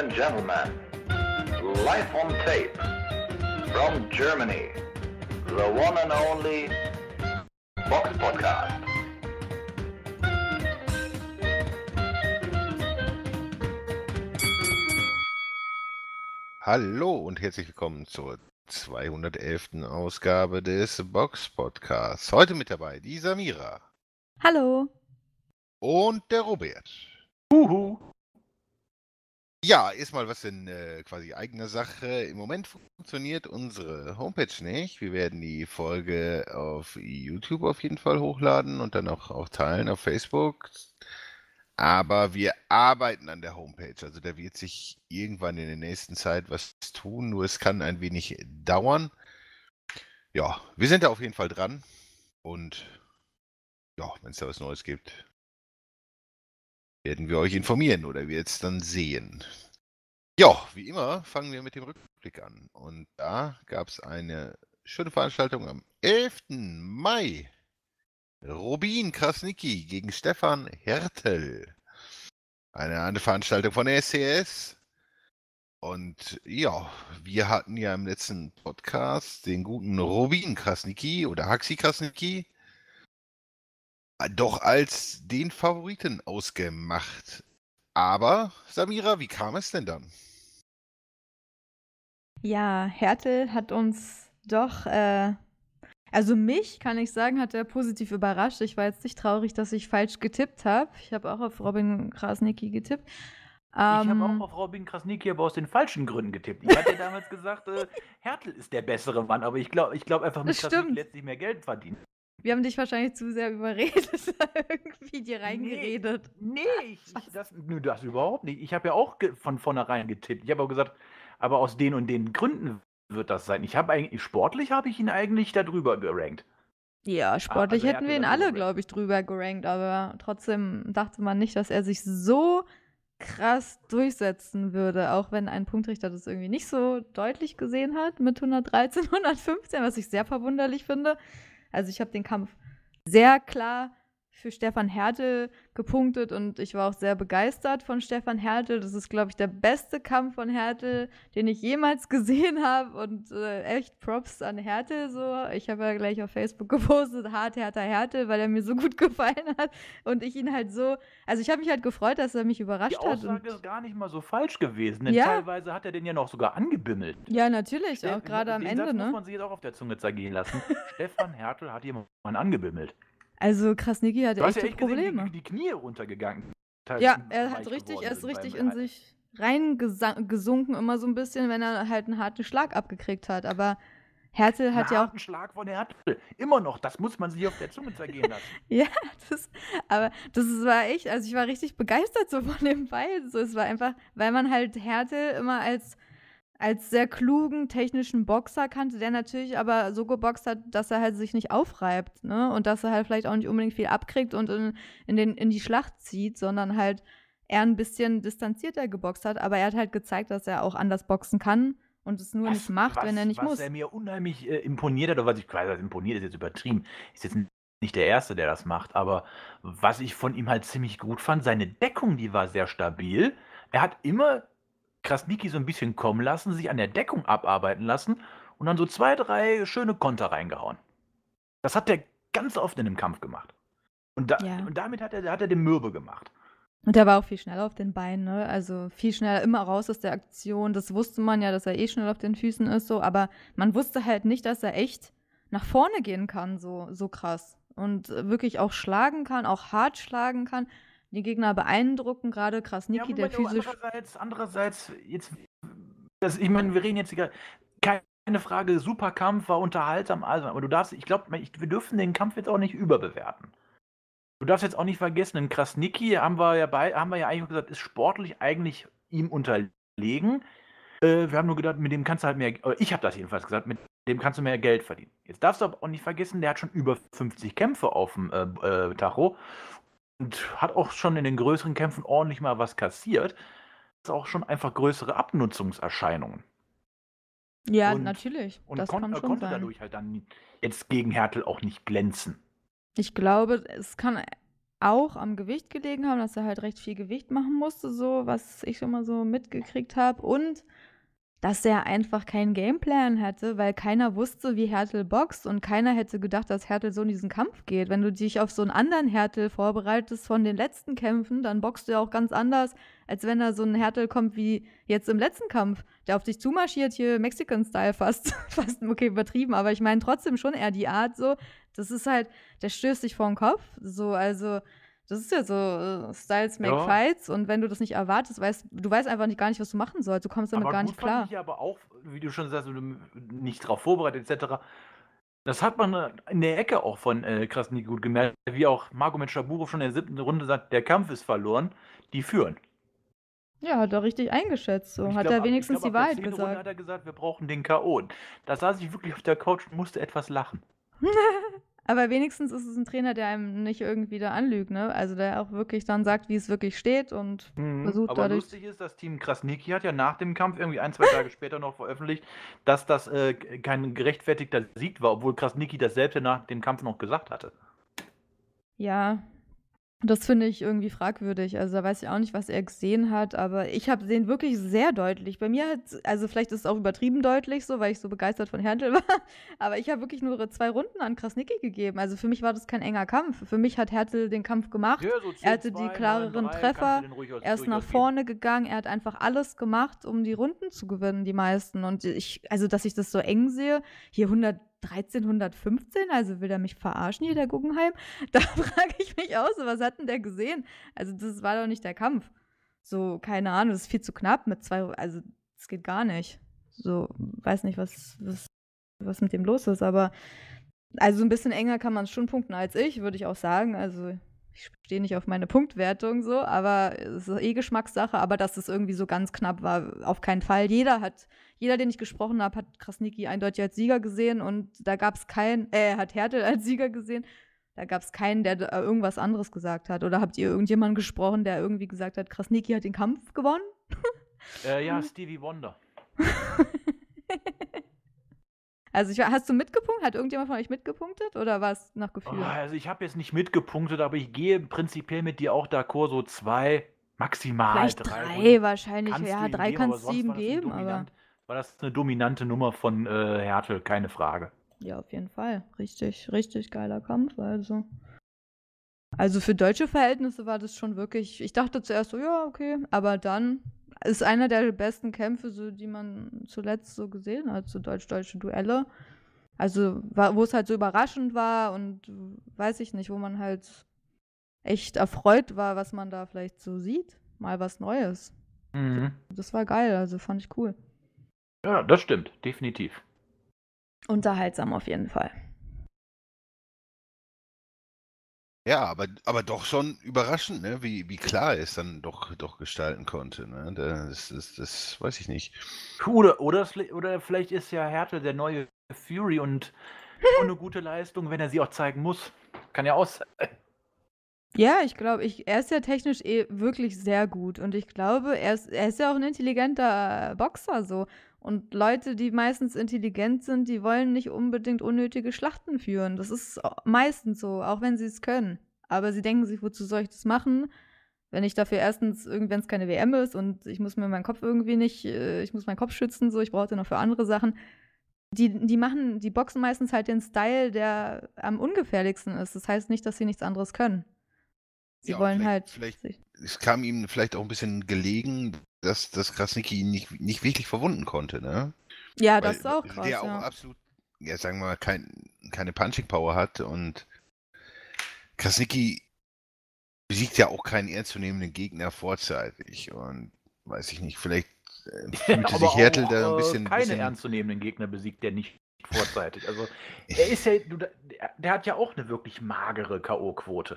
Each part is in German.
and gentlemen, live on tape from Germany, the one and only Box Podcast. Hallo und herzlich willkommen zur 211. Ausgabe des Box Podcasts. Heute mit dabei die Samira. Hallo. Und der Robert. Uhu. Ja, erstmal was in äh, quasi eigener Sache. Im Moment funktioniert unsere Homepage nicht. Wir werden die Folge auf YouTube auf jeden Fall hochladen und dann auch, auch teilen auf Facebook. Aber wir arbeiten an der Homepage. Also da wird sich irgendwann in der nächsten Zeit was tun. Nur es kann ein wenig dauern. Ja, wir sind da auf jeden Fall dran. Und ja, wenn es da was Neues gibt, werden wir euch informieren oder wir jetzt dann sehen. Ja, wie immer fangen wir mit dem Rückblick an. Und da gab es eine schöne Veranstaltung am 11. Mai. Robin Krasnicki gegen Stefan Hertel. Eine, andere Veranstaltung von der SCS. Und ja, wir hatten ja im letzten Podcast den guten Robin Krasnicki oder Haxi Krasnicki doch als den Favoriten ausgemacht. Aber, Samira, wie kam es denn dann? Ja, Hertel hat uns doch, äh, also mich, kann ich sagen, hat er positiv überrascht. Ich war jetzt nicht traurig, dass ich falsch getippt habe. Ich habe auch auf Robin Krasnicki getippt. ich habe ähm, auch auf Robin Krasnicki, aber aus den falschen Gründen getippt. Ich hatte damals gesagt, äh, Hertel ist der bessere Mann, aber ich glaube ich glaub einfach, mit Krasnicki letztlich mehr Geld verdienen. Wir haben dich wahrscheinlich zu sehr überredet, irgendwie dir reingeredet. Nee, nee ich, das, nö, das überhaupt nicht. Ich habe ja auch von vornherein getippt. Ich habe auch gesagt, aber aus den und den Gründen wird das sein. Ich habe eigentlich, sportlich habe ich ihn eigentlich darüber gerankt. Ja, ah, sportlich also hätten wir ihn alle, glaube ich, drüber gerankt, aber trotzdem dachte man nicht, dass er sich so krass durchsetzen würde, auch wenn ein Punktrichter das irgendwie nicht so deutlich gesehen hat mit 113, 115, was ich sehr verwunderlich finde. Also ich habe den Kampf sehr klar für Stefan Hertel gepunktet und ich war auch sehr begeistert von Stefan Hertel. Das ist, glaube ich, der beste Kampf von Hertel, den ich jemals gesehen habe und äh, echt Props an Hertel so. Ich habe ja gleich auf Facebook gepostet, hart Hertha Hertel, weil er mir so gut gefallen hat und ich ihn halt so, also ich habe mich halt gefreut, dass er mich überrascht hat. Die Aussage hat ist gar nicht mal so falsch gewesen, denn ja. teilweise hat er den ja noch sogar angebimmelt. Ja, natürlich, Ste auch gerade am Ende. Das ne? muss man sich jetzt auch auf der Zunge zergehen lassen. Stefan Hertel hat jemanden angebimmelt. Also Krasniki hatte du echte hast ja echt Probleme. Gesehen, die, die Knie runtergegangen. Ja, er hat richtig, er ist richtig in sich reingesunken, immer so ein bisschen, wenn er halt einen harten Schlag abgekriegt hat. Aber Hertel hat einen ja auch. Einen Schlag von Hertel. Immer noch, das muss man sich auf der Zunge zergehen lassen. ja, das, aber das war echt, also ich war richtig begeistert so von dem Ball. So, es war einfach, weil man halt Hertel immer als als sehr klugen technischen Boxer kannte, der natürlich aber so geboxt hat, dass er halt sich nicht aufreibt, ne? Und dass er halt vielleicht auch nicht unbedingt viel abkriegt und in, in, den, in die Schlacht zieht, sondern halt eher ein bisschen distanzierter geboxt hat, aber er hat halt gezeigt, dass er auch anders boxen kann und es nur was, nicht macht, was, wenn er nicht was muss. Was er mir unheimlich äh, imponiert hat, oder was ich quasi imponiert ist jetzt übertrieben, ist jetzt nicht der Erste, der das macht, aber was ich von ihm halt ziemlich gut fand, seine Deckung, die war sehr stabil. Er hat immer Krasniki so ein bisschen kommen lassen, sich an der Deckung abarbeiten lassen und dann so zwei, drei schöne Konter reingehauen. Das hat der ganz oft in dem Kampf gemacht. Und, da, ja. und damit hat er, hat er den Mürbe gemacht. Und der war auch viel schneller auf den Beinen, ne? Also viel schneller immer raus aus der Aktion. Das wusste man ja, dass er eh schnell auf den Füßen ist, so, aber man wusste halt nicht, dass er echt nach vorne gehen kann, so, so krass. Und wirklich auch schlagen kann, auch hart schlagen kann die Gegner beeindrucken, gerade Krasniki, ja, der physisch. Andererseits, andererseits, jetzt, das, ich meine, wir reden jetzt egal, keine Frage, super Kampf war unterhaltsam, also, aber du darfst, ich glaube, wir dürfen den Kampf jetzt auch nicht überbewerten. Du darfst jetzt auch nicht vergessen, in Krasniki haben wir ja bei, haben wir ja eigentlich gesagt, ist sportlich eigentlich ihm unterlegen. Äh, wir haben nur gedacht, mit dem kannst du halt mehr, ich habe das jedenfalls gesagt, mit dem kannst du mehr Geld verdienen. Jetzt darfst du aber auch nicht vergessen, der hat schon über 50 Kämpfe auf dem äh, äh Tacho und hat auch schon in den größeren Kämpfen ordentlich mal was kassiert. Das ist auch schon einfach größere Abnutzungserscheinungen. Ja, und, natürlich. Und das kon kann äh, konnte sein. dadurch halt dann jetzt gegen Hertel auch nicht glänzen. Ich glaube, es kann auch am Gewicht gelegen haben, dass er halt recht viel Gewicht machen musste, so was ich schon mal so mitgekriegt habe. Und dass er einfach keinen Gameplan hatte, weil keiner wusste, wie Hertel boxt und keiner hätte gedacht, dass Hertel so in diesen Kampf geht. Wenn du dich auf so einen anderen Hertel vorbereitest von den letzten Kämpfen, dann boxt du ja auch ganz anders, als wenn da so ein Hertel kommt wie jetzt im letzten Kampf, der auf dich zumarschiert, hier Mexican-Style fast, fast, okay, übertrieben, aber ich meine trotzdem schon eher die Art so, das ist halt, der stößt dich vor den Kopf, so, also das ist ja so, äh, Styles make ja. fights und wenn du das nicht erwartest, weißt du weißt einfach nicht, gar nicht, was du machen sollst. Du kommst damit aber gar nicht klar. Fand ich aber auch, wie du schon sagst, du nicht drauf vorbereitet etc. Das hat man in der Ecke auch von äh, Krasny gut gemerkt, wie auch Marco Metschaburo schon in der siebten Runde sagt, der Kampf ist verloren, die führen. Ja, hat er richtig eingeschätzt. So. hat glaub, er wenigstens glaub, die Wahrheit gesagt. Runde hat er gesagt, wir brauchen den K.O. Da saß ich wirklich auf der Couch und musste etwas lachen. Aber wenigstens ist es ein Trainer, der einem nicht irgendwie da anlügt, ne? Also der auch wirklich dann sagt, wie es wirklich steht und mhm. versucht Aber dadurch. lustig ist, das Team Krasniki hat ja nach dem Kampf irgendwie ein, zwei Tage später noch veröffentlicht, dass das äh, kein gerechtfertigter Sieg war, obwohl Krasniki das selbst ja nach dem Kampf noch gesagt hatte. Ja, das finde ich irgendwie fragwürdig. Also da weiß ich auch nicht, was er gesehen hat, aber ich habe den wirklich sehr deutlich. Bei mir hat, also vielleicht ist es auch übertrieben deutlich so, weil ich so begeistert von Hertel war, aber ich habe wirklich nur zwei Runden an Krasnicki gegeben. Also für mich war das kein enger Kampf. Für mich hat Hertel den Kampf gemacht. Ja, so 10, er hatte 2, die klareren 9, Treffer. Er ist nach vorne gegangen. Er hat einfach alles gemacht, um die Runden zu gewinnen, die meisten. Und ich, also dass ich das so eng sehe, hier 100 1315, also will er mich verarschen hier, der Guggenheim? Da frage ich mich auch so, was hat denn der gesehen? Also das war doch nicht der Kampf. So, keine Ahnung, das ist viel zu knapp mit zwei, also das geht gar nicht. So, weiß nicht, was, was, was mit dem los ist, aber also ein bisschen enger kann man es schon punkten als ich, würde ich auch sagen. Also ich stehe nicht auf meine Punktwertung so, aber es ist eh Geschmackssache, aber dass es irgendwie so ganz knapp war, auf keinen Fall. Jeder hat, jeder, den ich gesprochen habe, hat Krasniki eindeutig als Sieger gesehen und da gab es keinen, äh, hat Hertel als Sieger gesehen. Da gab es keinen, der irgendwas anderes gesagt hat. Oder habt ihr irgendjemanden gesprochen, der irgendwie gesagt hat, Krasniki hat den Kampf gewonnen? äh, ja, Stevie Wonder. Also ich, hast du mitgepunktet? Hat irgendjemand von euch mitgepunktet oder war es nach Gefühl? Oh, also ich habe jetzt nicht mitgepunktet, aber ich gehe prinzipiell mit dir auch d'accord, so zwei, maximal Vielleicht drei. drei wahrscheinlich, ja, drei kann es sieben geben, aber. War das eine dominante Nummer von äh, Hertel, keine Frage. Ja, auf jeden Fall. Richtig, richtig geiler Kampf, also. Also für deutsche Verhältnisse war das schon wirklich, ich dachte zuerst so, ja, okay, aber dann ist einer der besten Kämpfe, so, die man zuletzt so gesehen hat, so deutsch-deutsche Duelle. Also, wo es halt so überraschend war und weiß ich nicht, wo man halt echt erfreut war, was man da vielleicht so sieht. Mal was Neues. Mhm. Das war geil, also fand ich cool. Ja, das stimmt, definitiv. Unterhaltsam auf jeden Fall. Ja, aber, aber doch schon überraschend, ne? wie, wie klar er es dann doch, doch gestalten konnte. Ne? Das, das, das weiß ich nicht. Oder, oder, oder vielleicht ist ja Härte der neue Fury und ohne gute Leistung, wenn er sie auch zeigen muss. Kann ja aus. Ja, ich glaube, ich, er ist ja technisch eh wirklich sehr gut und ich glaube, er ist, er ist ja auch ein intelligenter Boxer so. Und Leute, die meistens intelligent sind, die wollen nicht unbedingt unnötige Schlachten führen. Das ist meistens so, auch wenn sie es können. Aber sie denken sich, wozu soll ich das machen? Wenn ich dafür erstens, wenn es keine WM ist und ich muss mir meinen Kopf irgendwie nicht, äh, ich muss meinen Kopf schützen, so, ich brauche den noch für andere Sachen. Die, die machen, die boxen meistens halt den Style, der am ungefährlichsten ist. Das heißt nicht, dass sie nichts anderes können. Sie ja, wollen vielleicht, halt. Vielleicht, es kam ihm vielleicht auch ein bisschen gelegen, dass, dass Krasnicki ihn nicht, nicht wirklich verwunden konnte, ne? Ja, Weil, das ist auch krass. Der ja. auch absolut, ja, sagen wir mal, kein, keine Punching-Power hat und Krasnicki besiegt ja auch keinen ernstzunehmenden Gegner vorzeitig und weiß ich nicht, vielleicht äh, fühlte sich Hertel da ein äh, bisschen. Keine bisschen... ernstzunehmenden Gegner besiegt der nicht vorzeitig. Also er ist ja, der hat ja auch eine wirklich magere K.O.-Quote.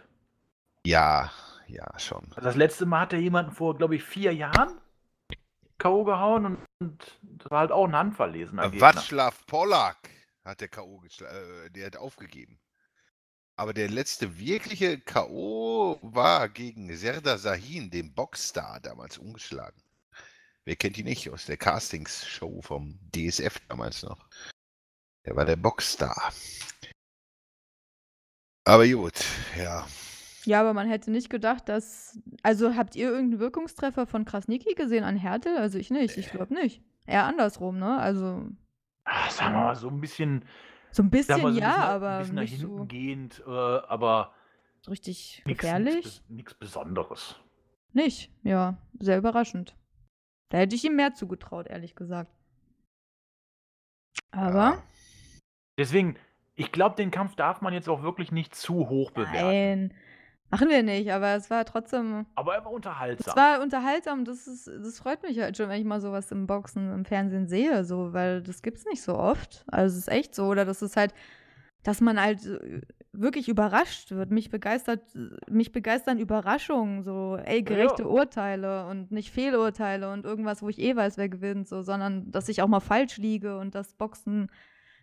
Ja, ja, schon. Also das letzte Mal hat er jemanden vor, glaube ich, vier Jahren K.O. gehauen und, und das war halt auch ein handverlesener Gegner. Václav Pollack hat der K.O. Äh, der hat aufgegeben. Aber der letzte wirkliche K.O. war gegen Serda Sahin, dem Boxstar, damals umgeschlagen. Wer kennt ihn nicht aus der Castings-Show vom DSF damals noch? Der war der Boxstar. Aber gut, ja. Ja, aber man hätte nicht gedacht, dass. Also habt ihr irgendeinen Wirkungstreffer von Krasniki gesehen an Härte? Also ich nicht, ich äh. glaube nicht. Eher andersrum, ne? Also. Ach, sagen wir mal, so ein bisschen. So ein bisschen, mal, so ja, bisschen, aber. Ein bisschen nach hinten so gehend, äh, aber. Richtig nix, gefährlich? Nichts Besonderes. Nicht, ja. Sehr überraschend. Da hätte ich ihm mehr zugetraut, ehrlich gesagt. Aber. Ja. Deswegen, ich glaube, den Kampf darf man jetzt auch wirklich nicht zu hoch bewerten. Nein. Machen wir nicht, aber es war trotzdem. Aber immer unterhaltsam. Es war unterhaltsam, das, ist, das freut mich halt schon, wenn ich mal sowas im Boxen, im Fernsehen sehe, so, weil das gibt es nicht so oft. Also es ist echt so, oder das ist halt, dass man halt äh, wirklich überrascht wird. Mich begeistert, mich begeistern Überraschungen, so, ey, gerechte ja, Urteile und nicht Fehlurteile und irgendwas, wo ich eh weiß, wer gewinnt, so, sondern dass ich auch mal falsch liege und das Boxen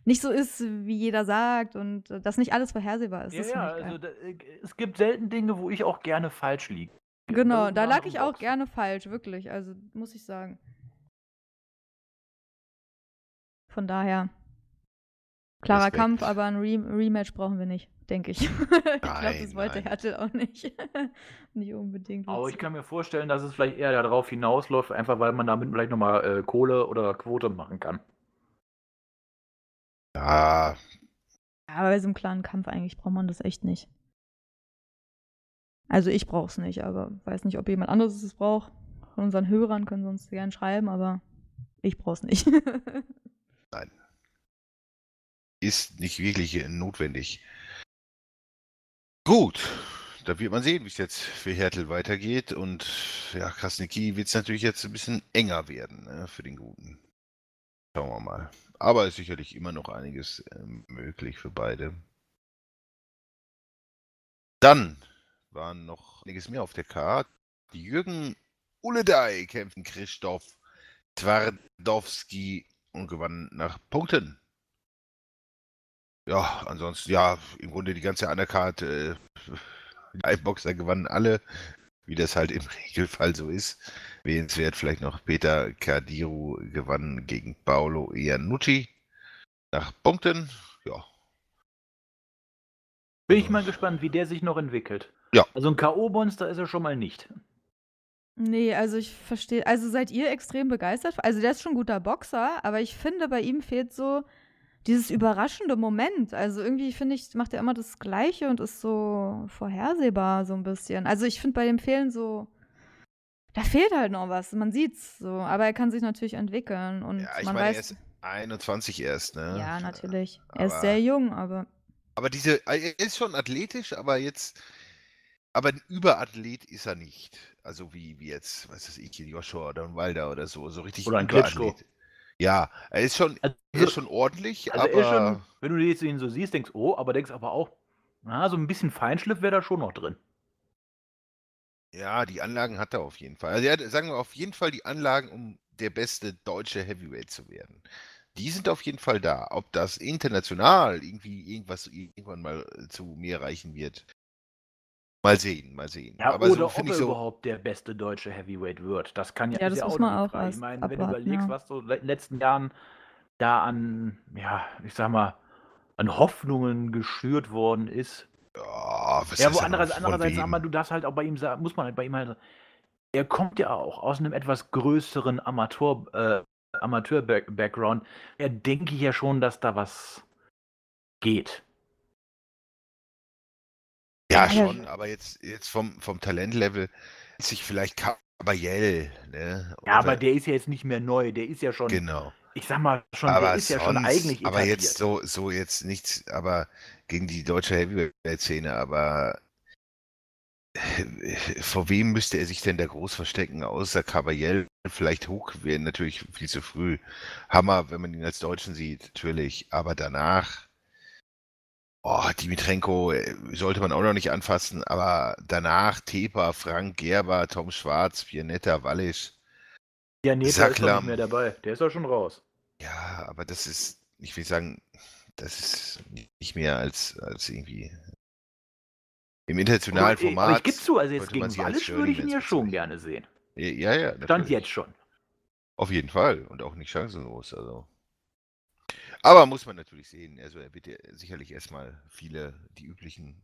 nicht so ist, wie jeder sagt und äh, dass nicht alles vorhersehbar ist. Ja, ja also da, äh, es gibt selten Dinge, wo ich auch gerne falsch liege. Ne? Genau, da lag ich auch gerne falsch, wirklich. Also muss ich sagen. Von daher. Klarer Respekt. Kampf, aber ein Re Rematch brauchen wir nicht, denke ich. ich glaube, das wollte Hertel auch nicht. nicht unbedingt. Aber ich kann mir vorstellen, dass es vielleicht eher darauf hinausläuft, einfach weil man damit vielleicht nochmal äh, Kohle oder Quote machen kann. Ja. Aber bei so einem klaren Kampf eigentlich braucht man das echt nicht. Also ich brauch's nicht, aber weiß nicht, ob jemand anderes es braucht. Von unseren Hörern können sie uns gern schreiben, aber ich brauch's nicht. Nein. Ist nicht wirklich notwendig. Gut, da wird man sehen, wie es jetzt für Hertel weitergeht. Und ja, Krasniki wird es natürlich jetzt ein bisschen enger werden ne, für den Guten. Schauen wir mal. Aber ist sicherlich immer noch einiges ähm, möglich für beide. Dann waren noch einiges mehr auf der Karte. Jürgen Uledai kämpften Christoph Twardowski und gewann nach Punkten. Ja, ansonsten, ja, im Grunde die ganze Anerkarte. Äh, die Boxer gewannen alle wie das halt im Regelfall so ist. Wählenswert vielleicht noch Peter Kadiru gewann gegen Paolo Iannucci nach Punkten. Ja. Bin ich mal gespannt, wie der sich noch entwickelt. Ja. Also ein K.O.-Monster ist er schon mal nicht. Nee, also ich verstehe. Also seid ihr extrem begeistert? Also der ist schon ein guter Boxer, aber ich finde, bei ihm fehlt so dieses überraschende Moment. Also irgendwie finde ich, macht er immer das Gleiche und ist so vorhersehbar, so ein bisschen. Also ich finde bei dem Fehlen so, da fehlt halt noch was. Man sieht's so. Aber er kann sich natürlich entwickeln und ja, ich man meine, weiß. Er ist 21 erst, ne? Ja, natürlich. er ist sehr jung, aber. Aber diese, er ist schon athletisch, aber jetzt. Aber ein Überathlet ist er nicht. Also wie, wie jetzt, was weiß ich, Joshua oder ein Walder oder so. So richtig. Oder ein Klitschko. Ja, er ist schon, also, ist schon ordentlich, also aber... Schon, wenn du jetzt ihn so siehst, denkst oh, aber denkst aber auch, na, so ein bisschen Feinschliff wäre da schon noch drin. Ja, die Anlagen hat er auf jeden Fall. Also er hat, sagen wir auf jeden Fall die Anlagen, um der beste deutsche Heavyweight zu werden. Die sind auf jeden Fall da. Ob das international irgendwie irgendwas irgendwann mal äh, zu mir reichen wird, Mal sehen, mal sehen. Ja, aber oder so, ob er so überhaupt der beste deutsche Heavyweight wird. Das kann ja, ja das ist auch man auch Ich meine, wenn du überlegst, ja. was so in den letzten Jahren da an, ja, ich sag mal, an Hoffnungen geschürt worden ist. Ja, was ja wo andererseits, andererseits sag mal, du darfst halt auch bei ihm sagen, muss man halt bei ihm halt, sagen, er kommt ja auch aus einem etwas größeren Amateur, äh, Amateur-Background. Er denke ich ja schon, dass da was geht. Ja, schon, aber jetzt, jetzt vom, vom Talentlevel sich vielleicht Caballel. Ne? ja, aber der ist ja jetzt nicht mehr neu, der ist ja schon. Genau. Ich sag mal schon, aber der ist sonst, ja schon eigentlich. Etabliert. Aber jetzt so, so jetzt nichts, aber gegen die deutsche Heavyweight-Szene, aber vor wem müsste er sich denn da groß verstecken, außer Caballel? Vielleicht Hook wäre natürlich viel zu früh. Hammer, wenn man ihn als Deutschen sieht, natürlich. Aber danach Oh, Dimitrenko äh, sollte man auch noch nicht anfassen, aber danach Tepa, Frank Gerber, Tom Schwarz, Pianetta, Wallisch. Ja, nee, ist doch nicht mehr dabei, der ist doch schon raus. Ja, aber das ist, ich will sagen, das ist nicht mehr als, als irgendwie im internationalen aber, äh, Format. Aber ich zu, also jetzt gegen Wallis würde ich ihn ja schon gerne sehen. Ja, ja. Natürlich. Stand jetzt schon. Auf jeden Fall und auch nicht chancenlos. Also. Aber muss man natürlich sehen. Also er wird ja sicherlich erstmal viele, die üblichen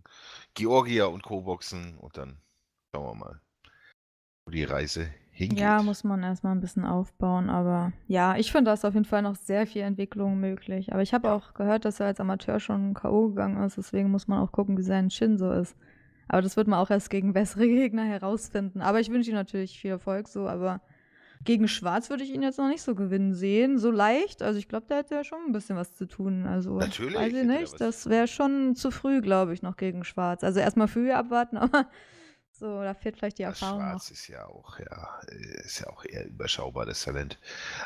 Georgier und Co. boxen und dann schauen wir mal, wo die Reise hingeht. Ja, muss man erstmal ein bisschen aufbauen. Aber ja, ich finde, da ist auf jeden Fall noch sehr viel Entwicklung möglich. Aber ich habe ja. auch gehört, dass er als Amateur schon K.O. gegangen ist. Deswegen muss man auch gucken, wie sein Shin so ist. Aber das wird man auch erst gegen bessere Gegner herausfinden. Aber ich wünsche ihm natürlich viel Erfolg so, aber gegen Schwarz würde ich ihn jetzt noch nicht so gewinnen sehen. So leicht. Also ich glaube, da hätte er schon ein bisschen was zu tun. Also Natürlich, weiß ich nicht. Das wäre schon zu früh, glaube ich, noch gegen Schwarz. Also erstmal Früh abwarten, aber so, da fehlt vielleicht die das Erfahrung. Schwarz noch. ist ja auch, ja, äh, ist ja auch eher überschaubar, das Talent.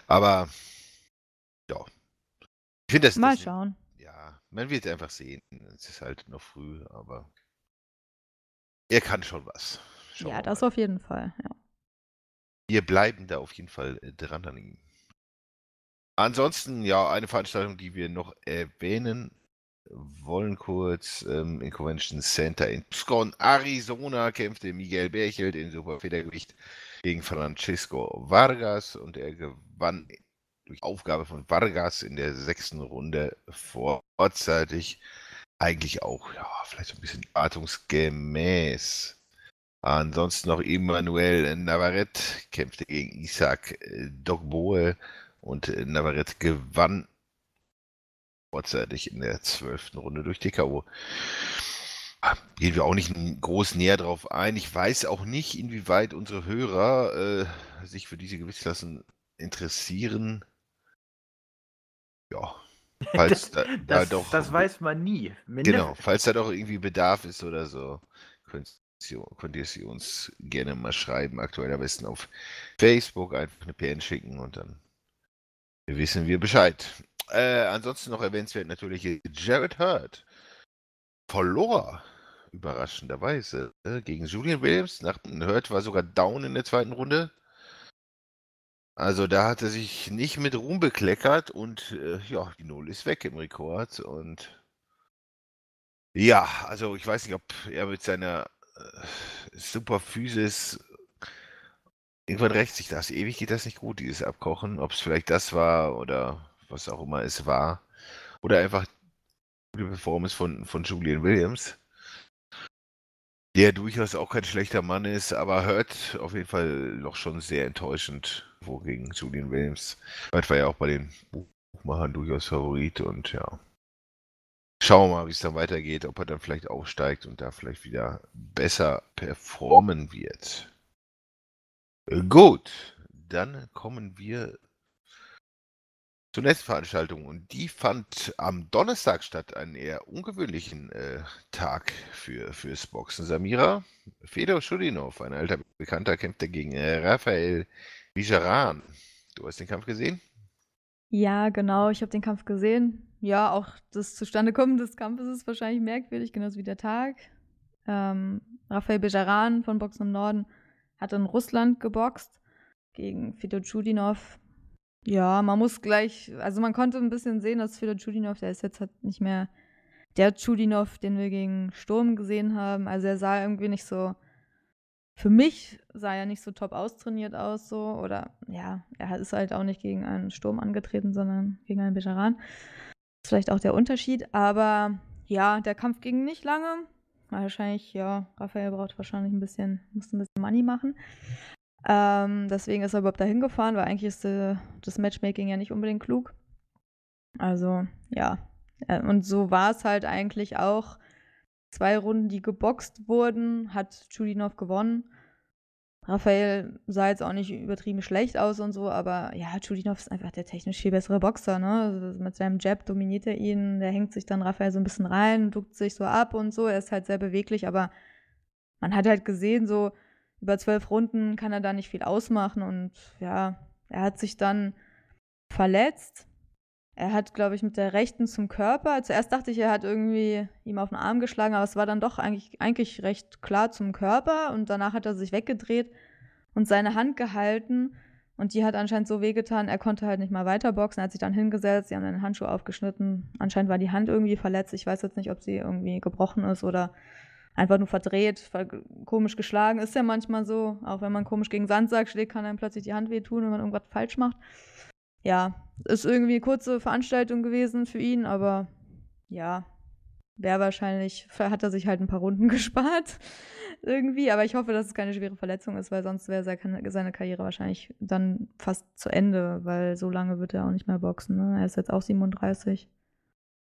Aber ja. Ich finde das. Mal das schauen. Nicht, ja, man wird einfach sehen. Es ist halt noch früh, aber er kann schon was. Schauen ja, das auf jeden Fall, ja wir bleiben da auf jeden Fall äh, dran an ihm. Ansonsten, ja, eine Veranstaltung, die wir noch erwähnen wollen kurz ähm, im Convention Center in Tucson, Arizona kämpfte Miguel Berchelt in Superfedergewicht gegen Francisco Vargas und er gewann durch Aufgabe von Vargas in der sechsten Runde vorzeitig. Eigentlich auch, ja, vielleicht so ein bisschen atmungsgemäß Ansonsten noch Emmanuel Navarrete kämpfte gegen Isaac äh, Dogboe und äh, Navarrete gewann vorzeitig in der zwölften Runde durch TKO. Ah, gehen wir auch nicht groß näher drauf ein. Ich weiß auch nicht, inwieweit unsere Hörer äh, sich für diese Gewichtsklassen interessieren. Ja, falls das, da, da das, doch. Das weiß man nie. genau, falls da doch irgendwie Bedarf ist oder so, könntest könnt ihr sie uns gerne mal schreiben. Aktuell am besten auf Facebook einfach eine PN schicken und dann wissen wir Bescheid. Äh, ansonsten noch erwähnenswert natürlich Jared Hurd. Verlor überraschenderweise äh, gegen Julian Williams. Nach Hurd war sogar down in der zweiten Runde. Also da hat er sich nicht mit Ruhm bekleckert und äh, ja, die Null ist weg im Rekord. Und ja, also ich weiß nicht, ob er mit seiner super physisch. Irgendwann rächt sich das. Ewig geht das nicht gut, dieses Abkochen. Ob es vielleicht das war oder was auch immer es war. Oder einfach die Performance von, von Julian Williams, der durchaus auch kein schlechter Mann ist, aber hört auf jeden Fall noch schon sehr enttäuschend, wogegen Julian Williams. Hört war ja auch bei den Buchmachern durchaus Favorit und ja. Schauen wir mal, wie es dann weitergeht, ob er dann vielleicht aufsteigt und da vielleicht wieder besser performen wird. Gut, dann kommen wir zur letzten Veranstaltung und die fand am Donnerstag statt, einen eher ungewöhnlichen äh, Tag für, fürs Boxen. Samira Fedor Schudinov, ein alter Bekannter, kämpfte gegen äh, Rafael Vijaran. Du hast den Kampf gesehen? Ja, genau, ich habe den Kampf gesehen ja, auch das Zustandekommen des Kampfes ist wahrscheinlich merkwürdig, genauso wie der Tag. Ähm, Rafael Bejaran von Boxen im Norden hat in Russland geboxt gegen Fedor Chudinov. Ja, man muss gleich, also man konnte ein bisschen sehen, dass Fedor Chudinov, der ist jetzt halt nicht mehr der Chudinov, den wir gegen Sturm gesehen haben. Also er sah irgendwie nicht so, für mich sah er nicht so top austrainiert aus, so, oder ja, er ist halt auch nicht gegen einen Sturm angetreten, sondern gegen einen Bejaran ist vielleicht auch der Unterschied, aber ja, der Kampf ging nicht lange. Wahrscheinlich, ja, Raphael braucht wahrscheinlich ein bisschen, muss ein bisschen Money machen. Ähm, deswegen ist er überhaupt dahin gefahren, weil eigentlich ist äh, das Matchmaking ja nicht unbedingt klug. Also, ja. Äh, und so war es halt eigentlich auch. Zwei Runden, die geboxt wurden, hat Chudinov gewonnen. Raphael sah jetzt auch nicht übertrieben schlecht aus und so, aber ja, Chudinov ist einfach der technisch viel bessere Boxer, ne? Also mit seinem Jab dominiert er ihn, der hängt sich dann Raphael so ein bisschen rein, duckt sich so ab und so. Er ist halt sehr beweglich, aber man hat halt gesehen, so über zwölf Runden kann er da nicht viel ausmachen und ja, er hat sich dann verletzt er hat, glaube ich, mit der rechten zum Körper. Zuerst also dachte ich, er hat irgendwie ihm auf den Arm geschlagen, aber es war dann doch eigentlich, eigentlich recht klar zum Körper. Und danach hat er sich weggedreht und seine Hand gehalten. Und die hat anscheinend so wehgetan, er konnte halt nicht mal weiterboxen. Er hat sich dann hingesetzt, sie haben den Handschuh aufgeschnitten. Anscheinend war die Hand irgendwie verletzt. Ich weiß jetzt nicht, ob sie irgendwie gebrochen ist oder einfach nur verdreht, komisch geschlagen. Ist ja manchmal so. Auch wenn man komisch gegen Sandsack schlägt, kann einem plötzlich die Hand wehtun, wenn man irgendwas falsch macht ja, ist irgendwie eine kurze Veranstaltung gewesen für ihn, aber ja, wäre wahrscheinlich, hat er sich halt ein paar Runden gespart irgendwie. Aber ich hoffe, dass es keine schwere Verletzung ist, weil sonst wäre seine Karriere wahrscheinlich dann fast zu Ende, weil so lange wird er auch nicht mehr boxen. Ne? Er ist jetzt auch 37.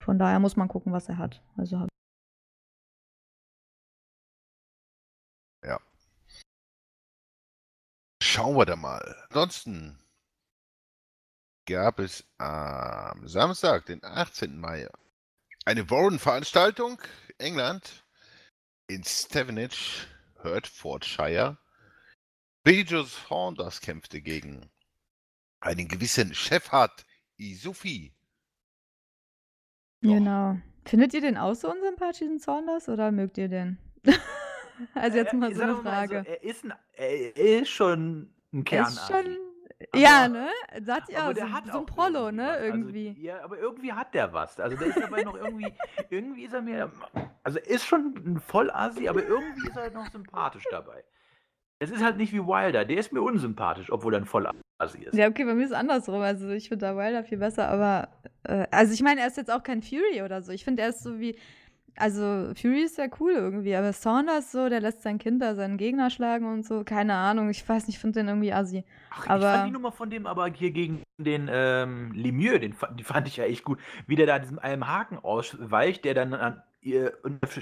Von daher muss man gucken, was er hat. Also Ja. Schauen wir da mal. Ansonsten gab es am Samstag, den 18. Mai, eine Warren-Veranstaltung, England, in Stevenage, Hertfordshire. Bejos Saunders kämpfte gegen einen gewissen Sheffard Isufi. Genau. Findet ihr den auch so unsympathisch, diesen Saunders, oder mögt ihr den? also jetzt äh, mal so eine Frage. Mal so, er, ist ein, er ist schon ein Kern. Er ist schon aber, ja, ne? Sagt ja, auch, so, hat so ein Prollo, ne? Also irgendwie. Also, ja, aber irgendwie hat der was. Also der ist dabei noch irgendwie, irgendwie ist er mir, also ist schon ein Vollasi, aber irgendwie ist er halt noch sympathisch dabei. Es ist halt nicht wie Wilder, der ist mir unsympathisch, obwohl er ein Vollasi ist. Ja, okay, bei mir ist es andersrum. Also ich finde da Wilder viel besser, aber äh, also ich meine, er ist jetzt auch kein Fury oder so. Ich finde, er ist so wie, also Fury ist ja cool irgendwie, aber Saunders so, der lässt sein Kind da seinen Gegner schlagen und so, keine Ahnung, ich weiß nicht, ich finde den irgendwie assi. Ach, aber ich fand die Nummer von dem aber hier gegen den ähm, Lemieux, den, die fand ich ja echt gut, wie der da diesem einem Haken ausweicht, der dann an ihr,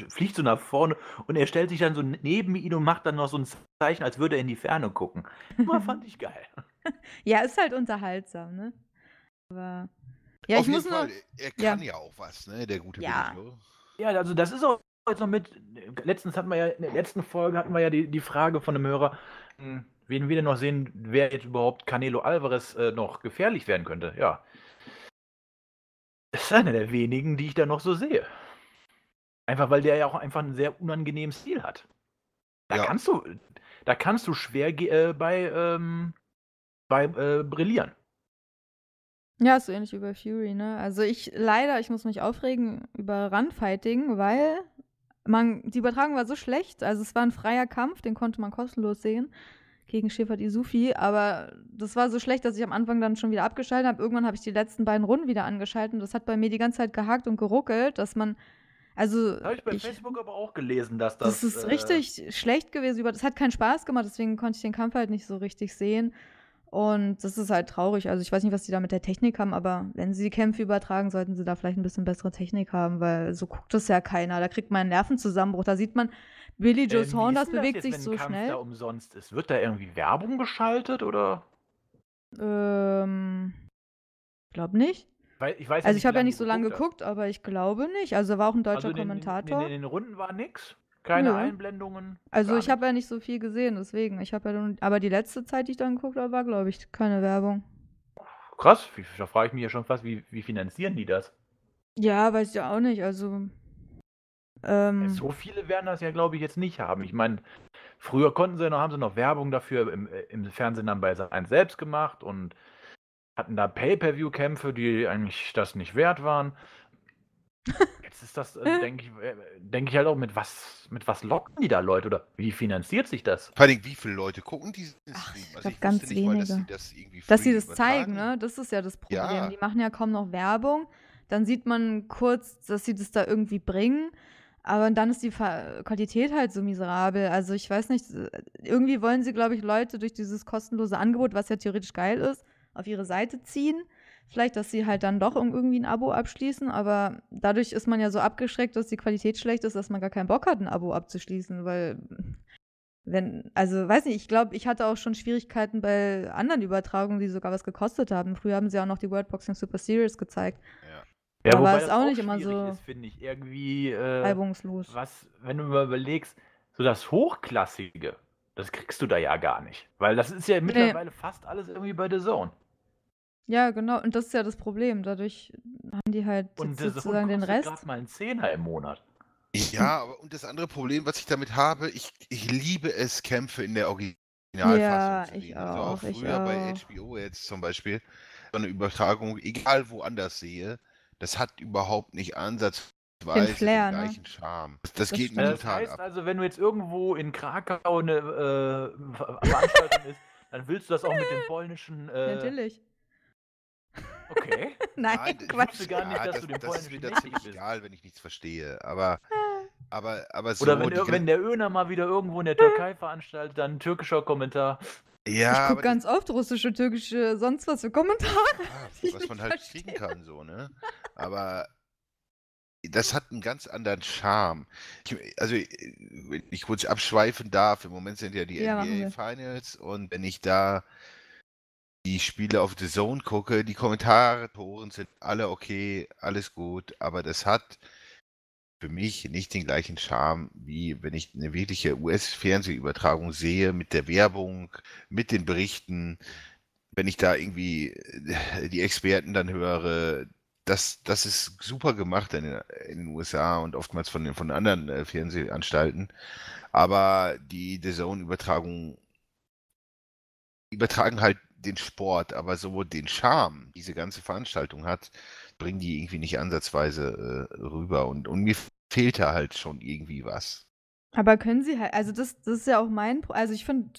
fliegt so nach vorne und er stellt sich dann so neben ihn und macht dann noch so ein Zeichen, als würde er in die Ferne gucken. Nummer fand ich geil. ja, ist halt unterhaltsam, ne? Aber ja, Auf ich muss Fall, noch, er kann ja. ja auch was, ne, der gute ja. Video. Ja, also das ist auch jetzt noch mit. Letztens hatten wir ja, in der letzten Folge hatten wir ja die, die Frage von einem Hörer, hm. wen wir denn noch sehen, wer jetzt überhaupt Canelo Alvarez äh, noch gefährlich werden könnte. Ja. Das ist einer der wenigen, die ich da noch so sehe. Einfach weil der ja auch einfach einen sehr unangenehmen Stil hat. Da ja. kannst du, da kannst du schwer äh, bei, ähm, bei äh, brillieren. Ja, ist so ähnlich wie bei Fury, ne? Also ich leider, ich muss mich aufregen über Runfighting, weil man, die Übertragung war so schlecht. Also es war ein freier Kampf, den konnte man kostenlos sehen gegen Schäfert Isufi, aber das war so schlecht, dass ich am Anfang dann schon wieder abgeschaltet habe. Irgendwann habe ich die letzten beiden Runden wieder angeschaltet und das hat bei mir die ganze Zeit gehakt und geruckelt, dass man also habe ich bei ich, Facebook aber auch gelesen, dass das Das ist äh, richtig schlecht gewesen, über das hat keinen Spaß gemacht, deswegen konnte ich den Kampf halt nicht so richtig sehen. Und das ist halt traurig. Also ich weiß nicht, was die da mit der Technik haben, aber wenn sie die Kämpfe übertragen, sollten sie da vielleicht ein bisschen bessere Technik haben, weil so guckt das ja keiner. Da kriegt man einen Nervenzusammenbruch. Da sieht man, Billy Joe ähm, Saunders bewegt jetzt, sich wenn so Kampf schnell. Da umsonst ist. Wird da irgendwie Werbung geschaltet oder? Ähm, glaube nicht. Weil, ich weiß also nicht, ich habe ja nicht so lange geguckt, aber ich glaube nicht. Also war auch ein deutscher also in Kommentator. In, in, in den Runden war nichts. Keine ja. Einblendungen. Also ich habe ja nicht so viel gesehen, deswegen. Ich habe ja nur, aber die letzte Zeit, die ich dann geguckt habe, war, glaube ich, keine Werbung. Krass, da frage ich mich ja schon fast, wie, wie finanzieren die das? Ja, weiß ja auch nicht. Also ähm, so viele werden das ja, glaube ich, jetzt nicht haben. Ich meine, früher konnten sie noch, haben sie noch Werbung dafür im, im Fernsehen dann bei Sat1 selbst gemacht und hatten da Pay-Per-View-Kämpfe, die eigentlich das nicht wert waren. Jetzt ist das, äh, denke ich, äh, denk ich halt auch, mit was, mit was locken die da Leute oder wie finanziert sich das? Vor allem, wie viele Leute gucken diesen Ach, Stream? Also ich, ich ganz wenige. Mal, dass sie das Dass sie das zeigen, ne? Das ist ja das Problem. Ja. Die machen ja kaum noch Werbung. Dann sieht man kurz, dass sie das da irgendwie bringen. Aber dann ist die Qualität halt so miserabel. Also ich weiß nicht, äh, irgendwie wollen sie, glaube ich, Leute durch dieses kostenlose Angebot, was ja theoretisch geil ist, auf ihre Seite ziehen vielleicht, dass sie halt dann doch irgendwie ein Abo abschließen, aber dadurch ist man ja so abgeschreckt, dass die Qualität schlecht ist, dass man gar keinen Bock hat, ein Abo abzuschließen, weil wenn, also weiß nicht, ich glaube, ich hatte auch schon Schwierigkeiten bei anderen Übertragungen, die sogar was gekostet haben. Früher haben sie auch noch die World Boxing Super Series gezeigt. Ja. Ja, aber es ist auch, auch nicht immer so. finde ich irgendwie äh, reibungslos. Was, wenn du mal überlegst, so das Hochklassige, das kriegst du da ja gar nicht, weil das ist ja mittlerweile nee. fast alles irgendwie bei The Zone. Ja, genau. Und das ist ja das Problem. Dadurch haben die halt Und jetzt sozusagen Hund den kostet Rest. gerade mal einen Zehner im Monat. Ja, aber und das andere Problem, was ich damit habe, ich, ich liebe es, Kämpfe in der Originalfassung Ja, zu ich sehen. also auch, auch ich früher bei auch. HBO jetzt zum Beispiel, so eine Übertragung, egal woanders sehe, das hat überhaupt nicht ansatzweise Den Flair, ne? gleichen Charme. Das, das, geht mir Ja, das total heißt ab. also, wenn du jetzt irgendwo in Krakau eine äh, Veranstaltung ist, dann willst du das auch mit dem polnischen äh, Natürlich. Okay. Nein, Nein ich Quatsch. gar nicht, ja, dass das, du den Das ist wieder ziemlich egal, wenn ich nichts verstehe. Aber, ah. aber, aber so. Oder wenn, die, wenn der Öner mal wieder irgendwo in der Türkei veranstaltet, dann ein türkischer Kommentar. Ja, ich gucke ganz oft russische, türkische, sonst was für Kommentare. Ja, was man halt verstehe. kriegen kann, so, ne? Aber das hat einen ganz anderen Charme. Ich, also, äh, wenn ich kurz abschweifen darf, im Moment sind ja die ja, NBA Finals und wenn ich da die Spiele auf The Zone gucke, die Kommentatoren sind alle okay, alles gut, aber das hat für mich nicht den gleichen Charme, wie wenn ich eine wirkliche US-Fernsehübertragung sehe mit der Werbung, mit den Berichten, wenn ich da irgendwie äh, die Experten dann höre. Das, das ist super gemacht in, in den USA und oftmals von, den, von anderen äh, Fernsehanstalten. Aber die The Zone-Übertragung übertragen halt den Sport, aber so den Charme, diese ganze Veranstaltung hat, bringen die irgendwie nicht ansatzweise äh, rüber. Und, und mir fehlt da halt schon irgendwie was. Aber können sie halt, also das, das ist ja auch mein, also ich finde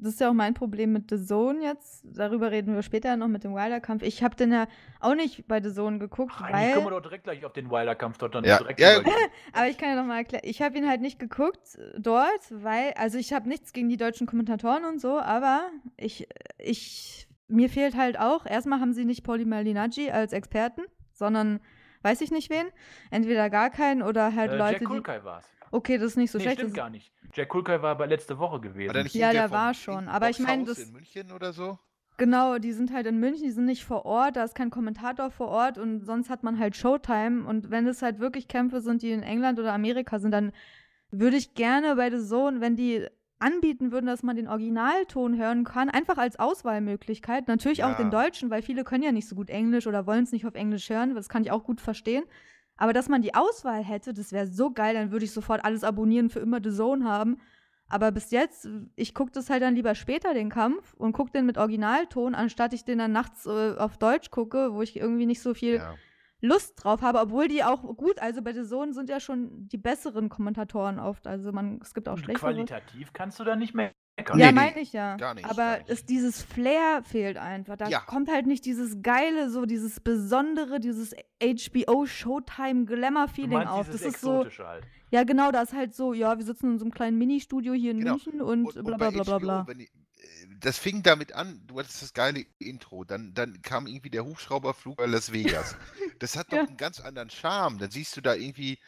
das ist ja auch mein Problem mit The Zone jetzt. Darüber reden wir später noch mit dem Wilder-Kampf. Ich habe den ja auch nicht bei The Zone geguckt. Ach, weil... kommen wir doch direkt gleich auf den Wilder-Kampf dort dann ja. direkt. Ja. Aber ich kann ja nochmal erklären. Ich habe ihn halt nicht geguckt äh, dort, weil, also ich habe nichts gegen die deutschen Kommentatoren und so, aber ich, äh, ich, mir fehlt halt auch, erstmal haben sie nicht Pauli Malinaggi als Experten, sondern weiß ich nicht wen. Entweder gar keinen oder halt äh, Leute. Jack Kulkai war's. Okay, das ist nicht so nee, schlecht. Stimmt das gar nicht. Jack Kulkai war aber letzte Woche gewesen. War ja, der, war schon. Aber ich meine, das. In München oder so? Genau, die sind halt in München, die sind nicht vor Ort, da ist kein Kommentator vor Ort und sonst hat man halt Showtime. Und wenn es halt wirklich Kämpfe sind, die in England oder Amerika sind, dann würde ich gerne bei The Zone, wenn die anbieten würden, dass man den Originalton hören kann, einfach als Auswahlmöglichkeit. Natürlich ja. auch den Deutschen, weil viele können ja nicht so gut Englisch oder wollen es nicht auf Englisch hören. Das kann ich auch gut verstehen. Aber dass man die Auswahl hätte, das wäre so geil, dann würde ich sofort alles abonnieren, für immer The Zone haben. Aber bis jetzt, ich gucke das halt dann lieber später, den Kampf, und gucke den mit Originalton, anstatt ich den dann nachts äh, auf Deutsch gucke, wo ich irgendwie nicht so viel ja. Lust drauf habe, obwohl die auch gut, also bei The Zone sind ja schon die besseren Kommentatoren oft. Also man, es gibt auch schlechtere. Qualitativ kannst du da nicht mehr meckern. Ja, nee, meine ich ja. Gar nicht, Aber gar Ist dieses Flair fehlt einfach. Da ja. kommt halt nicht dieses geile, so dieses besondere, dieses HBO Showtime Glamour Feeling auf. Das ist so halt. Ja, genau, da ist halt so, ja, wir sitzen in so einem kleinen Ministudio hier in genau. München und, und, und bla bla bla bla. bla das fing damit an, du hattest das geile Intro, dann, dann kam irgendwie der Hubschrauberflug bei Las Vegas. Das hat doch ja. einen ganz anderen Charme. Dann siehst du da irgendwie,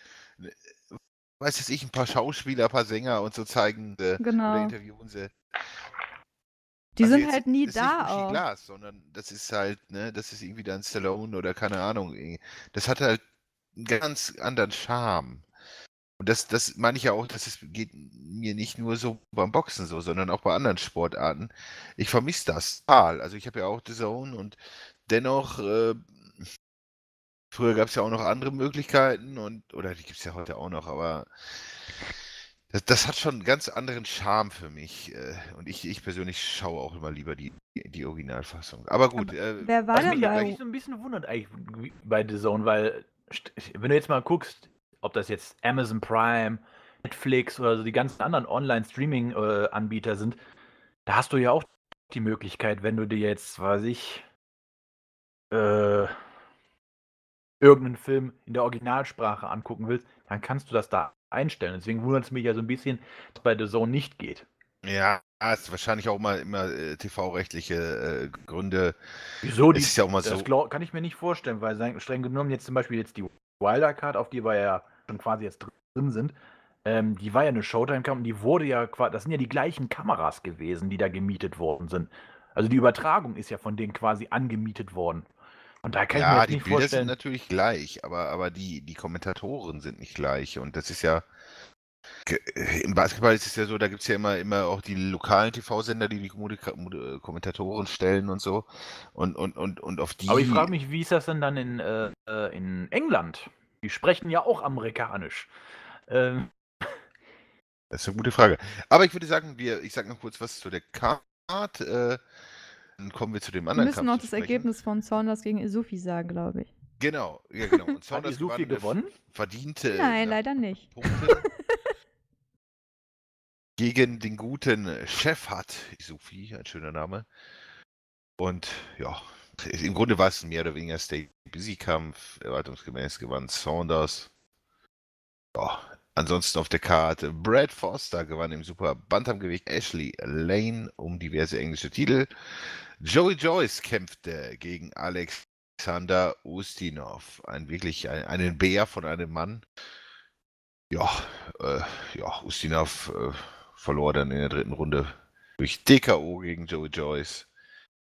äh, weiß es ich, ein paar Schauspieler, ein paar Sänger und so zeigen genau. oder interviewen sie. Die also sind jetzt, halt nie das da. Ist nicht auch. Glas, sondern das ist halt, ne, das ist irgendwie dann Stallone oder keine Ahnung. Das hat halt einen ganz anderen Charme. Und das, das meine ich ja auch, das geht mir nicht nur so beim Boxen so, sondern auch bei anderen Sportarten. Ich vermisse das total. Also ich habe ja auch The Zone und dennoch, äh, früher gab es ja auch noch andere Möglichkeiten und, oder die gibt es ja heute auch noch, aber das, das, hat schon einen ganz anderen Charme für mich. Äh, und ich, ich persönlich schaue auch immer lieber die, die Originalfassung. Aber gut. Aber äh, wer war denn da? Was so ein bisschen wundert eigentlich bei The Zone, weil wenn du jetzt mal guckst, ob das jetzt Amazon Prime, Netflix oder so die ganzen anderen Online-Streaming-Anbieter sind, da hast du ja auch die Möglichkeit, wenn du dir jetzt, weiß ich, äh, irgendeinen Film in der Originalsprache angucken willst, dann kannst du das da einstellen. Deswegen wundert es mich ja so ein bisschen, dass es bei The Zone nicht geht. Ja, es ist wahrscheinlich auch mal immer, immer äh, TV-rechtliche äh, Gründe. Wieso die? Ist ja auch mal so. Das glaub, kann ich mir nicht vorstellen, weil streng genommen jetzt zum Beispiel jetzt die Wildercard, auf die war ja schon quasi jetzt drin sind, ähm, die war ja eine Showtime-Kamera die wurde ja quasi, das sind ja die gleichen Kameras gewesen, die da gemietet worden sind. Also die Übertragung ist ja von denen quasi angemietet worden. Und da kann ja, ich mir die nicht Bilder vorstellen. sind natürlich gleich, aber, aber die, die Kommentatoren sind nicht gleich. Und das ist ja, äh, im Basketball ist es ja so, da gibt es ja immer, immer auch die lokalen TV-Sender, die die äh, Kommentatoren stellen und so. Und, und, und, und auf die. Aber ich frage mich, wie ist das denn dann in, äh, äh in England? Die sprechen ja auch amerikanisch. Ähm. Das ist eine gute Frage. Aber ich würde sagen, wir, ich sage noch kurz was zu der Karte. Äh, dann kommen wir zu dem anderen. Wir müssen Kampf noch das Ergebnis von Saunders gegen Isufi sagen, glaube ich. Genau, ja genau. Und Saunders Hat Isufi äh, gewonnen? Verdiente. Nein, na, leider nicht. gegen den guten Chef hat. Isufi, ein schöner Name. Und ja, im Grunde war es mehr oder weniger Stay-Busy-Kampf. Erwartungsgemäß gewann Saunders. Oh, ansonsten auf der Karte Brad Foster gewann im Super Bantamgewicht Ashley Lane um diverse englische Titel. Joey Joyce kämpfte gegen Alexander Ustinov. Ein wirklich ein, einen Bär von einem Mann. Ja, äh, ja Ustinov äh, verlor dann in der dritten Runde durch DKO gegen Joey Joyce.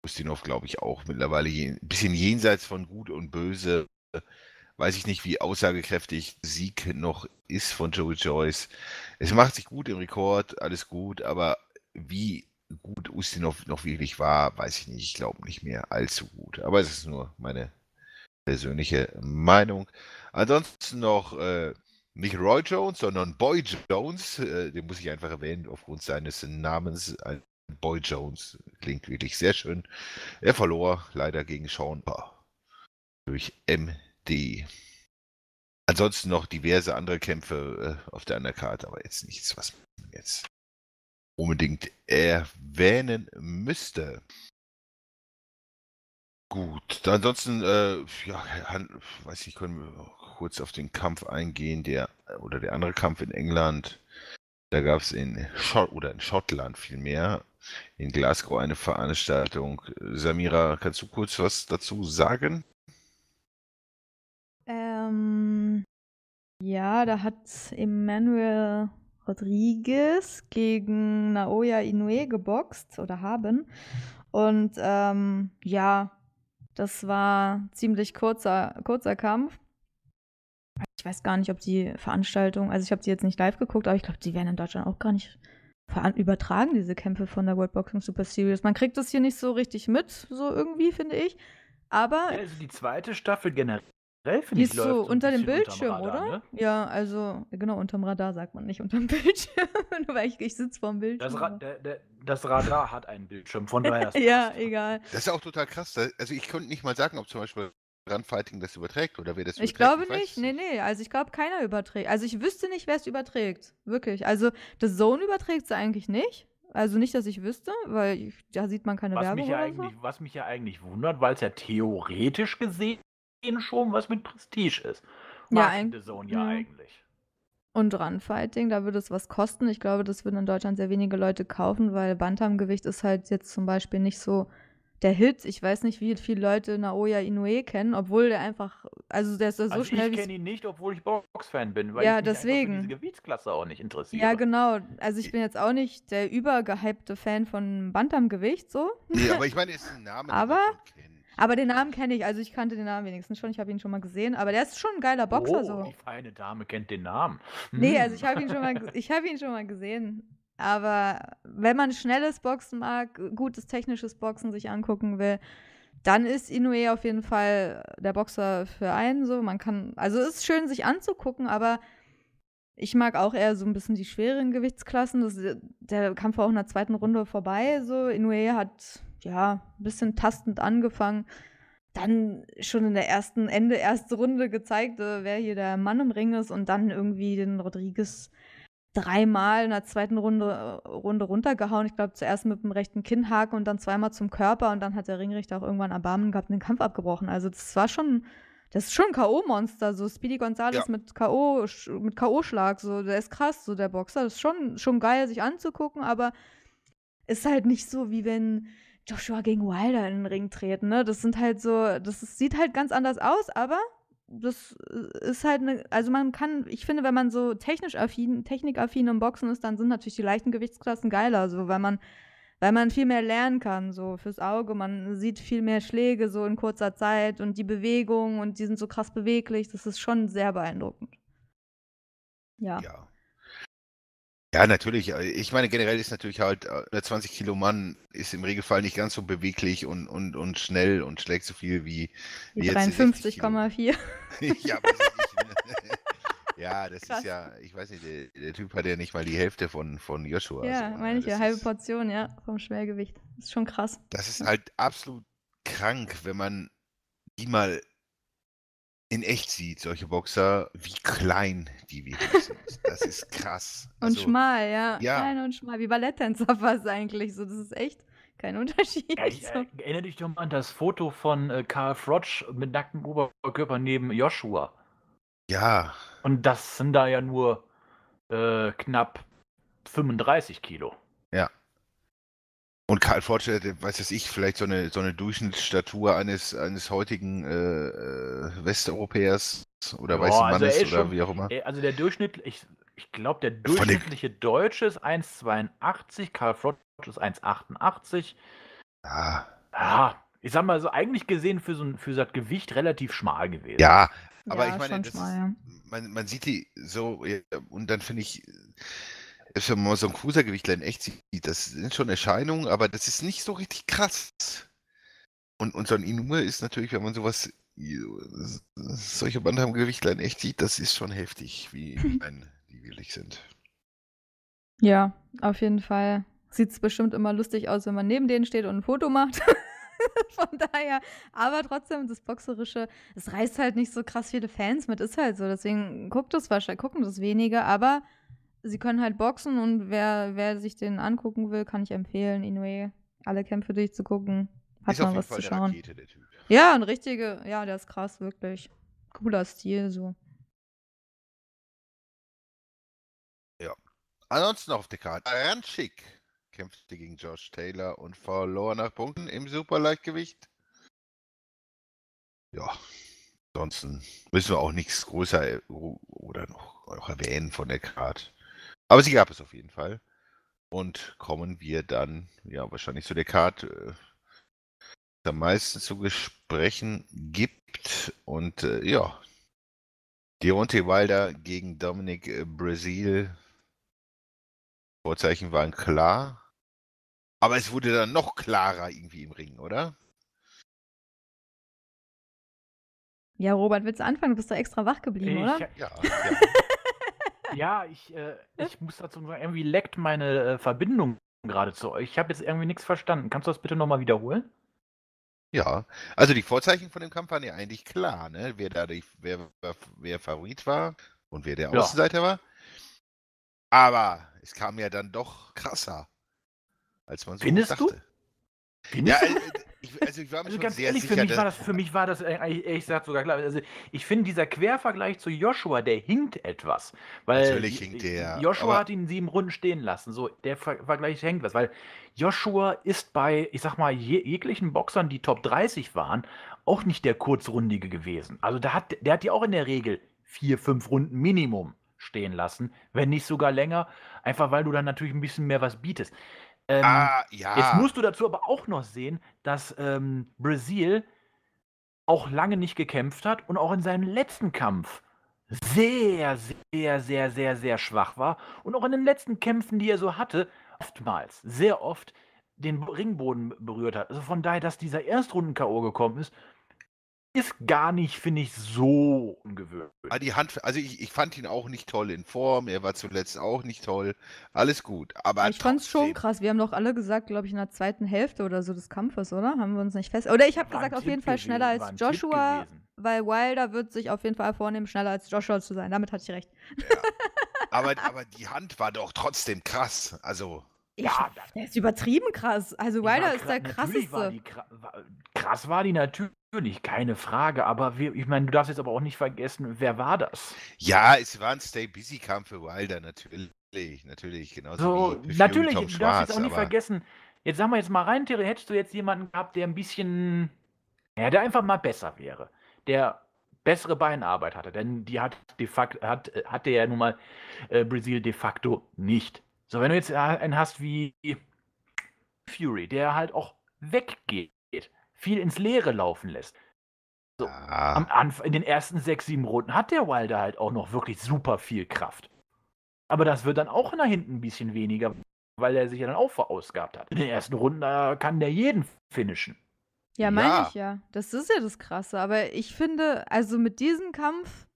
Ustinov, glaube ich, auch mittlerweile ein bisschen jenseits von Gut und Böse. Weiß ich nicht, wie aussagekräftig Sieg noch ist von Joey Joyce. Es macht sich gut im Rekord, alles gut, aber wie gut Ustinov noch wirklich war, weiß ich nicht. Ich glaube nicht mehr allzu gut. Aber es ist nur meine persönliche Meinung. Ansonsten noch äh, nicht Roy Jones, sondern Boy Jones. Äh, den muss ich einfach erwähnen, aufgrund seines Namens. Ein Boy Jones klingt wirklich sehr schön. Er verlor leider gegen Sean Barr durch MD. Ansonsten noch diverse andere Kämpfe äh, auf der Undercard, aber jetzt nichts, was man jetzt unbedingt erwähnen müsste. Gut, ansonsten, äh, ja, weiß ich, können wir kurz auf den Kampf eingehen, der oder der andere Kampf in England. Da gab es in Schott in Schottland vielmehr in Glasgow eine Veranstaltung. Samira, kannst du kurz was dazu sagen? Ähm, ja, da hat Emmanuel Rodriguez gegen Naoya Inoue geboxt oder haben. Und ähm, ja, das war ziemlich kurzer, kurzer Kampf. Ich weiß gar nicht, ob die Veranstaltung, also ich habe sie jetzt nicht live geguckt, aber ich glaube, die werden in Deutschland auch gar nicht übertragen diese Kämpfe von der World Boxing Super Series. Man kriegt das hier nicht so richtig mit, so irgendwie, finde ich. Aber. Also die zweite Staffel generell. Finde ist ich, so unter dem Bildschirm, Radar, oder? Ne? Ja, also genau, unterm Radar sagt man nicht unterm Bildschirm, weil ich, ich sitze vorm Bildschirm. Das, Ra der, der, das, Radar hat einen Bildschirm, von daher ist Ja, egal. Das ist auch total krass. Also ich konnte nicht mal sagen, ob zum Beispiel Randfighting das überträgt oder wer das überträgt? Ich glaube ich nicht. Nee, nee. Also ich glaube, keiner überträgt. Also ich wüsste nicht, wer es überträgt. Wirklich. Also das Zone überträgt es eigentlich nicht. Also nicht, dass ich wüsste, weil ich, da sieht man keine was Werbung. Mich ja so. Was mich ja eigentlich wundert, weil es ja theoretisch gesehen schon was mit Prestige ist. ja, The Zone ja eigentlich. Und Runfighting, da würde es was kosten. Ich glaube, das würden in Deutschland sehr wenige Leute kaufen, weil Bantamgewicht ist halt jetzt zum Beispiel nicht so der Hit, ich weiß nicht, wie viele Leute Naoya Inoue kennen, obwohl der einfach, also der ist ja so also schnell wie. Ich kenne ihn nicht, obwohl ich Box-Fan bin, weil ja, ich mich deswegen. diese Gewichtsklasse auch nicht interessiere. Ja, genau. Also ich bin jetzt auch nicht der übergehypte Fan von Bantam-Gewicht, so. Nee, aber ich meine, ist ein Name, aber, den man kennt. Aber den Namen kenne ich, also ich kannte den Namen wenigstens schon, ich habe ihn schon mal gesehen, aber der ist schon ein geiler Boxer. Oh, so. die feine Dame kennt den Namen. Nee, hm. also ich habe ihn, hab ihn schon mal gesehen. Aber wenn man schnelles Boxen mag, gutes technisches Boxen sich angucken will, dann ist Inoue auf jeden Fall der Boxer für einen. So, man kann, also es ist schön, sich anzugucken, aber ich mag auch eher so ein bisschen die schweren Gewichtsklassen. Das, der Kampf war auch in der zweiten Runde vorbei. So, Inoue hat ja ein bisschen tastend angefangen. Dann schon in der ersten, Ende erste Runde gezeigt, äh, wer hier der Mann im Ring ist und dann irgendwie den Rodriguez dreimal in der zweiten Runde, äh, Runde runtergehauen. Ich glaube, zuerst mit dem rechten Kinnhaken und dann zweimal zum Körper und dann hat der Ringrichter auch irgendwann Erbarmen gehabt und den Kampf abgebrochen. Also das war schon, das ist schon ein K.O.-Monster. So Speedy Gonzales ja. mit K.O., mit K.O.-Schlag, so, der ist krass, so der Boxer. Das ist schon, schon geil, sich anzugucken, aber ist halt nicht so, wie wenn Joshua gegen Wilder in den Ring treten, ne? Das sind halt so, das, das sieht halt ganz anders aus, aber das äh, ist halt eine, also man kann, ich finde, wenn man so technisch affin, technikaffin im Boxen ist, dann sind natürlich die leichten Gewichtsklassen geiler, so, weil man, weil man viel mehr lernen kann, so fürs Auge, man sieht viel mehr Schläge so in kurzer Zeit und die Bewegungen und die sind so krass beweglich, das ist schon sehr beeindruckend. Ja. ja. Ja, natürlich. Äh, ich meine, generell ist natürlich halt, äh, der 20 Kilo Mann ist im Regelfall nicht ganz so beweglich und, und, und schnell und schlägt so viel wie, wie 53,4. ja, ja, das Krass. ist ja, ich weiß nicht, der, der, Typ hat ja nicht mal die Hälfte von, von Joshua. Ja, also, meine ich ja, halbe Portion, ja, vom Schwergewicht. Das ist schon krass. Das ist halt absolut krank, wenn man die mal in echt sieht, solche Boxer, wie klein die wirklich sind. Das ist krass. und also, schmal, ja. ja. Klein und schmal, wie Balletttänzer fast eigentlich. So, das ist echt kein Unterschied. Ja, ich, so. äh, erinnere dich doch mal an das Foto von äh, Karl Frotsch mit nacktem Oberkörper neben Joshua. Ja. Und das sind da ja nur äh, knapp 35 Kilo. Ja. Und Karl Forsch, äh, weiß das ich, vielleicht so eine, so eine Durchschnittsstatur eines, eines heutigen äh, äh Westeuropäers oder Boah, weißen also Mannes oder schon, wie auch immer. Äh, also der Durchschnitt, ich, ich glaube, der durchschnittliche den... Deutsche ist 1,82, Karl Forsch ist 1,88. Ja. ja. Ich sag mal, so eigentlich gesehen für, so ein, für das Gewicht relativ schmal gewesen. Ja, aber ja, ich meine, schmal, ist, man, man sieht die so, und dann finde ich selbst wenn man so ein Cruisergewichtler in echt sieht, das sind schon Erscheinungen, aber das ist nicht so richtig krass. Und, und so ein Inume ist natürlich, wenn man sowas, solche Bantamgewichtler in echt sieht, das ist schon heftig, wie ein, die willig sind. Ja, auf jeden Fall. Sieht es bestimmt immer lustig aus, wenn man neben denen steht und ein Foto macht. Von daher, aber trotzdem, das Boxerische, es reißt halt nicht so krass viele Fans mit, ist halt so. Deswegen guckt das wahrscheinlich, gucken das wenige, aber sie können halt boxen und wer, wer sich den angucken will, kann ich empfehlen, Inoue alle Kämpfe durchzugucken. Hat ist man was Fall zu schauen. Rakete, ja, ein richtiger, ja, der ist krass, wirklich. Cooler Stil, so. Ja. Ansonsten auf der Karte. Aranchik kämpfte gegen Josh Taylor und verlor nach Punkten im Superleichtgewicht. Ja. Ansonsten müssen wir auch nichts größer äh, oder noch, noch erwähnen von der Karte. Aber sie gab es auf jeden Fall. Und kommen wir dann, ja, wahrscheinlich zu der Karte, äh, am meisten zu Gesprächen gibt. Und äh, ja, Deontay Wilder gegen Dominic äh, Brazil. Vorzeichen waren klar. Aber es wurde dann noch klarer irgendwie im Ring, oder? Ja, Robert, willst du anfangen? Du bist doch extra wach geblieben, ich, oder? Ja, ja ja, ich, äh, ich muss dazu sagen, irgendwie leckt meine äh, Verbindung gerade zu euch. Ich habe jetzt irgendwie nichts verstanden. Kannst du das bitte nochmal wiederholen? Ja, also die Vorzeichen von dem Kampf waren ja eigentlich klar, ne? wer, dadurch, wer, wer Favorit war und wer der Außenseiter ja. war. Aber es kam ja dann doch krasser, als man so Findest dachte. Du? Findest ja, du? Äh, äh, ich, also, ich war mir also schon ganz sehr ehrlich, sicher, für, mich war das, für mich war das äh, eigentlich, ehrlich gesagt, sogar klar. Also, ich finde, dieser Quervergleich zu Joshua, der hinkt etwas. Weil Natürlich hinkt der. Joshua hat ihn sieben Runden stehen lassen. So, der Ver Vergleich hängt was. Weil Joshua ist bei, ich sag mal, je, jeglichen Boxern, die Top 30 waren, auch nicht der Kurzrundige gewesen. Also, da hat, der hat ja auch in der Regel vier, fünf Runden Minimum stehen lassen, wenn nicht sogar länger, einfach weil du dann natürlich ein bisschen mehr was bietest. Ähm, ah, ja. Jetzt musst du dazu aber auch noch sehen, dass ähm, Brasil auch lange nicht gekämpft hat und auch in seinem letzten Kampf sehr, sehr, sehr, sehr, sehr schwach war und auch in den letzten Kämpfen, die er so hatte, oftmals, sehr oft den Ringboden berührt hat. Also von daher, dass dieser Erstrunden-K.O. gekommen ist, ist gar nicht, finde ich, so ungewöhnlich. Aber ah, die Hand, also ich, ich, fand ihn auch nicht toll in Form, er war zuletzt auch nicht toll. Alles gut. Aber ich fand es schon krass. Wir haben doch alle gesagt, glaube ich, in der zweiten Hälfte oder so des Kampfes, oder? Haben wir uns nicht fest. Oder ich habe gesagt, auf jeden Fall gewesen, schneller als Joshua, weil Wilder wird sich auf jeden Fall vornehmen, schneller als Joshua zu sein. Damit hatte ich recht. Ja. aber, aber die Hand war doch trotzdem krass. Also. ja, der ist übertrieben krass. Also Wilder ist der krasseste. War die, krass war die natürlich Natürlich, keine Frage, aber wir, ich meine, du darfst jetzt aber auch nicht vergessen, wer war das? Ja, es war ein Stay-Busy-Kampf für Wilder, natürlich, natürlich, genauso so, wie natürlich, Tom du Schwarz, darfst jetzt auch nicht vergessen, jetzt sag mal jetzt mal rein, Terry, hättest du jetzt jemanden gehabt, der ein bisschen, ja, der einfach mal besser wäre, der bessere Beinarbeit hatte, denn die hat de facto, hat, hatte ja nun mal äh, Brasil de facto nicht. So, wenn du jetzt äh, einen hast wie Fury, der halt auch weggeht, viel ins Leere laufen lässt. So, ah. am in den ersten sechs, sieben Runden hat der Wilder halt auch noch wirklich super viel Kraft. Aber das wird dann auch nach hinten ein bisschen weniger, weil er sich ja dann auch verausgabt hat. In den ersten Runden kann der jeden finishen. Ja, meine ja. ich ja. Das ist ja das Krasse. Aber ich finde, also mit diesem Kampf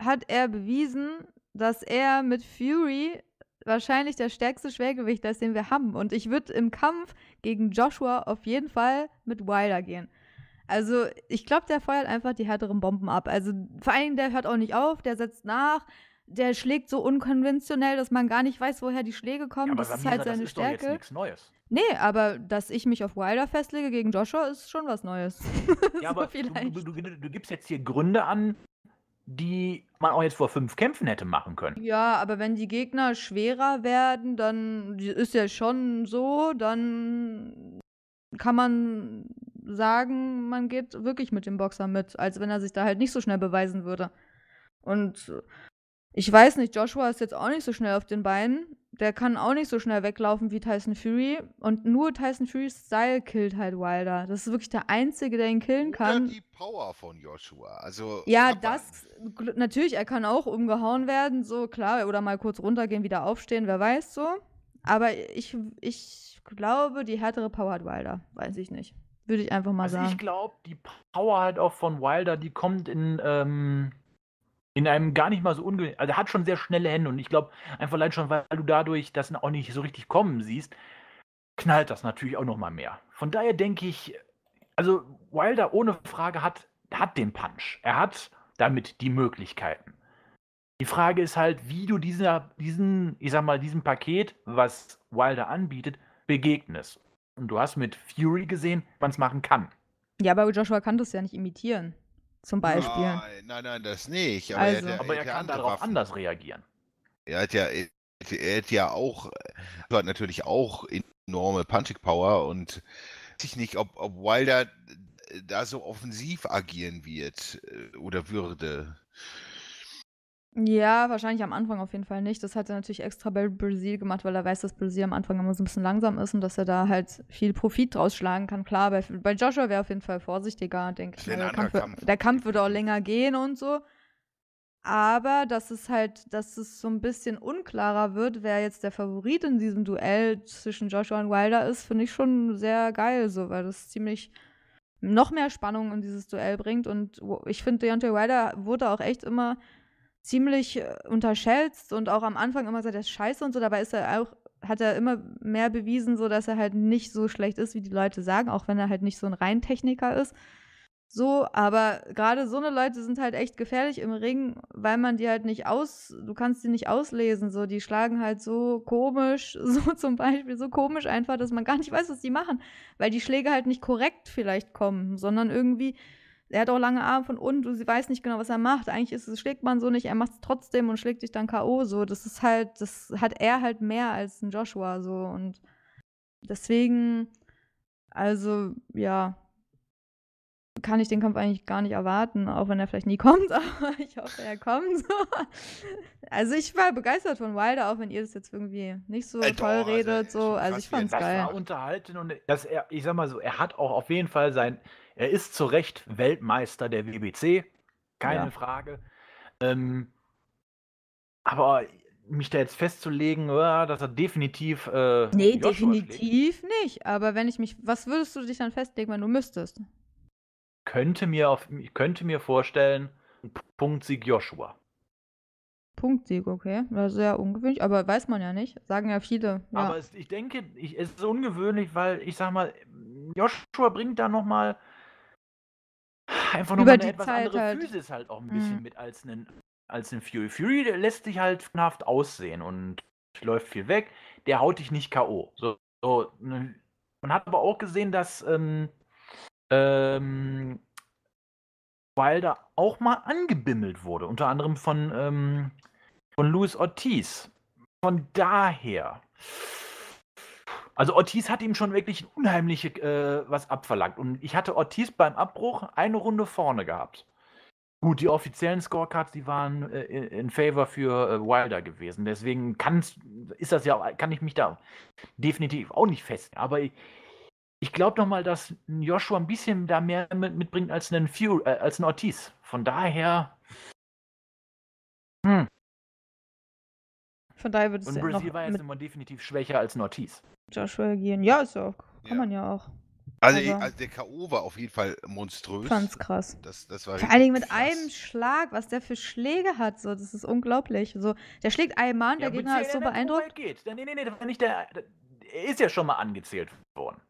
hat er bewiesen, dass er mit Fury wahrscheinlich das stärkste Schwergewicht ist, den wir haben. Und ich würde im Kampf gegen Joshua auf jeden Fall mit Wilder gehen. Also, ich glaube, der feuert einfach die härteren Bomben ab. Also, vor allen Dingen, der hört auch nicht auf, der setzt nach, der schlägt so unkonventionell, dass man gar nicht weiß, woher die Schläge kommen. Ja, das Samira, ist halt seine das ist halt Stärke. Doch jetzt nichts Neues. Nee, aber dass ich mich auf Wilder festlege gegen Joshua, ist schon was Neues. Ja, so aber du, du, du, du, gibst jetzt hier Gründe an, die man auch jetzt vor fünf Kämpfen hätte machen können. Ja, aber wenn die Gegner schwerer werden, dann ist ja schon so, dann kann man sagen, man geht wirklich mit dem Boxer mit, als wenn er sich da halt nicht so schnell beweisen würde. Und ich weiß nicht, Joshua ist jetzt auch nicht so schnell auf den Beinen, der kann auch nicht so schnell weglaufen wie Tyson Fury. Und nur Tyson Fury's Style killt halt Wilder. Das ist wirklich der Einzige, der ihn killen kann. Oder die Power von Joshua. Also, ja, das, natürlich, er kann auch umgehauen werden, so klar. Oder mal kurz runtergehen, wieder aufstehen, wer weiß so. Aber ich, ich glaube, die härtere Power hat Wilder. Weiß ich nicht. Würde ich einfach mal also sagen. Ich glaube, die Power halt auch von Wilder, die kommt in. Ähm in einem gar nicht mal so ungewöhnlichen, also hat schon sehr schnelle Hände und ich glaube, einfach allein schon, weil du dadurch das auch nicht so richtig kommen siehst, knallt das natürlich auch nochmal mehr. Von daher denke ich, also Wilder ohne Frage hat, hat den Punch. Er hat damit die Möglichkeiten. Die Frage ist halt, wie du dieser, diesen, ich sag mal, diesem Paket, was Wilder anbietet, begegnest. Und du hast mit Fury gesehen, man es machen kann. Ja, aber Joshua kann das ja nicht imitieren zum Beispiel. Nein, nein, nein das nicht. Aber also. er, aber er kann darauf Waffen. anders reagieren. Er hat ja, er, er hat ja auch, er hat natürlich auch enorme Punching Power und weiß ich nicht, ob, ob Wilder da so offensiv agieren wird äh, oder würde. Ja, wahrscheinlich am Anfang auf jeden Fall nicht. Das hat er natürlich extra bei Brasil gemacht, weil er weiß, dass Brasil am Anfang immer so ein bisschen langsam ist und dass er da halt viel Profit draus schlagen kann. Klar, bei, bei Joshua wäre auf jeden Fall vorsichtiger, denke ich. Der Kampf, Kampf. der Kampf würde auch länger gehen und so. Aber dass es halt, dass es so ein bisschen unklarer wird, wer jetzt der Favorit in diesem Duell zwischen Joshua und Wilder ist, finde ich schon sehr geil, so, weil das ziemlich noch mehr Spannung in dieses Duell bringt. Und ich finde, Deontay Wilder wurde auch echt immer ziemlich äh, unterschätzt und auch am Anfang immer sagt, er ist scheiße und so, dabei ist er auch, hat er immer mehr bewiesen, so dass er halt nicht so schlecht ist, wie die Leute sagen, auch wenn er halt nicht so ein Reintechniker ist. So, aber gerade so eine Leute sind halt echt gefährlich im Ring, weil man die halt nicht aus, du kannst die nicht auslesen, so, die schlagen halt so komisch, so zum Beispiel, so komisch einfach, dass man gar nicht weiß, was die machen, weil die Schläge halt nicht korrekt vielleicht kommen, sondern irgendwie er hat auch lange Arme von unten, du sie weiß nicht genau, was er macht. Eigentlich ist es, schlägt man so nicht, er macht es trotzdem und schlägt dich dann K.O. So, das ist halt, das hat er halt mehr als ein Joshua so und deswegen, also ja, kann ich den Kampf eigentlich gar nicht erwarten, auch wenn er vielleicht nie kommt, aber ich hoffe, er kommt. also ich war begeistert von Wilder, auch wenn ihr das jetzt irgendwie nicht so äh, toll doch, also, redet. Äh, also, so. also ich fand's geil. Das war unterhalten und das er, ich sag mal so, er hat auch auf jeden Fall sein, er ist zu Recht Weltmeister der WBC, keine ja. Frage. Ähm, aber mich da jetzt festzulegen, dass er definitiv. Äh, nee, Joshua definitiv schlägt. nicht. Aber wenn ich mich. Was würdest du dich dann festlegen, wenn du müsstest? Könnte mir auf, könnte mir vorstellen, Punktsieg Joshua. Punktsieg, okay. Das ist ja ungewöhnlich, aber weiß man ja nicht. Sagen ja viele. Ja. Aber es, ich denke, ich, es ist ungewöhnlich, weil ich sag mal, Joshua bringt da nochmal einfach nur über eine etwas Zeit andere halt. Physis halt auch ein bisschen mhm. mit als einen als ein Fury. Fury lässt sich halt knallhaft aussehen und läuft viel weg. Der haut dich nicht K.O. So, so, ne. Man hat aber auch gesehen, dass ähm, ähm, Wilder auch mal angebimmelt wurde, unter anderem von, ähm, von Luis Ortiz. Von daher also Ortiz hat ihm schon wirklich unheimlich äh, was abverlangt. Und ich hatte Ortiz beim Abbruch eine Runde vorne gehabt. Gut, die offiziellen Scorecards, die waren äh, in Favor für äh, Wilder gewesen. Deswegen ist das ja, kann ich mich da definitiv auch nicht fest. Aber ich, ich glaube nochmal, dass Joshua ein bisschen da mehr mit, mitbringt als ein Few, äh, Ortiz. Von daher. Hm. Von daher wird es Und ja Brazil war jetzt immer definitiv schwächer als Nortiz. Joshua gehen. Ja, ist ja auch. Kann ja. man ja auch. Also, also, der K.O. war auf jeden Fall monströs. Fand's krass. Das, das war Vor allen Dingen mit krass. einem Schlag, was der für Schläge hat, so, das ist unglaublich. So, der schlägt einmal und ja, der Gegner ist so der beeindruckt. Der Nee, nee, nee, nicht der, der ist ja schon mal angezählt worden.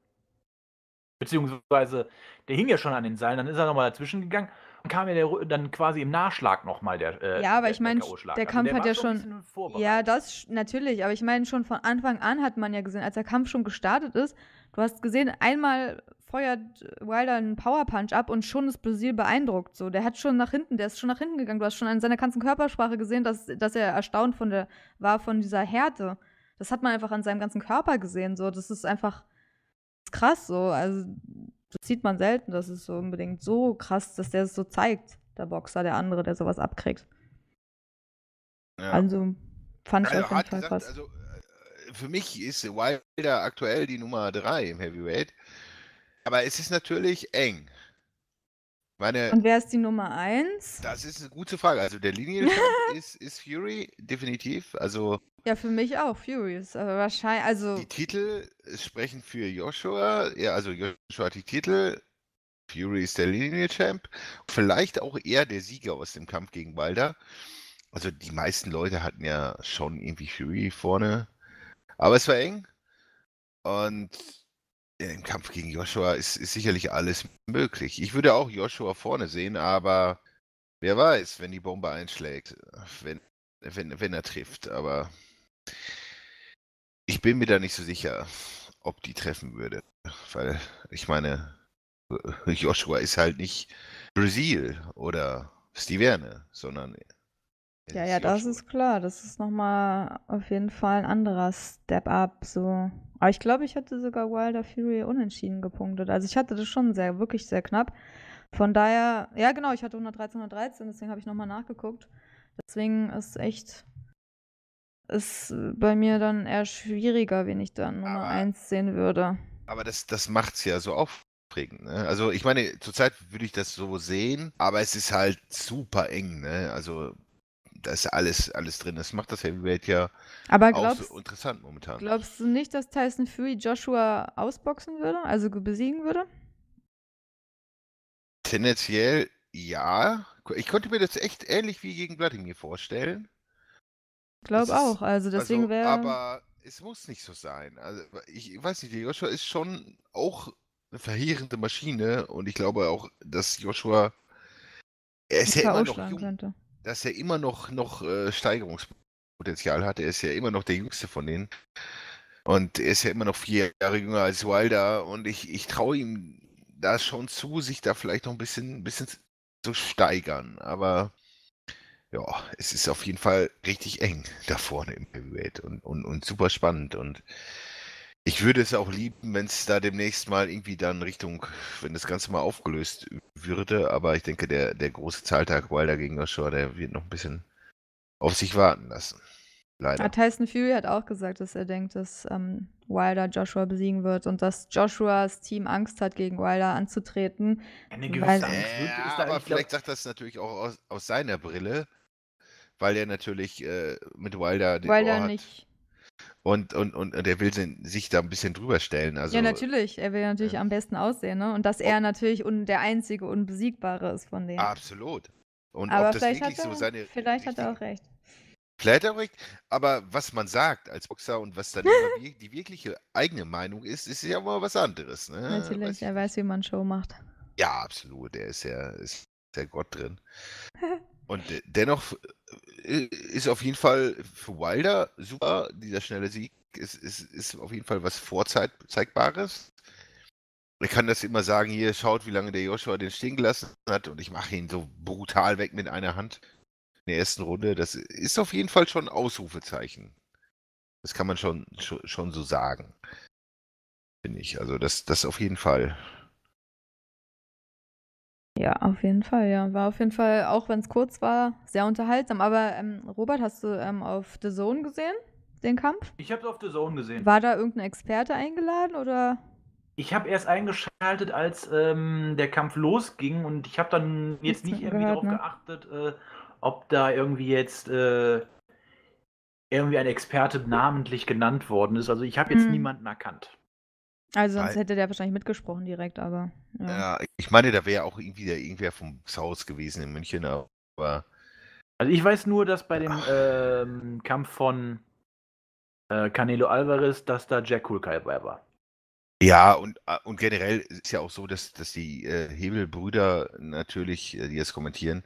Beziehungsweise, der hing ja schon an den Seilen, dann ist er nochmal dazwischen gegangen kam ja der, dann quasi im Nachschlag nochmal der äh, Ja, aber ich meine, der, der, also der Kampf der hat ja schon. Ja, das natürlich, aber ich meine, schon von Anfang an hat man ja gesehen, als der Kampf schon gestartet ist, du hast gesehen, einmal feuert Wilder einen Powerpunch ab und schon ist Brasil beeindruckt. So, der hat schon nach hinten, der ist schon nach hinten gegangen. Du hast schon an seiner ganzen Körpersprache gesehen, dass, dass er erstaunt von der, war von dieser Härte. Das hat man einfach an seinem ganzen Körper gesehen. So, das ist einfach krass so. Also das sieht man selten, dass es so unbedingt so krass, dass der es so zeigt, der Boxer, der andere, der sowas abkriegt. Ja. Also fand ich also, auf jeden Fall krass. Also, äh, für mich ist Wilder aktuell die Nummer 3 im Heavyweight. Aber es ist natürlich eng. Meine, und wer ist die Nummer 1? Das ist eine gute Frage. Also der Linie ist, ist Fury, definitiv. Also ja, für mich auch, Furious. Aber wahrscheinlich, also. Die Titel sprechen für Joshua. Ja, also Joshua hat die Titel. Fury ist der Linie-Champ. Vielleicht auch eher der Sieger aus dem Kampf gegen Walder. Also die meisten Leute hatten ja schon irgendwie Fury vorne. Aber es war eng. Und im Kampf gegen Joshua ist, ist sicherlich alles möglich. Ich würde auch Joshua vorne sehen, aber wer weiß, wenn die Bombe einschlägt, wenn, wenn, wenn er trifft. Aber ich bin mir da nicht so sicher, ob die treffen würde. Weil, ich meine, äh, Joshua ist halt nicht Brazil oder Stiverne, sondern. Ja, ja, Joshua. das ist klar. Das ist nochmal auf jeden Fall ein anderer Step up. So. Aber ich glaube, ich hatte sogar Wilder Fury unentschieden gepunktet. Also ich hatte das schon sehr, wirklich sehr knapp. Von daher, ja genau, ich hatte 113, 113, deswegen habe ich nochmal nachgeguckt. Deswegen ist echt ist äh, bei mir dann eher schwieriger, wenn ich da Nummer aber, 1 sehen würde. Aber das, das macht es ja so aufregend. Ne? Also ich meine, zurzeit würde ich das so sehen, aber es ist halt super eng. Ne? Also da ist alles, alles drin. Das macht das Heavyweight ja aber glaubst, auch so interessant momentan. Glaubst du nicht, dass Tyson Fury Joshua ausboxen würde, also besiegen würde? Tendenziell ja. Ich konnte mir das echt ähnlich wie gegen Vladimir vorstellen. Glaub das auch. Also deswegen also, wäre. Aber es muss nicht so sein. Also ich weiß nicht, Joshua ist schon auch eine verheerende Maschine und ich glaube auch, dass Joshua er ist ja immer noch jung, könnte. dass er immer noch noch äh, Steigerungspotenzial hat. Er ist ja immer noch der Jüngste von denen und er ist ja immer noch vier Jahre jünger als Wilder und ich, ich traue ihm da schon zu, sich da vielleicht noch ein bisschen ein bisschen zu steigern. Aber ja, es ist auf jeden Fall richtig eng da vorne im Heavyweight und, und, und super spannend. Und ich würde es auch lieben, wenn es da demnächst mal irgendwie dann Richtung, wenn das Ganze mal aufgelöst würde. Aber ich denke, der, der große Zahltag Wilder gegen Joshua, der wird noch ein bisschen auf sich warten lassen. Leider. Ah, Tyson Fury hat auch gesagt, dass er denkt, dass ähm, Wilder Joshua besiegen wird und dass Joshuas Team Angst hat, gegen Wilder anzutreten. Eine gewisse Angst. Ja, äh, aber glaub... vielleicht sagt das natürlich auch aus, aus seiner Brille weil er natürlich äh, mit Wilder den Wilder Ohr nicht. Und, und, und, und er will sich da ein bisschen drüber stellen. Also, ja, natürlich. Er will natürlich äh, am besten aussehen. Ne? Und dass er natürlich un der einzige Unbesiegbare ist von denen. Absolut. Und aber ob das vielleicht wirklich hat er, so seine. Vielleicht hat er auch recht. Vielleicht hat auch recht. Aber was man sagt als Boxer und was dann die wirkliche eigene Meinung ist, ist ja mal was anderes. Ne? Natürlich. Weiß er weiß, wie man Show macht. Ja, absolut. Er ist ja, ist der Gott drin. Und dennoch ist auf jeden Fall für Wilder super. Dieser schnelle Sieg ist, ist, ist auf jeden Fall was Vorzeigbares. Ich kann das immer sagen, hier schaut, wie lange der Joshua den stehen gelassen hat und ich mache ihn so brutal weg mit einer Hand in der ersten Runde. Das ist auf jeden Fall schon ein Ausrufezeichen. Das kann man schon, schon, so sagen. Finde ich. Also das, das auf jeden Fall. Ja, auf jeden Fall, ja. War auf jeden Fall, auch wenn es kurz war, sehr unterhaltsam. Aber ähm, Robert, hast du ähm, auf The Zone gesehen, den Kampf? Ich habe es auf The Zone gesehen. War da irgendein Experte eingeladen oder? Ich habe erst eingeschaltet, als ähm, der Kampf losging und ich habe dann jetzt Nichts nicht irgendwie gehört, darauf ne? geachtet, äh, ob da irgendwie jetzt äh, irgendwie ein Experte namentlich genannt worden ist. Also ich habe jetzt hm. niemanden erkannt. Also sonst Weil, hätte der wahrscheinlich mitgesprochen direkt, aber. Ja, ja ich meine, da wäre auch irgendwie der, irgendwer vom Haus gewesen in München, aber. Also ich weiß nur, dass bei dem ähm, Kampf von äh, Canelo Alvarez, dass da Jack Hulkai bei war. Ja, und, äh, und generell ist ja auch so, dass, dass die äh, Hebelbrüder natürlich, äh, die das kommentieren,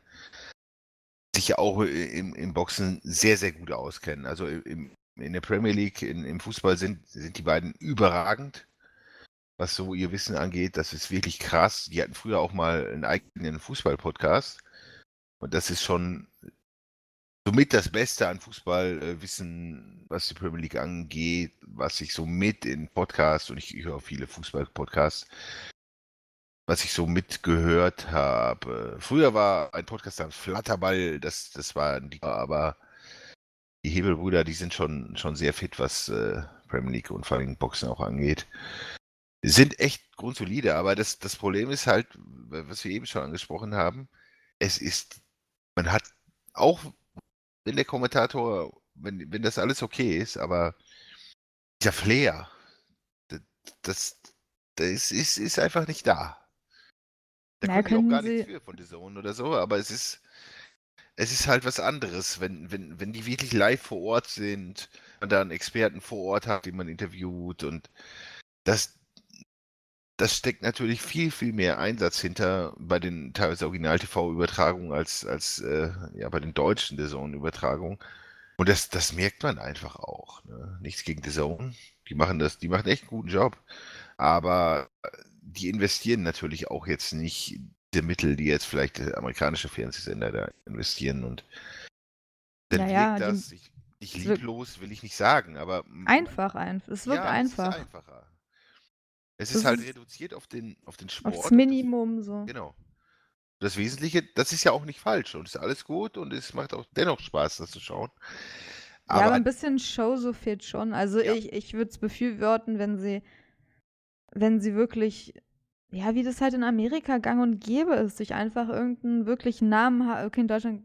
sich auch äh, im, im Boxen sehr, sehr gut auskennen. Also äh, im, in der Premier League, in, im Fußball sind, sind die beiden überragend was so ihr Wissen angeht, das ist wirklich krass. Die hatten früher auch mal einen eigenen Fußball-Podcast. Und das ist schon somit das Beste an Fußballwissen, was die Premier League angeht, was ich so mit in Podcasts, und ich, ich höre viele Fußball-Podcasts, was ich so mitgehört habe. Früher war ein Podcast am Flatterball, das, das war, aber die Hebelbrüder, die sind schon, schon sehr fit, was äh, Premier League und vor allem Boxen auch angeht sind echt grundsolide, aber das, das Problem ist halt, was wir eben schon angesprochen haben, es ist, man hat auch, wenn der Kommentator, wenn, wenn das alles okay ist, aber dieser Flair, das, das ist, ist einfach nicht da. Da Na, können ich auch gar Sie... nichts für von The Zone oder so, aber es ist, es ist halt was anderes, wenn, wenn, wenn die wirklich live vor Ort sind, man da einen Experten vor Ort hat, den man interviewt und das, das steckt natürlich viel, viel mehr Einsatz hinter bei den teilweise Original-TV-Übertragungen als, als äh, ja, bei den deutschen The übertragungen Und das, das merkt man einfach auch. Ne? Nichts gegen The Die machen das, die machen echt einen guten Job. Aber die investieren natürlich auch jetzt nicht die Mittel, die jetzt vielleicht amerikanische Fernsehsender da investieren. Und dann naja, wirkt das, ich, nicht lieblos will ich nicht sagen, aber. Einfach, einfach. Es wirkt ja, einfacher. Es ist einfacher. Es ist halt ist reduziert auf den, auf den Sport. Aufs Minimum das, so. Genau. Das Wesentliche, das ist ja auch nicht falsch und ist alles gut und es macht auch dennoch Spaß, das zu schauen. Aber, ja, aber ein bisschen Show so fehlt schon. Also ja. ich, ich würde es befürworten, wenn sie, wenn sie wirklich, ja, wie das halt in Amerika gang und gäbe ist, sich einfach irgendeinen wirklichen Namen, okay, in Deutschland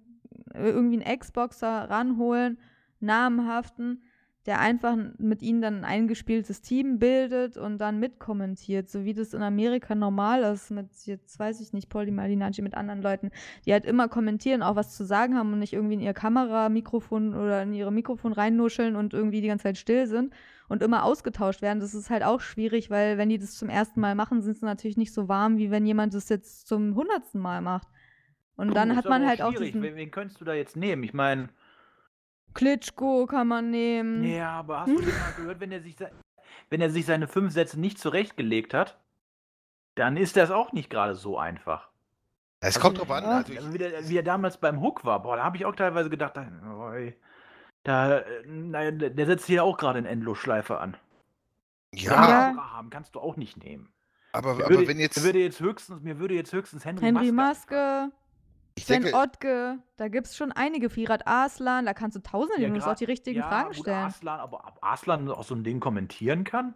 äh, irgendwie einen Xboxer ranholen, namenhaften der einfach mit ihnen dann ein eingespieltes Team bildet und dann mitkommentiert, so wie das in Amerika normal ist, mit, jetzt weiß ich nicht, Pauli Malinacci, mit anderen Leuten, die halt immer kommentieren, auch was zu sagen haben und nicht irgendwie in ihr Kameramikrofon oder in ihre Mikrofon reinnuscheln und irgendwie die ganze Zeit still sind und immer ausgetauscht werden. Das ist halt auch schwierig, weil wenn die das zum ersten Mal machen, sind sie natürlich nicht so warm, wie wenn jemand das jetzt zum hundertsten Mal macht. Und dann hat man halt auch. Diesen wen, wen könntest du da jetzt nehmen? Ich meine. Klitschko kann man nehmen. Ja, aber hast du hm? mal gehört, wenn er, sich, wenn er sich seine fünf Sätze nicht zurechtgelegt hat, dann ist das auch nicht gerade so einfach. Es also, kommt drauf an. Also wie, der, wie, der, damals beim Hook war, boah, da habe ich auch teilweise gedacht, da, na, der setzt hier auch gerade in Endlosschleife an. Ja. Abraham kannst du auch nicht nehmen. Aber, aber wenn jetzt. Würde jetzt höchstens, mir würde jetzt höchstens Henry, Henry Maske. Maske. Ich Sven denke, Ottke, da gibt es schon einige. Firat Aslan, da kannst du tausende ja, Jungs auch die richtigen ja, Fragen stellen. Aslan, aber ob Aslan auch so ein Ding kommentieren kann?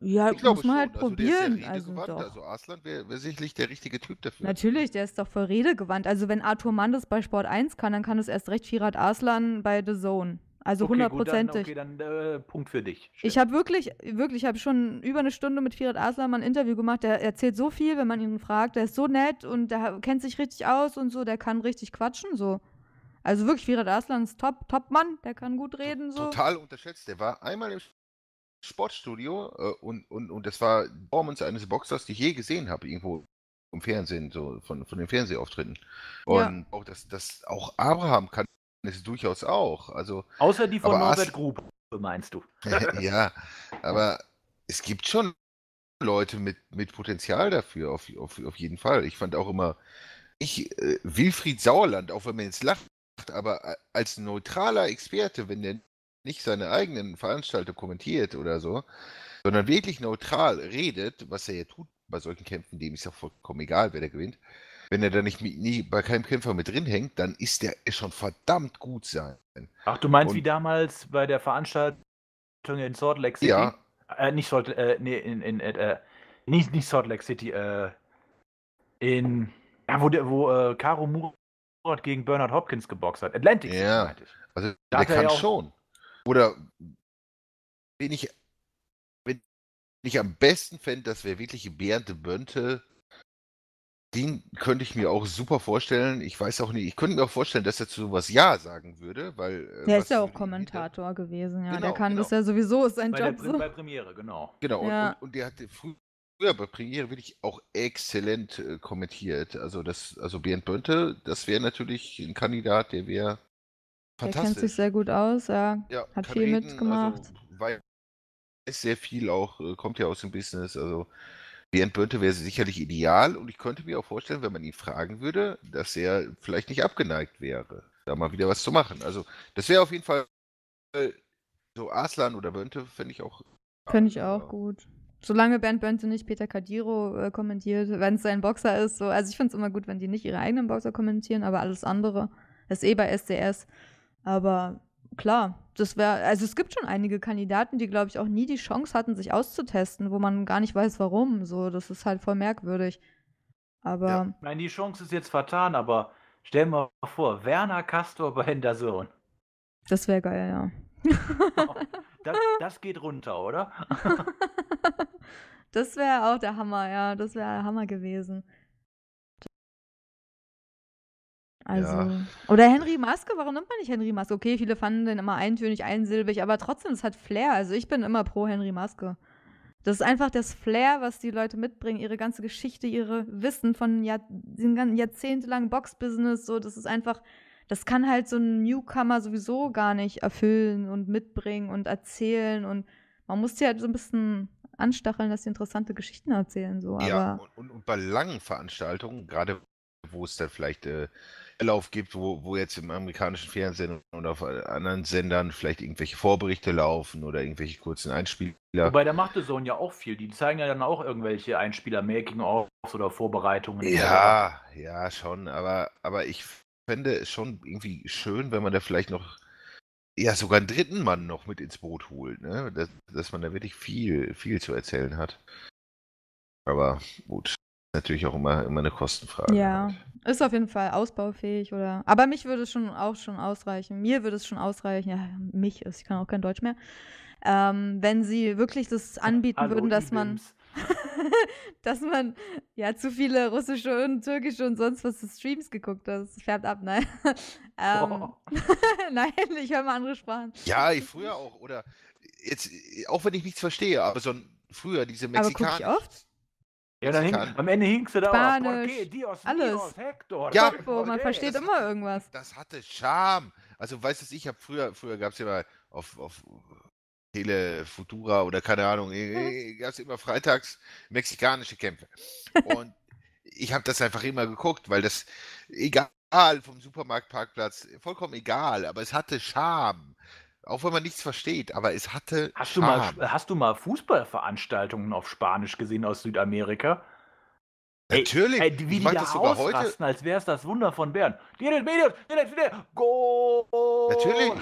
Ja, ich muss man halt also probieren. Ja also, doch. also Aslan wäre wär sicherlich der richtige Typ dafür. Natürlich, der ist doch voll redegewandt. Also wenn Arthur Mandes bei Sport 1 kann, dann kann es erst recht Firat Aslan bei The Zone. Also hundertprozentig. dann, okay, dann äh, Punkt für dich. Schön. Ich habe wirklich, wirklich, habe schon über eine Stunde mit Firat Aslan ein Interview gemacht. Der erzählt so viel, wenn man ihn fragt. Der ist so nett und der kennt sich richtig aus und so. Der kann richtig quatschen so. Also wirklich, Firat Aslan ist top, top Mann. Der kann gut reden so. Total unterschätzt. Der war einmal im Sportstudio äh, und, und, und das war Performance eines Boxers, die ich je gesehen habe irgendwo im Fernsehen, so von, von den Fernsehauftritten. Und ja. auch, dass, dass auch Abraham kann es durchaus auch. Also, Außer die von Norbert Ast Grube, meinst du. ja, aber es gibt schon Leute mit, mit Potenzial dafür, auf, auf, auf jeden Fall. Ich fand auch immer, ich, äh, Wilfried Sauerland, auch wenn man jetzt lacht, aber äh, als neutraler Experte, wenn der nicht seine eigenen Veranstaltungen kommentiert oder so, sondern wirklich neutral redet, was er ja tut bei solchen Kämpfen, dem ist ja vollkommen egal, wer da gewinnt, wenn er da nicht nie, bei keinem Kämpfer mit drin hängt, dann ist der schon verdammt gut sein. Ach, du meinst Und, wie damals bei der Veranstaltung in Salt Lake City? Ja. Äh, nicht Salt, äh, nee, in, in äh, nicht, nicht Salt Lake City, äh, in, ja, wo, der, wo äh, Caro Murat gegen Bernard Hopkins geboxt hat. Atlantic City, ja. Also, da der kann ja schon. Oder, bin ich, wenn ich am besten fände, das wäre wirklich Bernd Bönte den könnte ich mir auch super vorstellen. Ich weiß auch nicht, ich könnte mir auch vorstellen, dass er zu sowas Ja sagen würde, weil. Äh, der ist ja auch Kommentator wieder... gewesen, ja. Genau, der kann genau. das ja sowieso, ist sein bei Job. Der, so. Bei Premiere, genau. Genau, ja. und, und, und, der hatte früher bei Premiere wirklich auch exzellent äh, kommentiert. Also, das, also Bernd Bönte, das wäre natürlich ein Kandidat, der wäre fantastisch. Der kennt sich sehr gut aus, ja. ja hat viel reden, also mitgemacht. Also, weiß sehr viel auch, äh, kommt ja aus dem Business, also Bernd Bönte wäre sicherlich ideal und ich könnte mir auch vorstellen, wenn man ihn fragen würde, dass er vielleicht nicht abgeneigt wäre, da mal wieder was zu machen. Also das wäre auf jeden Fall äh, so Aslan oder Bönte, finde ich auch. Finde ich auch gut. Solange Bernd Bönte nicht Peter Kadiro äh, kommentiert, wenn es sein Boxer ist. So. Also ich finde es immer gut, wenn die nicht ihre eigenen Boxer kommentieren, aber alles andere ist eh bei SDS. Aber klar, das wäre, also es gibt schon einige Kandidaten, die, glaube ich, auch nie die Chance hatten, sich auszutesten, wo man gar nicht weiß, warum. So, das ist halt voll merkwürdig. Aber. Ja. Nein, die Chance ist jetzt vertan, aber stell mal vor, Werner Castor bei Henderson. Das wäre geil, ja. Genau. das, das, geht runter, oder? das wäre auch der Hammer, ja. Das wäre der Hammer gewesen. Also, ja. Oder Henry Maske, warum nimmt man nicht Henry Maske? Okay, viele fanden den immer eintönig, einsilbig, aber trotzdem, es hat Flair. Also ich bin immer pro Henry Maske. Das ist einfach das Flair, was die Leute mitbringen, ihre ganze Geschichte, ihre Wissen von Jahr, jahrzehntelangen Box-Business, so, das ist einfach, das kann halt so ein Newcomer sowieso gar nicht erfüllen und mitbringen und erzählen und man muss sie halt so ein bisschen anstacheln, dass sie interessante Geschichten erzählen, so. Ja, aber und, und, und bei langen Veranstaltungen, gerade wo es dann vielleicht äh, Schnelllauf gibt, wo, wo jetzt im amerikanischen Fernsehen und auf äh, anderen Sendern vielleicht irgendwelche Vorberichte laufen oder irgendwelche kurzen Einspieler. Wobei da macht The Zone ja auch viel. Die zeigen ja dann auch irgendwelche Einspieler, making offs oder Vorbereitungen. Ja, oder. Also ja, schon. Aber, aber ich fände es schon irgendwie schön, wenn man da vielleicht noch ja sogar einen dritten Mann noch mit ins Boot holt, ne? dass, dass man da wirklich viel, viel zu erzählen hat. Aber gut, natürlich auch immer, immer eine Kostenfrage. Ja, halt. ist auf jeden Fall ausbaufähig oder. Aber mich würde es schon auch schon ausreichen. Mir würde es schon ausreichen. Ja, mich ist, ich kann auch kein Deutsch mehr. Ähm, wenn sie wirklich das anbieten Hallo, würden, dass man. dass man ja zu viele russische und türkische und sonst was Streams geguckt hat. Das färbt ab, nein. ähm, nein, ich höre mal andere Sprachen. Ja, ich früher auch. Oder jetzt, auch wenn ich nichts verstehe, aber so ein, früher diese Mexikaner. Aber guck ich oft? Ja, dann hink, am Ende hingst du da Spanisch, Porque, Dios, alles. Dios, Hector, ja, Corpo, man versteht das, immer irgendwas. Das hatte Charme. Also, weißt du, ich habe früher, früher gab es ja mal auf, auf Tele Futura oder keine Ahnung, mhm. gab es immer freitags mexikanische Kämpfe. Und ich habe das einfach immer geguckt, weil das, egal vom Supermarktparkplatz, vollkommen egal, aber es hatte Charme. Auch wenn man nichts versteht, aber es hatte. Hast du, mal, hast du mal Fußballveranstaltungen auf Spanisch gesehen aus Südamerika? Natürlich. Ey, ey, wie ich die da das heute. als wäre es das Wunder von Bern. Go! Natürlich.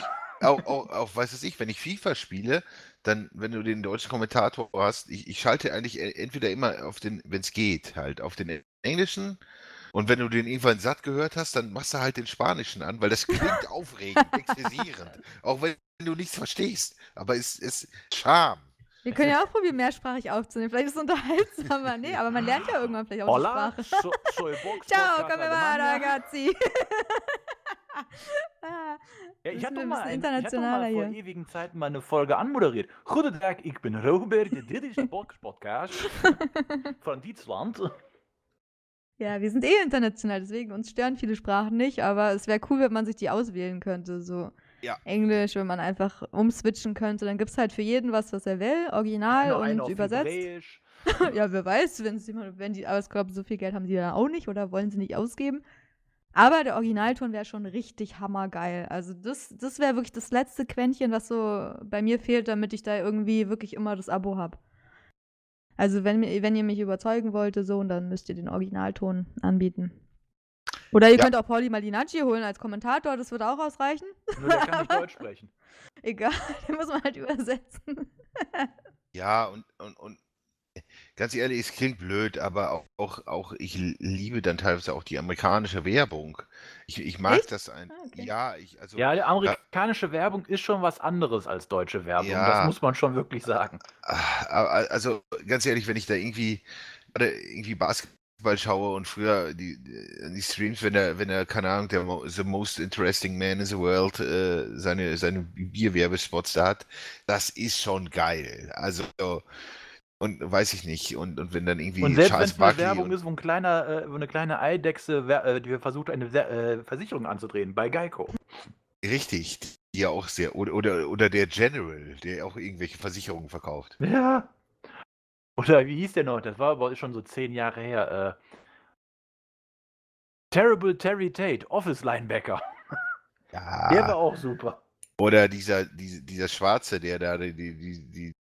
auch, auch, auch, weiß es ich, wenn ich FIFA spiele, dann, wenn du den deutschen Kommentator hast, ich, ich schalte eigentlich e-, entweder immer auf den, wenn es geht, halt, auf den englischen und wenn du den irgendwann satt gehört hast, dann machst du halt den Spanischen an, weil das klingt aufregend, exzessierend. Auch wenn du nichts verstehst. Aber es ist Charme. Wir können ja auch probieren, mehrsprachig aufzunehmen. Vielleicht ist es unterhaltsamer. Nee, aber man lernt ja irgendwann vielleicht auch Hola, die Sprache. Ciao, come vada, ragazzi. Ah. ja, ich hatte mal, ein, ich mal vor hier. ewigen Zeiten meine Folge anmoderiert. Guten Tag, ich bin Robert. der is Box Podcast von Deutschland. Ja, wir sind eh international, deswegen uns stören viele Sprachen nicht, aber es wäre cool, wenn man sich die auswählen könnte. So ja. Englisch, wenn man einfach umswitchen könnte. Dann gibt es halt für jeden was, was er will, original und übersetzt. ja, wer weiß, wenn es jemand, wenn die, aber ich glaube, so viel Geld haben die dann auch nicht oder wollen sie nicht ausgeben. Aber der Originalton wäre schon richtig hammergeil. Also das, das wäre wirklich das letzte Quäntchen, was so bei mir fehlt, damit ich da irgendwie wirklich immer das Abo habe. Also wenn, wenn ihr mich überzeugen wollt, so, und dann müsst ihr den Originalton anbieten. Oder ihr ja. könnt auch Pauli Malinacci holen als Kommentator, das würde auch ausreichen. Nur der kann nicht Deutsch sprechen. Egal, den muss man halt übersetzen. ja, und, und, und ganz ehrlich, es klingt blöd, aber auch, auch, auch ich liebe dann teilweise auch die amerikanische Werbung. Ich, ich mag Echt? das ein. Ah, okay. Ja, ich, also, ja, die amerikanische da, Werbung ist schon was anderes als deutsche Werbung. Ja, das muss man schon wirklich sagen. Ah, also ganz ehrlich, wenn ich da irgendwie, irgendwie Basketball schaue und früher die, die Streams, wenn der, wenn er, keine Ahnung, der The Most Interesting Man in the World äh, seine, seine Bierwerbespots da hat, das ist schon geil. Also und weiß ich nicht. Und, und wenn dann irgendwie und selbst Charles Barkley. Werbung ist, wo, ein kleiner, äh, wo eine kleine Eidechse äh, die versucht, eine äh, Versicherung anzudrehen bei Geico. Richtig, die ja auch sehr. Oder, oder, oder der General, der auch irgendwelche Versicherungen verkauft. Ja. Oder wie hieß der noch? Das war aber schon so zehn Jahre her. Äh. Terrible Terry Tate, Office Linebacker. Ja. Der war auch super. Oder dieser, dieser, dieser Schwarze, der da die, die, die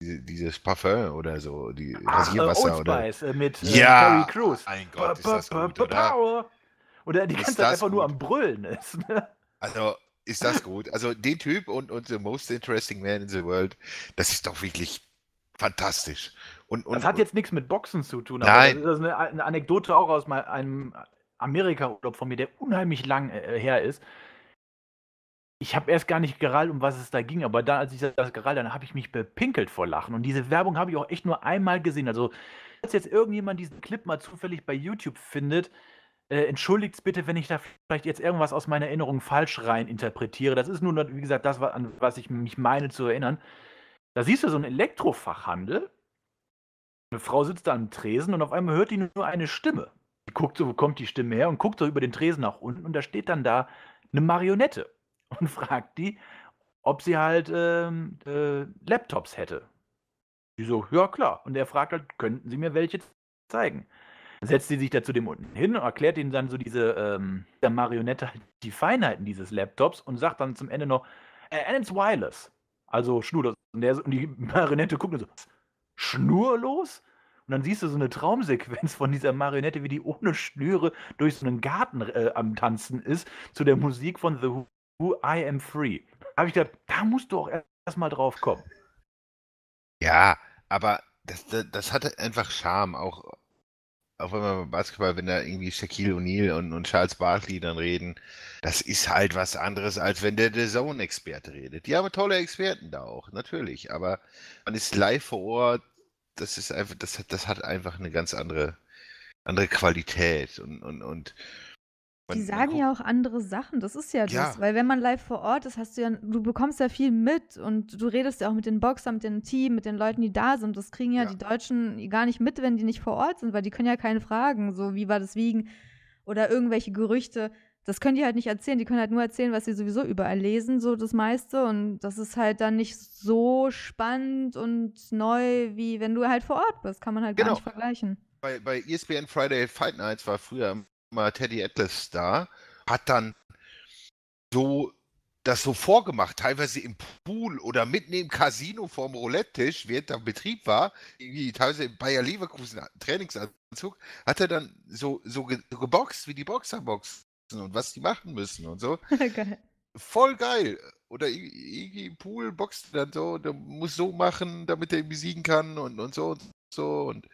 dieses Parfum oder so, die ah, äh, Rasierwasser oder Spice, äh, mit äh, ja. Terry Crews. Mein Gott, ist das gut, oder? oder die ganze Zeit einfach nur am Brüllen ist. Ne? also ist das gut. Also den Typ und, und The Most Interesting Man in the World, das ist doch wirklich fantastisch. Und, und, das hat jetzt nichts mit Boxen zu tun, nein. das ist eine, eine Anekdote auch aus meinem Amerika-Urlaub von mir, der unheimlich lang her ist ich habe erst gar nicht gerallt, um was es da ging, aber dann, als ich das gerallt dann habe ich mich bepinkelt vor Lachen. Und diese Werbung habe ich auch echt nur einmal gesehen. Also, falls jetzt irgendjemand diesen Clip mal zufällig bei YouTube findet, äh, entschuldigt bitte, wenn ich da vielleicht jetzt irgendwas aus meiner Erinnerung falsch rein interpretiere. Das ist nur, wie gesagt, das, an was ich mich meine zu erinnern. Da siehst du so einen Elektrofachhandel. Eine Frau sitzt da am Tresen und auf einmal hört die nur eine Stimme. Die guckt so, wo kommt die Stimme her und guckt so über den Tresen nach unten und da steht dann da eine Marionette und fragt die, ob sie halt ähm, äh, Laptops hätte. Die so, ja klar. Und er fragt halt, könnten Sie mir welche zeigen? Dann setzt sie sich da zu dem unten hin und erklärt ihnen dann so diese ähm, der Marionette halt die Feinheiten dieses Laptops und sagt dann zum Ende noch, äh, and it's wireless. Also schnurlos. Und, der, und die Marionette guckt und so, schnurlos? Und dann siehst du so eine Traumsequenz von dieser Marionette, wie die ohne Schnüre durch so einen Garten äh, am Tanzen ist, zu der Musik von The Who I Am Free. Habe ich gedacht, da musst du auch erstmal drauf kommen. Ja, aber das, das, das hatte einfach Charme, auch, auch wenn man beim Basketball, wenn da irgendwie Shaquille O'Neal und, und Charles Barkley dann reden, das ist halt was anderes, als wenn der The Zone-Experte redet. Die haben tolle Experten da auch, natürlich, aber man ist live vor Ort, das ist einfach, das hat, das hat einfach eine ganz andere, andere Qualität und, und, und die sagen ja auch andere Sachen, das ist ja das, ja. weil wenn man live vor Ort ist, hast du ja, du bekommst ja viel mit und du redest ja auch mit den Boxern, mit dem Team, mit den Leuten, die da sind. Das kriegen ja, ja, die Deutschen gar nicht mit, wenn die nicht vor Ort sind, weil die können ja keine Fragen, so wie war das Wiegen oder irgendwelche Gerüchte. Das können die halt nicht erzählen, die können halt nur erzählen, was sie sowieso überall lesen, so das meiste. Und das ist halt dann nicht so spannend und neu, wie wenn du halt vor Ort bist. Kann man halt genau. gar nicht vergleichen. Bei, bei ESPN Friday Fight Nights war früher mal Teddy Atlas da, hat dann so das so vorgemacht, teilweise im Pool oder mitten im Casino vorm Roulette-Tisch, während der Betrieb war, teilweise im Bayer Leverkusen Trainingsanzug, hat er dann so, so, geboxt, wie die Boxer boxen und was die machen müssen und so. geil. Voll geil. Oder irgendwie im Pool boxt dann so, der muss so machen, damit er ihn besiegen kann und, und so und so und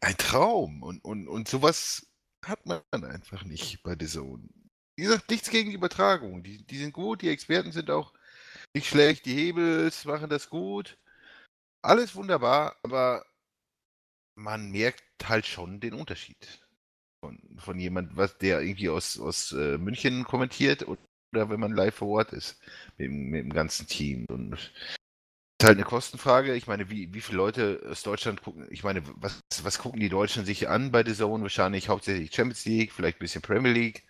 ein Traum und, und, und sowas hat man einfach nicht bei DAZN. Wie gesagt, nichts gegen die Übertragung. Die, die sind gut, die Experten sind auch nicht schlecht, die Hebels machen das gut. Alles wunderbar, aber man merkt halt schon den Unterschied. Von, von jemand, was der irgendwie aus, aus äh, München kommentiert oder wenn man live vor Ort ist mit, mit dem ganzen Team. Und ist halt eine Kostenfrage. Ich meine, wie, wie viele Leute aus Deutschland gucken, ich meine, was, was gucken die Deutschen sich an bei The Zone? Wahrscheinlich hauptsächlich Champions League, vielleicht ein bisschen Premier League.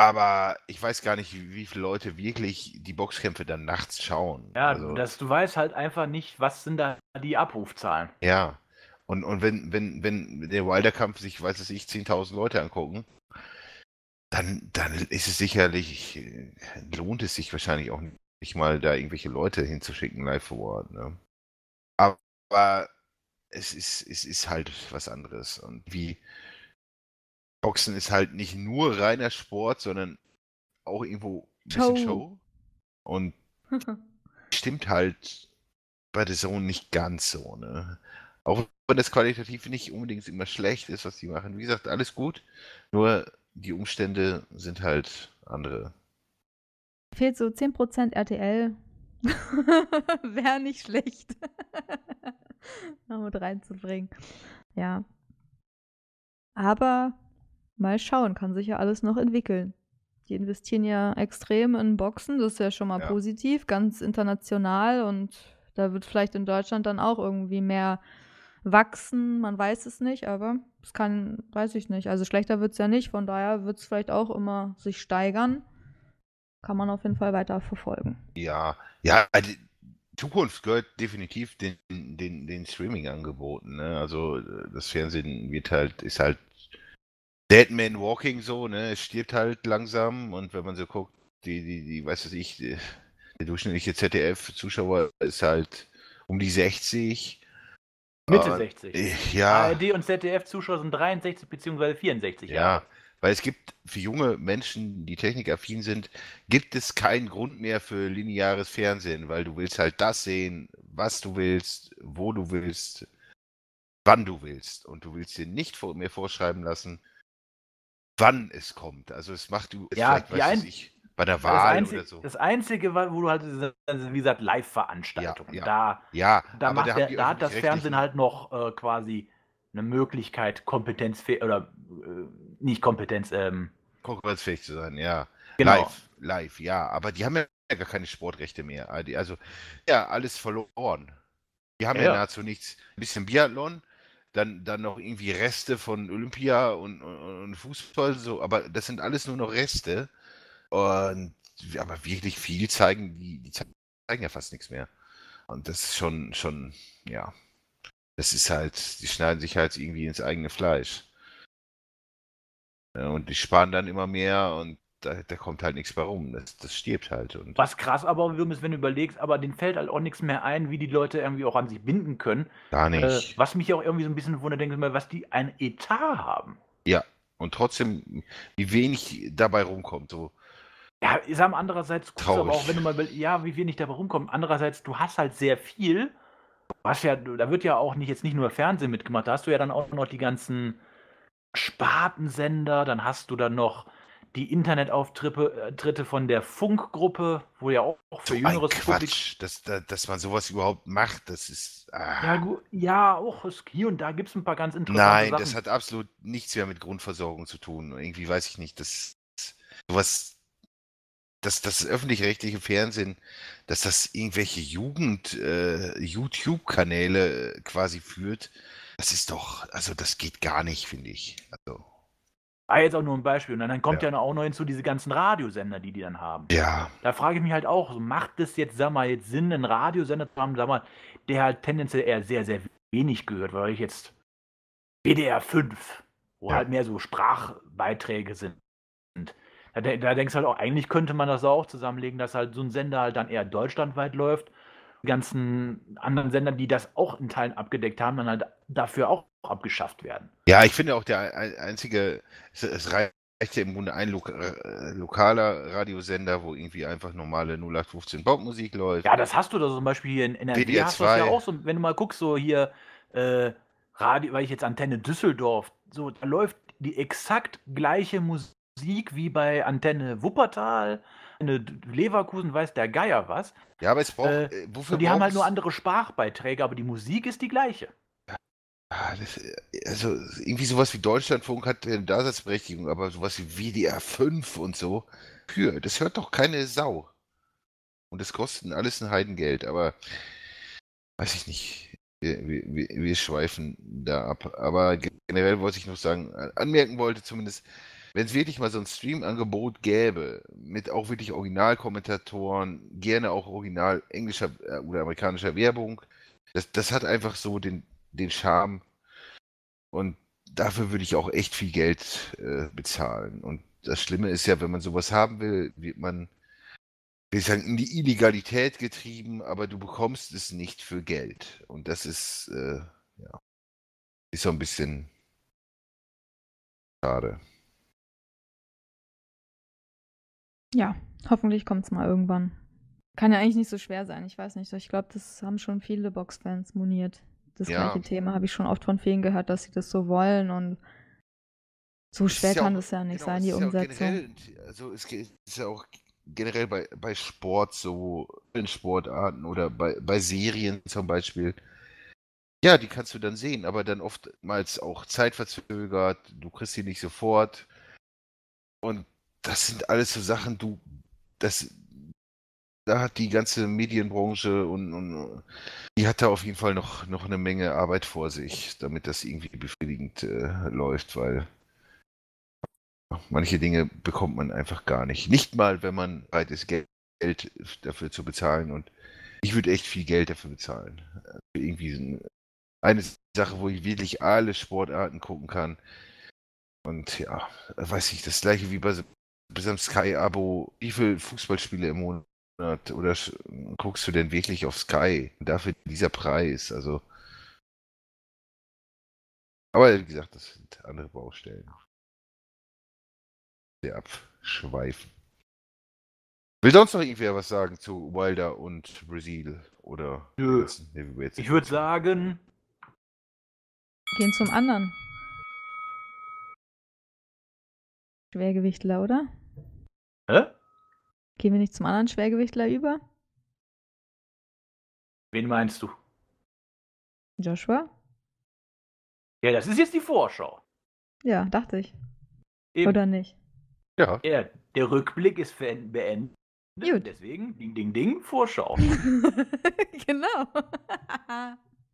Aber ich weiß gar nicht, wie viele Leute wirklich die Boxkämpfe dann nachts schauen. Ja, also, das, du weißt halt einfach nicht, was sind da die Abrufzahlen. Ja. Und, und wenn, wenn, wenn der Wilder-Kampf sich, weiß es ich, 10.000 Leute angucken, dann, dann ist es sicherlich, äh, lohnt es sich wahrscheinlich auch nicht mal da irgendwelche Leute hinzuschicken live vor Ort. Ne? Aber es ist, es ist halt was anderes. Und wie Boxen ist halt nicht nur reiner Sport, sondern auch irgendwo ein bisschen Show. Show. Und stimmt halt bei der Zone nicht ganz so. Ne? Auch wenn das qualitativ nicht unbedingt immer schlecht ist, was die machen. Wie gesagt, alles gut. Nur die Umstände sind halt andere fehlt so 10% RTL. Wäre nicht schlecht. noch mit reinzubringen. Ja. Aber mal schauen, kann sich ja alles noch entwickeln. Die investieren ja extrem in Boxen, das ist ja schon mal ja. positiv, ganz international und da wird vielleicht in Deutschland dann auch irgendwie mehr wachsen, man weiß es nicht, aber es kann, weiß ich nicht. Also schlechter wird es ja nicht, von daher wird es vielleicht auch immer sich steigern kann man auf jeden Fall weiter verfolgen. Ja, ja, die Zukunft gehört definitiv den, den, den Streaming-Angeboten. Ne? Also das Fernsehen wird halt, ist halt Dead Man Walking so, ne? Es stirbt halt langsam und wenn man so guckt, die, die, die, weiß was ich, die, der durchschnittliche ZDF-Zuschauer ist halt um die 60. Mitte 60. Ja. ARD und ZDF-Zuschauer sind 63 bzw. 64 Jahre. Ja, weil es gibt für junge Menschen, die technikaffin sind, gibt es keinen Grund mehr für lineares Fernsehen, weil du willst halt das sehen, was du willst, wo du willst, wann du willst. Und du willst dir nicht mehr vorschreiben lassen, wann es kommt. Also es macht du ja, die ich, bei der Wahl einzige, oder so. Das Einzige, wo du halt, wie gesagt, Live-Veranstaltungen. Ja, ja, da, ja, da, der, da hat das Fernsehen halt noch äh, quasi eine Möglichkeit, kompetenzfähig oder äh, nicht kompetenz, ähm, konkurrenzfähig zu sein, ja. Genau. Live, live, ja. Aber die haben ja gar keine Sportrechte mehr. Also, ja, alles verloren. Die haben ja, ja nahezu nichts. Ein bisschen Biathlon, dann, dann noch irgendwie Reste von Olympia und, und, und Fußball, so, aber das sind alles nur noch Reste. Und aber wirklich viel zeigen, die, die zeigen ja fast nichts mehr. Und das ist schon, schon, ja, das ist halt, die schneiden sich halt irgendwie ins eigene Fleisch. Und die sparen dann immer mehr und da, da kommt halt nichts bei rum. Das, das stirbt halt. Und Was krass aber ist, wenn du überlegst, aber denen fällt halt auch nichts mehr ein, wie die Leute irgendwie auch an sich binden können. Gar äh, nicht. was mich auch irgendwie so ein bisschen wundert, denke ich mal, was die ein Etat haben. Ja, und trotzdem, wie wenig dabei rumkommt. So. Ja, ist am andererseits gut, aber auch wenn du mal, ja, wie wenig dabei rumkommt. Andererseits, du hast halt sehr viel, hast ja, da wird ja auch nicht jetzt nicht nur Fernsehen mitgemacht, da hast du ja dann auch noch die ganzen Spatensender, dann hast du dann noch die Internetauftritte äh, von der Funkgruppe, wo ja auch für so jüngeres ein Quatsch, dass, dass man sowas überhaupt macht, das ist. Ah. Ja, ja, auch hier und da gibt es ein paar ganz interessante Nein, Sachen. das hat absolut nichts mehr mit Grundversorgung zu tun. Irgendwie weiß ich nicht, dass sowas dass das öffentlich-rechtliche Fernsehen, dass das irgendwelche Jugend-YouTube-Kanäle äh, äh, quasi führt, das ist doch, also das geht gar nicht, finde ich. Also. Ah, jetzt auch nur ein Beispiel. Und dann kommt ja. ja auch noch hinzu diese ganzen Radiosender, die die dann haben. Ja. Da frage ich mich halt auch, so, macht es jetzt, sag mal, jetzt Sinn, einen Radiosender zu haben, sag mal, der halt tendenziell eher sehr, sehr wenig gehört, weil ich jetzt BDR 5, wo ja. halt mehr so Sprachbeiträge sind. Da, da denkst du halt auch, eigentlich könnte man das auch zusammenlegen, dass halt so ein Sender halt dann eher deutschlandweit läuft. Die ganzen anderen Sender, die das auch in Teilen abgedeckt haben, dann halt dafür auch abgeschafft werden. Ja, ich finde auch der einzige, es reicht ja im Grunde ein äh, lokaler Radiosender, wo irgendwie einfach normale 0815 Popmusik läuft. Ja, das hast du da zum Beispiel hier in NRW. WDR hast du ja auch so, wenn du mal guckst, so hier äh, Radio, weil ich jetzt Antenne Düsseldorf, so da läuft die exakt gleiche Musik Musik wie bei Antenne Wuppertal, eine Leverkusen weiß der Geier was. Ja, aber es braucht. Äh, äh wofür die haben halt nur andere Sprachbeiträge, aber die Musik ist die gleiche. Ja, ah, das, äh, also irgendwie sowas wie Deutschlandfunk hat eine Daseinsberechtigung, aber sowas wie WDR 5 und so, für, das hört doch keine Sau. Und das kostet alles ein Heidengeld, aber weiß ich nicht. Wir, wir, wir schweifen da ab. Aber generell wollte ich noch sagen, anmerken wollte zumindest, wenn es wirklich mal so ein Stream-Angebot gäbe, mit auch wirklich Originalkommentatoren, gerne auch original englischer äh, oder amerikanischer Werbung, das, das hat einfach so den, den Charme. Und dafür würde ich auch echt viel Geld äh, bezahlen. Und das Schlimme ist ja, wenn man sowas haben will, wird man, will sagen, in die Illegalität getrieben, aber du bekommst es nicht für Geld. Und das ist, äh, ja, ist so ein bisschen schade. Ja, hoffentlich kommt es mal irgendwann. Kann ja eigentlich nicht so schwer sein, ich weiß nicht. Ich glaube, das haben schon viele Boxfans moniert. Das ja. gleiche Thema habe ich schon oft von vielen gehört, dass sie das so wollen und so schwer kann ja ja nicht genau, sein, die Umsetzung. Ja generell, also es ist ja auch generell bei, bei Sport so, in Sportarten oder bei, bei Serien zum Beispiel. Ja, die kannst du dann sehen, aber dann oftmals auch zeitverzögert, du kriegst sie nicht sofort. Und das sind alles so Sachen, du, das, da hat die ganze Medienbranche und, und die hat da auf jeden Fall noch, noch eine Menge Arbeit vor sich, damit das irgendwie befriedigend äh, läuft, weil manche Dinge bekommt man einfach gar nicht. Nicht mal, wenn man bereit ist, Geld dafür zu bezahlen und ich würde echt viel Geld dafür bezahlen. Für irgendwie eine Sache, wo ich wirklich alle Sportarten gucken kann. Und ja, weiß ich, das gleiche wie bei, bis am Sky-Abo, wie viele Fußballspiele im Monat oder guckst du denn wirklich auf Sky? Und dafür dieser Preis, also. Aber wie gesagt, das sind andere Baustellen. Der Abschweifen. Will sonst noch irgendwer was sagen zu Wilder und Brazil? Oder. Nö. Nee, ich würde sagen. Gehen zum anderen. Schwergewicht lauter. Hä? Gehen wir nicht zum anderen Schwergewichtler über? Wen meinst du? Joshua? Ja, das ist jetzt die Vorschau. Ja, dachte ich. Eben. Oder nicht? Ja. ja. Der Rückblick ist beendet. Gut. Deswegen, ding, ding, ding, Vorschau. genau.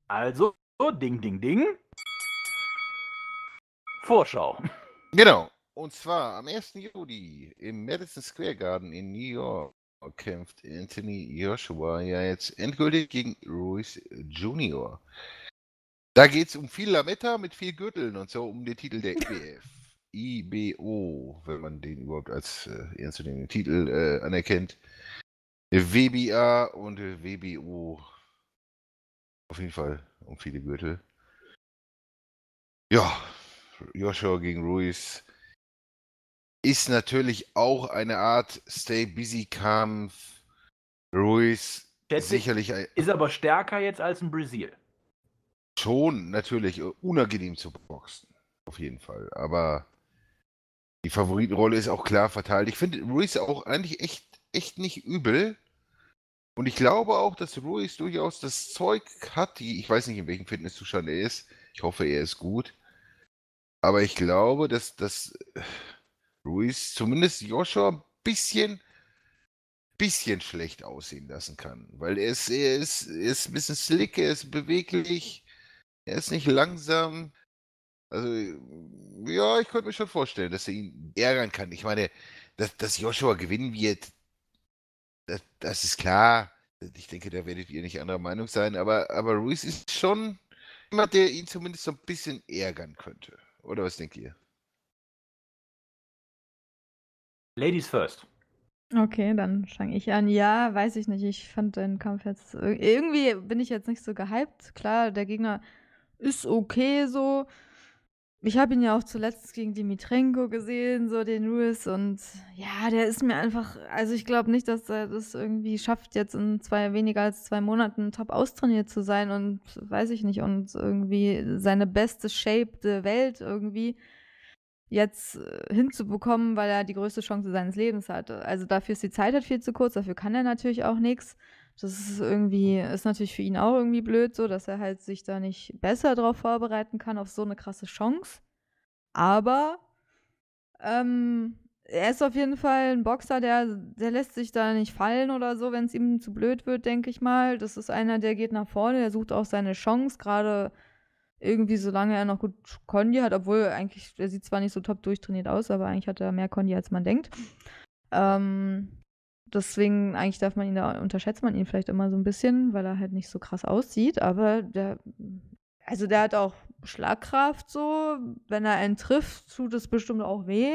also, ding, ding, ding. Vorschau. Genau. Und zwar am 1. Juli im Madison Square Garden in New York kämpft Anthony Joshua ja jetzt endgültig gegen Ruiz Jr. Da geht es um viel Lametta mit viel Gürteln und so um den Titel der IBF. IBO, wenn man den überhaupt als äh, ernstzunehmenden Titel äh, anerkennt. WBA und WBO. Auf jeden Fall um viele Gürtel. Ja, Joshua gegen Ruiz ist natürlich auch eine Art Stay-Busy-Kampf. Ruiz Schätze, sicherlich. Ist aber stärker jetzt als ein Brasil. Schon, natürlich. Unangenehm zu boxen. Auf jeden Fall. Aber die Favoritenrolle ist auch klar verteilt. Ich finde Ruiz auch eigentlich echt, echt nicht übel. Und ich glaube auch, dass Ruiz durchaus das Zeug hat. ich weiß nicht, in welchem Fitnesszustand er ist. Ich hoffe, er ist gut. Aber ich glaube, dass das Ruiz zumindest Joshua ein bisschen, bisschen schlecht aussehen lassen kann. Weil er ist, er ist, er ist ein bisschen slick, er ist beweglich, er ist nicht langsam. Also, ja, ich könnte mir schon vorstellen, dass er ihn ärgern kann. Ich meine, dass, dass Joshua gewinnen wird, das, das ist klar. Ich denke, da werdet ihr nicht anderer Meinung sein. Aber, aber Ruiz ist schon jemand, der ihn zumindest so ein bisschen ärgern könnte. Oder was denkt ihr? Ladies first. Okay, dann fange ich an. Ja, weiß ich nicht. Ich fand den Kampf jetzt. Irgendwie bin ich jetzt nicht so gehypt. Klar, der Gegner ist okay so. Ich habe ihn ja auch zuletzt gegen Dimitrenko gesehen, so den Ruiz. Und ja, der ist mir einfach. Also, ich glaube nicht, dass er das irgendwie schafft, jetzt in zwei, weniger als zwei Monaten top austrainiert zu sein. Und weiß ich nicht. Und irgendwie seine beste Shape der Welt irgendwie jetzt äh, hinzubekommen, weil er die größte Chance seines Lebens hatte. Also dafür ist die Zeit halt viel zu kurz, dafür kann er natürlich auch nichts. Das ist irgendwie, ist natürlich für ihn auch irgendwie blöd, so dass er halt sich da nicht besser drauf vorbereiten kann, auf so eine krasse Chance. Aber ähm, er ist auf jeden Fall ein Boxer, der, der lässt sich da nicht fallen oder so, wenn es ihm zu blöd wird, denke ich mal. Das ist einer, der geht nach vorne, der sucht auch seine Chance, gerade irgendwie, solange er noch gut Kondi hat, obwohl eigentlich, er sieht zwar nicht so top durchtrainiert aus, aber eigentlich hat er mehr Kondi, als man denkt. Ähm, deswegen, eigentlich darf man ihn da, unterschätzt man ihn vielleicht immer so ein bisschen, weil er halt nicht so krass aussieht, aber der, also der hat auch Schlagkraft so. Wenn er einen trifft, tut es bestimmt auch weh.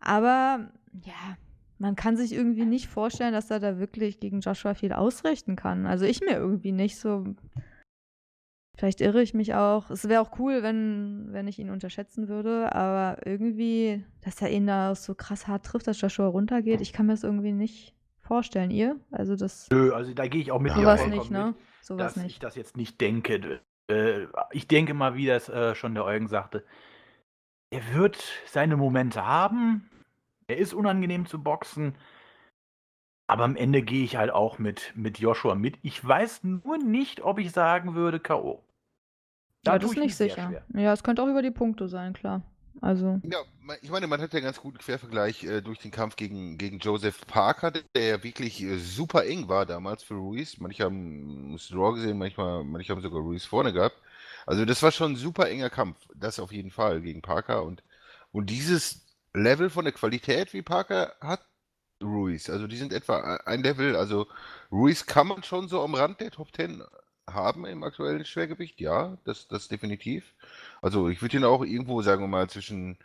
Aber ja, man kann sich irgendwie nicht vorstellen, dass er da wirklich gegen Joshua viel ausrichten kann. Also ich mir irgendwie nicht so. Vielleicht irre ich mich auch. Es wäre auch cool, wenn, wenn ich ihn unterschätzen würde, aber irgendwie, dass er ihn da so krass hart trifft, dass Joshua runtergeht, ich kann mir das irgendwie nicht vorstellen. Ihr? Also das. Nö, also da gehe ich auch mit. Sowas ja, nicht, ne? Sowas dass nicht. ich das jetzt nicht denke. Äh, ich denke mal, wie das äh, schon der Eugen sagte, er wird seine Momente haben. Er ist unangenehm zu boxen. Aber am Ende gehe ich halt auch mit, mit Joshua mit. Ich weiß nur nicht, ob ich sagen würde K.O. Da ja, das ist nicht sicher. Ja, es könnte auch über die Punkte sein, klar. Also. Ja, ich meine, man hat ja ganz guten Quervergleich äh, durch den Kampf gegen, gegen Joseph Parker, der ja wirklich äh, super eng war damals für Ruiz. Manche haben Straw gesehen, manchmal, manche haben sogar Ruiz vorne gehabt. Also das war schon ein super enger Kampf, das auf jeden Fall gegen Parker und, und dieses Level von der Qualität, wie Parker hat Ruiz. Also die sind etwa äh, ein Level, also Ruiz kann man schon so am Rand der Top 10 haben im aktuellen Schwergewicht, ja, das, das definitiv. Also ich würde ihn auch irgendwo, sagen wir mal, zwischen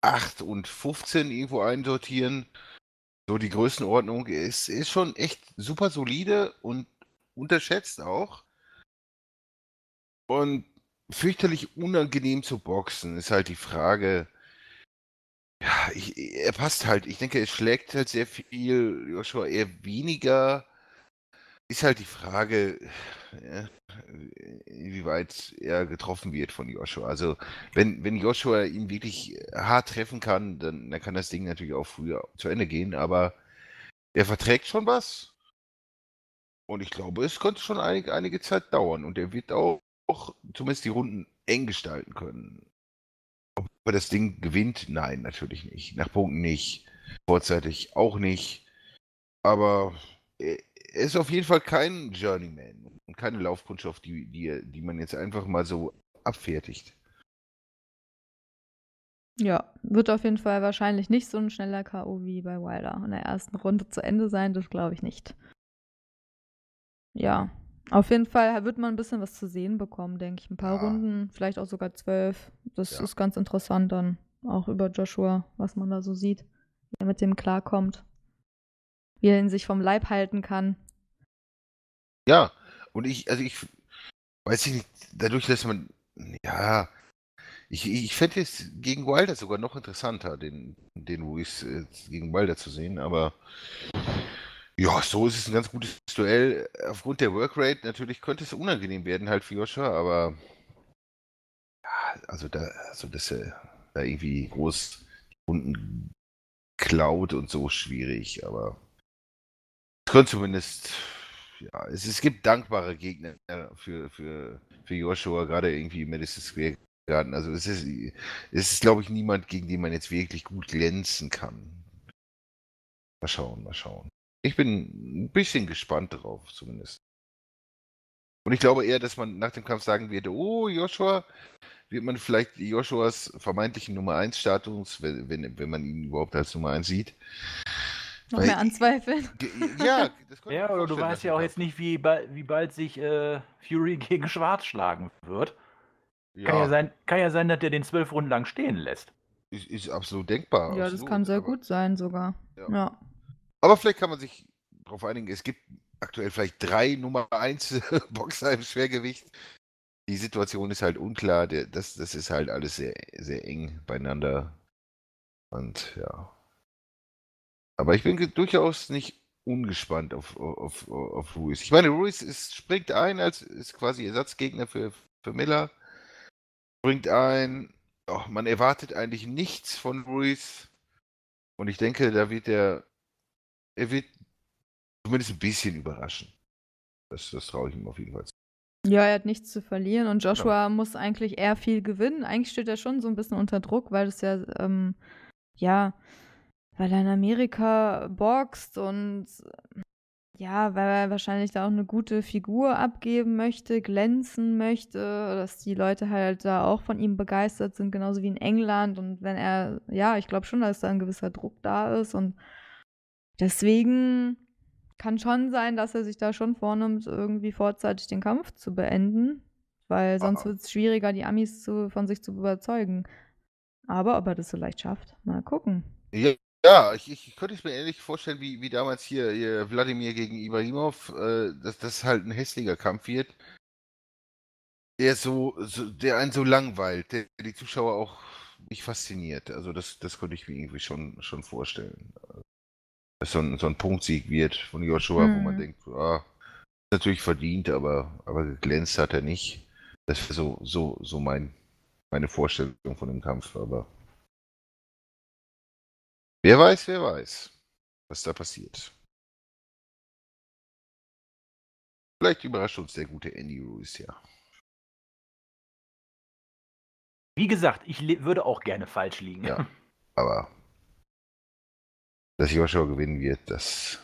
8 und 15 irgendwo einsortieren. So die Größenordnung ist, ist schon echt super solide und unterschätzt auch. Und fürchterlich unangenehm zu boxen, ist halt die Frage. Ja, ich, er passt halt. Ich denke, er schlägt halt sehr viel, Joshua eher weniger ist halt die Frage, äh, inwieweit er getroffen wird von Joshua. Also wenn, wenn Joshua ihn wirklich äh, hart treffen kann, dann, dann kann das Ding natürlich auch früher zu Ende gehen, aber er verträgt schon was. Und ich glaube, es könnte schon einig, einige Zeit dauern und er wird auch, auch zumindest die Runden eng gestalten können. Ob er das Ding gewinnt? Nein, natürlich nicht. Nach Punkten nicht. Vorzeitig auch nicht. Aber äh, er ist auf jeden Fall kein Journeyman und keine Laufkundschaft, die, die, die man jetzt einfach mal so abfertigt. Ja, wird auf jeden Fall wahrscheinlich nicht so ein schneller K.O. wie bei Wilder in der ersten Runde zu Ende sein, das glaube ich nicht. Ja, auf jeden Fall wird man ein bisschen was zu sehen bekommen, denke ich. Ein paar ja. Runden, vielleicht auch sogar zwölf. Das ja. ist ganz interessant dann, auch über Joshua, was man da so sieht, wie er mit dem klarkommt, wie er ihn sich vom Leib halten kann. Ja, und ich, also ich, weiß ich nicht, dadurch, dass man, ja, ich, ich fände es gegen Wilder sogar noch interessanter, den, den Ruiz äh, gegen Wilder zu sehen, aber ja, so ist es ein ganz gutes Duell. Aufgrund der Workrate natürlich könnte es unangenehm werden, halt für Joshua, aber ja, also da, also dass er da irgendwie groß unten klaut und so schwierig, aber es könnte zumindest ja, es, es gibt dankbare Gegner für, für, für Joshua, gerade irgendwie im Madison Square Garden. Also es ist, es ist, glaube ich, niemand, gegen den man jetzt wirklich gut glänzen kann. Mal schauen, mal schauen. Ich bin ein bisschen gespannt darauf, zumindest. Und ich glaube eher, dass man nach dem Kampf sagen wird, oh, Joshua, wird man vielleicht Joshuas vermeintlichen Nummer 1 Status, wenn, wenn, wenn man ihn überhaupt als Nummer 1 sieht, noch Weil mehr anzweifeln. Ja, das ja oder du weißt ja auch jetzt nicht, wie, wie bald sich äh, Fury gegen Schwarz schlagen wird. Ja. Kann, ja sein, kann ja sein, dass der den zwölf Runden lang stehen lässt. Ist, ist absolut denkbar. Ja, absolut, das kann sehr gut sein sogar. Ja. ja. Aber vielleicht kann man sich darauf einigen, es gibt aktuell vielleicht drei Nummer 1 Boxer im Schwergewicht. Die Situation ist halt unklar. Das, das ist halt alles sehr, sehr eng beieinander. Und ja, aber ich bin durchaus nicht ungespannt auf, auf, auf Ruiz. Ich meine, Ruiz ist, springt ein als ist quasi Ersatzgegner für, für Miller. Springt ein. Oh, man erwartet eigentlich nichts von Ruiz. Und ich denke, da wird er. Er wird zumindest ein bisschen überraschen. Das, das traue ich ihm auf jeden Fall zu. Ja, er hat nichts zu verlieren und genau. Joshua genau. muss eigentlich eher viel gewinnen. Eigentlich steht er schon so ein bisschen unter Druck, weil das ja, ähm, ja, weil er in Amerika boxt und ja, weil er wahrscheinlich da auch eine gute Figur abgeben möchte, glänzen möchte, dass die Leute halt da auch von ihm begeistert sind, genauso wie in England. Und wenn er, ja, ich glaube schon, dass da ein gewisser Druck da ist. Und deswegen kann schon sein, dass er sich da schon vornimmt, irgendwie vorzeitig den Kampf zu beenden, weil sonst wird es schwieriger, die Amis zu, von sich zu überzeugen. Aber ob er das so leicht schafft, mal gucken. Ja, ja, ich, ich könnte es mir ähnlich vorstellen, wie, wie damals hier, hier Wladimir gegen Ibrahimov, äh, dass das halt ein hässlicher Kampf wird, der so, so, der einen so langweilt, der die Zuschauer auch nicht fasziniert. Also das, das könnte ich mir irgendwie schon, schon vorstellen. Dass so ein, so ein Punktsieg wird von Joshua, hm. wo man hm. denkt, ah, natürlich verdient, aber, aber geglänzt hat er nicht. Das wäre so, so, so mein, meine Vorstellung von dem Kampf, aber. Wer weiß, wer weiß, was da passiert. Vielleicht überrascht uns der gute Andy Ruiz ja. Wie gesagt, ich würde auch gerne falsch liegen. Ja, aber dass Joshua gewinnen wird, das.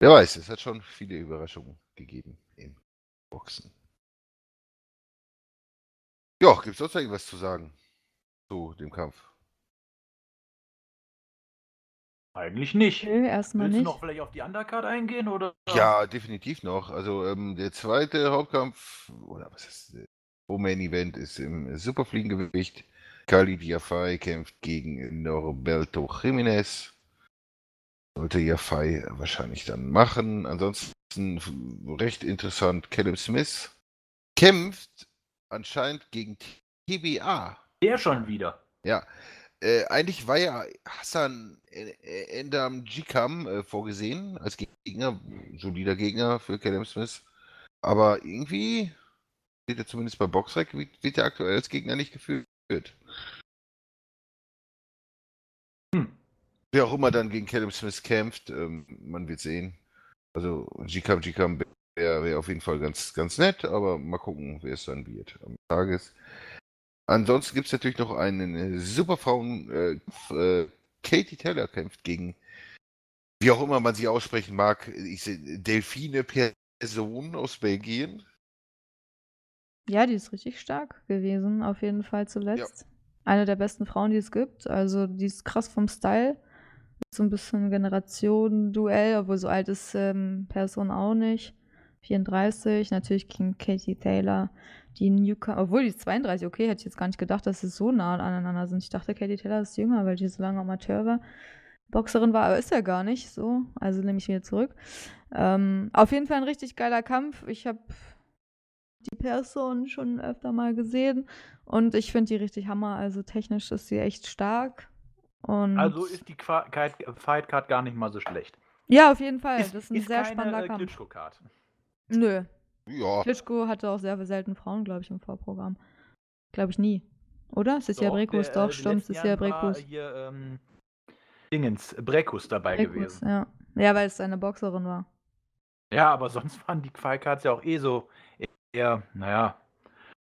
Wer weiß, es hat schon viele Überraschungen gegeben im Boxen. Ja, gibt es sonst irgendwas zu sagen? zu dem Kampf? Eigentlich nicht. Nee, erstmal Willst nicht. du noch vielleicht auf die Undercard eingehen? Oder? Ja, definitiv noch. Also ähm, der zweite Hauptkampf, oder was ist das? Äh, main event ist im Superfliegengewicht. Kali Diafai kämpft gegen Norberto Jiménez. Sollte Diafai wahrscheinlich dann machen. Ansonsten recht interessant, Caleb Smith kämpft anscheinend gegen TBA. Der schon wieder. Ja. Äh, eigentlich war ja Hassan Endam Jikam äh, vorgesehen als Gegner, solider Gegner für Callum Smith. Aber irgendwie steht er zumindest bei Boxrec, wird er aktuell als Gegner nicht geführt. Hm. Wer auch immer dann gegen Callum Smith kämpft, ähm, man wird sehen. Also Jikam Jikam wäre wär auf jeden Fall ganz, ganz nett, aber mal gucken, wer es dann wird. Am Tages. Ansonsten gibt es natürlich noch einen äh, Superfrauen. Äh, äh, Katie Taylor kämpft gegen, wie auch immer man sie aussprechen mag, ich sehe Delfine Person aus Belgien. Ja, die ist richtig stark gewesen, auf jeden Fall zuletzt. Ja. Eine der besten Frauen, die es gibt. Also, die ist krass vom Style. So ein bisschen Generationen-Duell, obwohl so alt ist ähm, Person auch nicht. 34, natürlich gegen Katie Taylor die Newcomer, obwohl die 32, okay, hätte ich jetzt gar nicht gedacht, dass sie so nah aneinander sind. Ich dachte, Katie Taylor ist jünger, weil sie so lange Amateur war. Boxerin war, aber ist ja gar nicht so. Also nehme ich wieder zurück. Ähm, auf jeden Fall ein richtig geiler Kampf. Ich habe die Person schon öfter mal gesehen und ich finde die richtig hammer. Also technisch ist sie echt stark. Und also ist die Qua Fight Card gar nicht mal so schlecht. Ja, auf jeden Fall. Ist, das ist ein ist sehr keine, spannender äh, Kampf. Nö, ja. Klitschko hatte auch sehr selten Frauen, glaube ich, im Vorprogramm. Glaube ich nie. Oder? Cecilia Brekus, äh, doch, äh, stimmt, Cecilia Brekus. Hier, ähm, Dingens, Brekus dabei Brekus, gewesen. Ja. ja, weil es seine Boxerin war. Ja, aber sonst waren die Qualcards ja auch eh so eher, naja,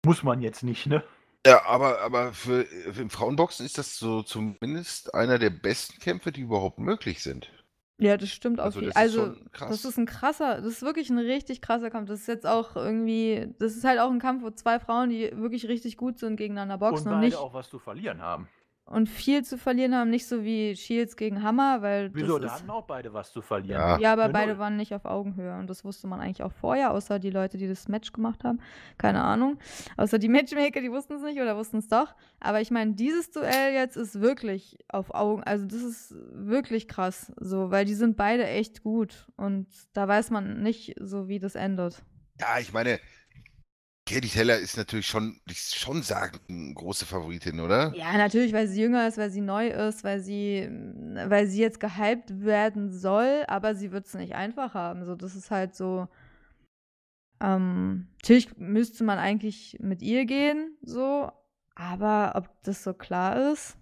muss man jetzt nicht, ne? Ja, aber, aber für, für äh, Frauenboxen ist das so zumindest einer der besten Kämpfe, die überhaupt möglich sind. Ja, das stimmt auch. Also, das, also ist das ist ein krasser, das ist wirklich ein richtig krasser Kampf. Das ist jetzt auch irgendwie, das ist halt auch ein Kampf, wo zwei Frauen, die wirklich richtig gut sind, gegeneinander boxen und, und nicht auch was zu verlieren haben und viel zu verlieren haben. Nicht so wie Shields gegen Hammer, weil. Wieso? Da hatten auch beide was zu verlieren. Ja, ja aber beide waren nicht auf Augenhöhe. Und das wusste man eigentlich auch vorher, außer die Leute, die das Match gemacht haben. Keine Ahnung. Außer die Matchmaker, die wussten es nicht oder wussten es doch. Aber ich meine, dieses Duell jetzt ist wirklich auf Augen. Also, das ist wirklich krass. So, weil die sind beide echt gut. Und da weiß man nicht so, wie das endet. Ja, ich meine, Katie Teller ist natürlich schon, ich schon sagen, eine große Favoritin, oder? Ja, natürlich, weil sie jünger ist, weil sie neu ist, weil sie, mm, weil sie jetzt gehypt werden soll, aber sie wird es nicht einfach haben. So, das ist halt so. Ähm, natürlich müsste man eigentlich mit ihr gehen, so, aber ob das so klar ist,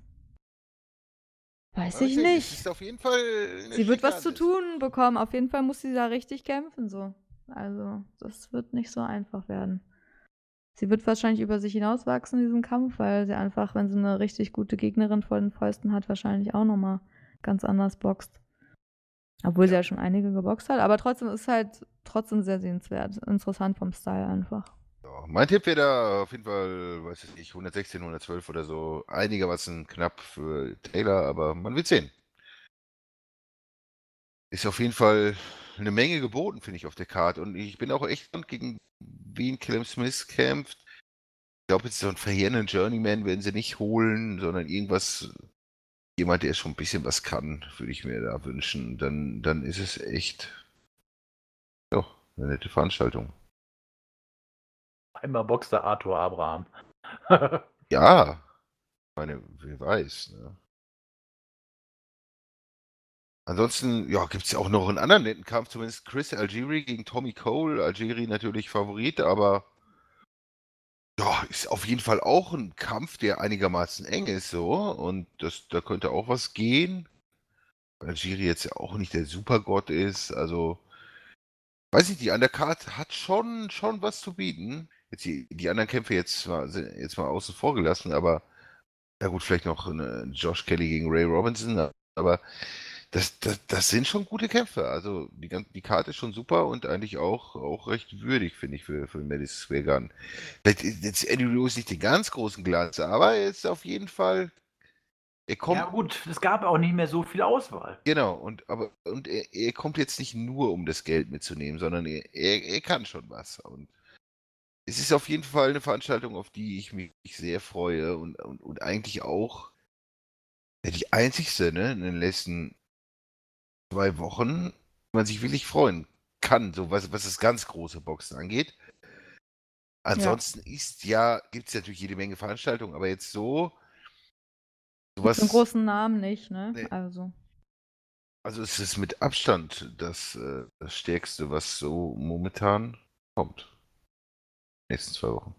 weiß aber ich nicht. Äh, sie wird was zu tun bekommen. Auf jeden Fall muss sie da richtig kämpfen, so. Also, das wird nicht so einfach werden. Sie wird wahrscheinlich über sich hinauswachsen in diesem Kampf, weil sie einfach, wenn sie eine richtig gute Gegnerin vor den Fäusten hat, wahrscheinlich auch nochmal ganz anders boxt. Obwohl ja. sie ja schon einige geboxt hat, aber trotzdem ist halt trotzdem sehr sehenswert. Interessant vom Style einfach. Ja, mein Tipp wäre da auf jeden Fall, weiß ich nicht, 116, 112 oder so. Einigermaßen knapp für Taylor, aber man wird sehen. Ist auf jeden Fall eine Menge geboten, finde ich, auf der Karte. Und ich bin auch echt gegen wie ein Clem Smith kämpft. Ich glaube, jetzt so einen verheerenden Journeyman werden sie nicht holen, sondern irgendwas, jemand, der schon ein bisschen was kann, würde ich mir da wünschen. Dann, dann ist es echt ja, eine nette Veranstaltung. Einmal Boxer Arthur Abraham. ja, ich meine, wer weiß. Ne? Ansonsten ja, gibt es ja auch noch einen anderen netten Kampf, zumindest Chris Algieri gegen Tommy Cole. Algieri natürlich Favorit, aber ja, ist auf jeden Fall auch ein Kampf, der einigermaßen eng ist so und das, da könnte auch was gehen. Weil Algieri jetzt ja auch nicht der Supergott ist, also weiß ich, die Undercard hat schon, schon was zu bieten. Jetzt die, die anderen Kämpfe jetzt mal, jetzt mal außen vor gelassen, aber na gut, vielleicht noch ne, Josh Kelly gegen Ray Robinson, aber das, das, das sind schon gute Kämpfe. Also die, die Karte ist schon super und eigentlich auch, auch recht würdig, finde ich, für, für Madison Square Garden. Vielleicht ist Andy Rose nicht den ganz großen Glanz, aber er ist auf jeden Fall. Er kommt, ja gut, es gab auch nicht mehr so viel Auswahl. Genau, und, aber, und er, er kommt jetzt nicht nur, um das Geld mitzunehmen, sondern er, er, er kann schon was. Und es ist auf jeden Fall eine Veranstaltung, auf die ich mich sehr freue und, und, und eigentlich auch die einzigste ne, in den letzten zwei Wochen man sich wirklich freuen kann, so was, was das ganz große Boxen angeht. Ansonsten ja. ist ja, gibt es natürlich jede Menge Veranstaltungen, aber jetzt so. Sowas, mit einem großen Namen nicht, ne? Nee. Also. Also es ist mit Abstand das, äh, das Stärkste, was so momentan kommt. Nächsten zwei Wochen.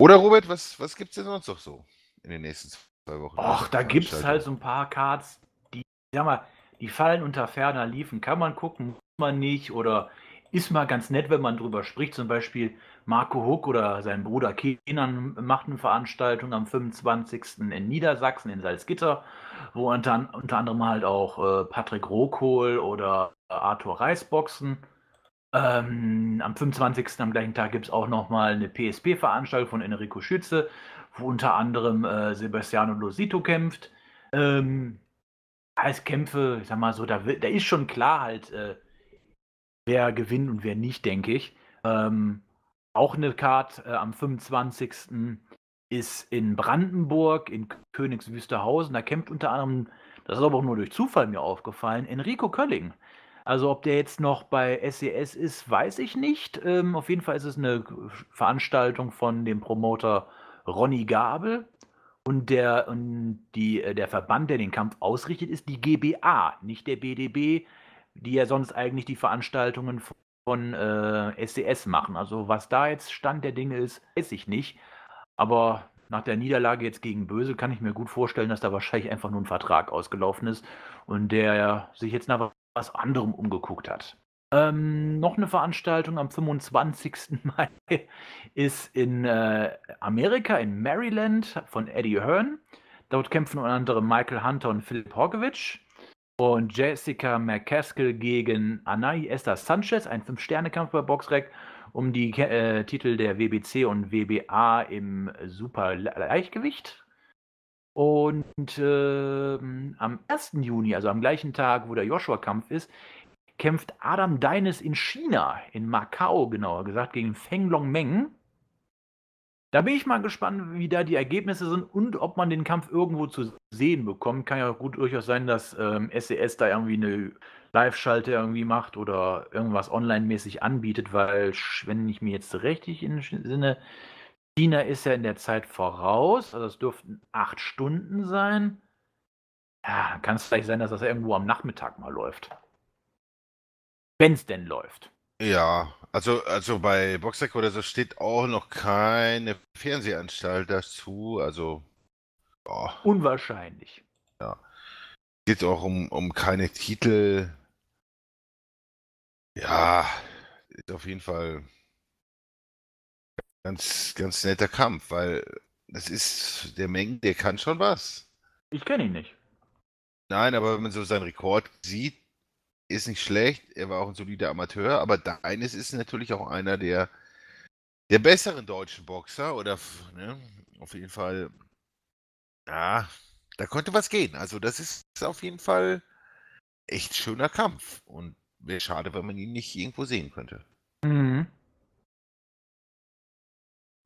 Oder Robert, was, was gibt es denn sonst noch so in den nächsten zwei Wochen? Och, da gibt es halt so ein paar Cards, sag mal, die fallen unter ferner Liefen. Kann man gucken, muss man nicht oder ist mal ganz nett, wenn man drüber spricht. Zum Beispiel Marco Huck oder sein Bruder Kenan macht eine Veranstaltung am 25. in Niedersachsen in Salzgitter, wo unter, unter anderem halt auch äh, Patrick Rohkohl oder Arthur Reis boxen. Ähm, am 25. am gleichen Tag gibt es auch nochmal eine PSP-Veranstaltung von Enrico Schütze, wo unter anderem äh, Sebastiano Losito kämpft. Ähm, alles Kämpfe, ich sag mal so, da, da ist schon klar halt, äh, wer gewinnt und wer nicht, denke ich. Ähm, auch eine Karte äh, am 25. ist in Brandenburg, in Königswüsterhausen. Da kämpft unter anderem, das ist aber auch nur durch Zufall mir aufgefallen, Enrico Kölling. Also ob der jetzt noch bei SES e ist, weiß ich nicht. Ähm, auf jeden Fall ist es eine Veranstaltung von dem Promoter Ronny Gabel. Und der, und die, äh, der Verband, der den Kampf ausrichtet, ist die GBA, nicht der BDB, die ja sonst eigentlich die Veranstaltungen von äh, SCS machen. Also was da jetzt Stand der Dinge ist, weiß ich nicht. Aber nach der Niederlage jetzt gegen Böse kann ich mir gut vorstellen, dass da wahrscheinlich einfach nur ein Vertrag ausgelaufen ist und der sich jetzt nach was anderem umgeguckt hat. Ähm, noch eine Veranstaltung am 25. Mai ist in äh, Amerika, in Maryland, von Eddie Hearn. Dort kämpfen unter anderem Michael Hunter und Philip Horkovich. Und Jessica McCaskill gegen Anaí Esther Sanchez, ein Fünf-Sterne-Kampf bei BoxRec um die äh, Titel der WBC und WBA im Super-Leichtgewicht. Und äh, am 1. Juni, also am gleichen Tag, wo der Joshua-Kampf ist, kämpft Adam Deines in China, in Macau genauer gesagt, gegen Feng Long Meng. Da bin ich mal gespannt, wie da die Ergebnisse sind und ob man den Kampf irgendwo zu sehen bekommt. Kann ja gut durchaus sein, dass ähm, SES e da irgendwie eine Live-Schalte irgendwie macht oder irgendwas online-mäßig anbietet, weil, wenn ich mir jetzt richtig in entsinne, China ist ja in der Zeit voraus, also es dürften acht Stunden sein. Ja, kann es vielleicht sein, dass das irgendwo am Nachmittag mal läuft wenn es denn läuft. Ja, also, also bei Boxsack oder so steht auch noch keine Fernsehanstalt dazu, also. Oh. Unwahrscheinlich. Ja. Geht auch um, um keine Titel. Ja, ist auf jeden Fall ganz, ganz netter Kampf, weil das ist der Meng, der kann schon was. Ich kenne ihn nicht. Nein, aber wenn man so seinen Rekord sieht, ist nicht schlecht, er war auch ein solider Amateur, aber Deines ist natürlich auch einer der, der besseren deutschen Boxer oder ne, auf jeden Fall, ja, da konnte was gehen. Also das ist auf jeden Fall echt schöner Kampf und wäre schade, wenn man ihn nicht irgendwo sehen könnte. Mhm.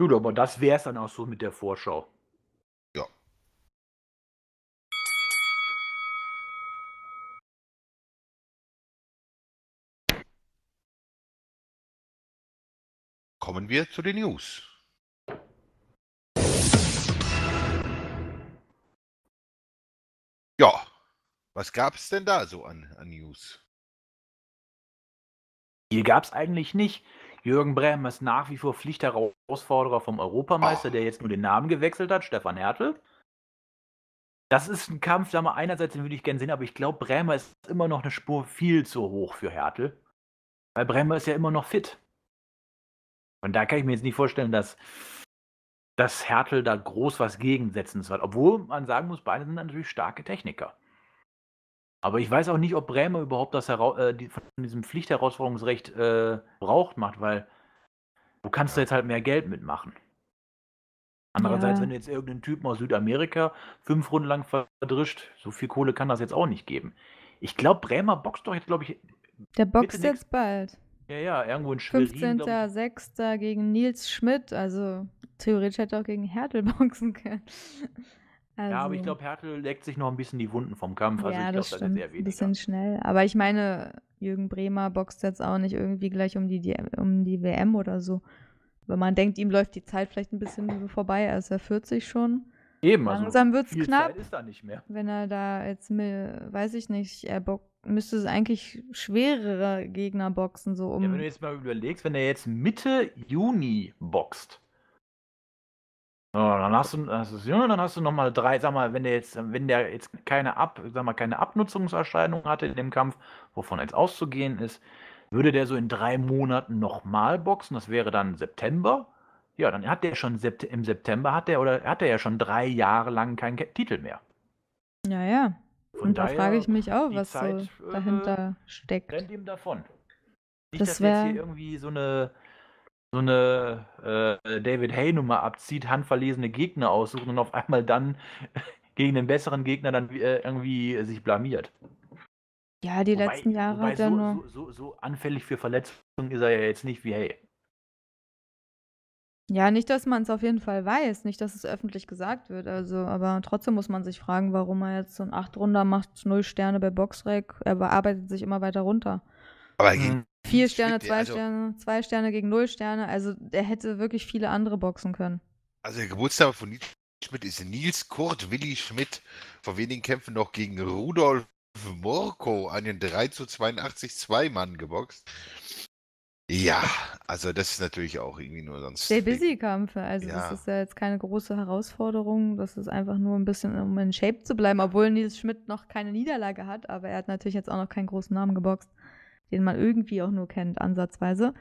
Gut, aber das wäre es dann auch so mit der Vorschau. Kommen wir zu den News. Ja, was gab es denn da so an, an News? Hier gab es eigentlich nicht. Jürgen Brehm ist nach wie vor Pflichtherausforderer vom Europameister, oh. der jetzt nur den Namen gewechselt hat, Stefan Hertel. Das ist ein Kampf, da mal einerseits den würde ich gerne sehen, aber ich glaube, Bremer ist immer noch eine Spur viel zu hoch für Hertel. Weil Bremer ist ja immer noch fit. Und da kann ich mir jetzt nicht vorstellen, dass, dass Hertel da groß was gegensetzen soll. Obwohl man sagen muss, beide sind natürlich starke Techniker. Aber ich weiß auch nicht, ob Bremer überhaupt das äh, die, von diesem Pflichtherausforderungsrecht äh, braucht macht, weil du kannst da jetzt halt mehr Geld mitmachen. Andererseits, ja. wenn du jetzt irgendeinen Typen aus Südamerika fünf Runden lang verdrischt, so viel Kohle kann das jetzt auch nicht geben. Ich glaube, Bremer boxt doch jetzt, glaube ich. Der boxt jetzt bald. Ja, ja, irgendwo in Schwerin. 15.06. gegen Nils Schmidt, also theoretisch hätte er auch gegen Hertel boxen können. Also, ja, aber also ich glaube, Hertel leckt sich noch ein bisschen die Wunden vom Kampf. Also ja, ich glaube, das ist eher weniger. Ein bisschen schnell. Aber ich meine, Jürgen Bremer boxt jetzt auch nicht irgendwie gleich um die, die, um die WM oder so. Wenn man denkt, ihm läuft die Zeit vielleicht ein bisschen vorbei, er ist ja 40 schon. Eben, also Langsam also wird es knapp. Zeit ist da nicht mehr. Wenn er da jetzt, weiß ich nicht, er bockt, müsste es eigentlich schwerere Gegner boxen, so um. Ja, wenn du jetzt mal überlegst, wenn er jetzt Mitte Juni boxt, dann hast du, das ist, ja, dann hast du nochmal drei, sag mal, wenn der jetzt, wenn der jetzt keine Ab, sag mal, keine Abnutzungserscheinung hatte in dem Kampf, wovon jetzt auszugehen ist, würde der so in drei Monaten nochmal boxen, das wäre dann September. Ja, dann hat der schon im September hat der oder hat er ja schon drei Jahre lang keinen Titel mehr. Ja, ja. Von Und da frage ich mich auch, was Zeit, so äh, dahinter äh, steckt. Rennt ihm davon. Nicht, das dass jetzt hier irgendwie so eine so eine äh, David Hay Nummer abzieht, handverlesene Gegner aussuchen und auf einmal dann gegen den besseren Gegner dann äh, irgendwie sich blamiert. Ja, die wobei, letzten Jahre wobei hat er so, nur so, so, so anfällig für Verletzungen ist er ja jetzt nicht wie Hay. Ja, nicht, dass man es auf jeden Fall weiß, nicht, dass es öffentlich gesagt wird, also aber trotzdem muss man sich fragen, warum er jetzt so ein Achtrunder macht, null Sterne bei Boxrec, er wa arbeitet sich immer weiter runter. Aber gegen Mhm. Vier Sterne, zwei also Sterne, zwei Sterne gegen null Sterne, also er hätte wirklich viele andere boxen können. Also der Geburtstag von Nils Schmidt ist Nils Kurt Willi Schmidt. Vor wenigen Kämpfen noch gegen Rudolf Murko, einen 3 zu 3:82 Zweimann geboxt. Ja, also das ist natürlich auch irgendwie nur sonst. Der Busy-Kampf, also ja. das ist ja jetzt keine große Herausforderung. Das ist einfach nur ein bisschen, um in Shape zu bleiben, obwohl Nils Schmidt noch keine Niederlage hat, aber er hat natürlich jetzt auch noch keinen großen Namen geboxt, den man irgendwie auch nur kennt, ansatzweise.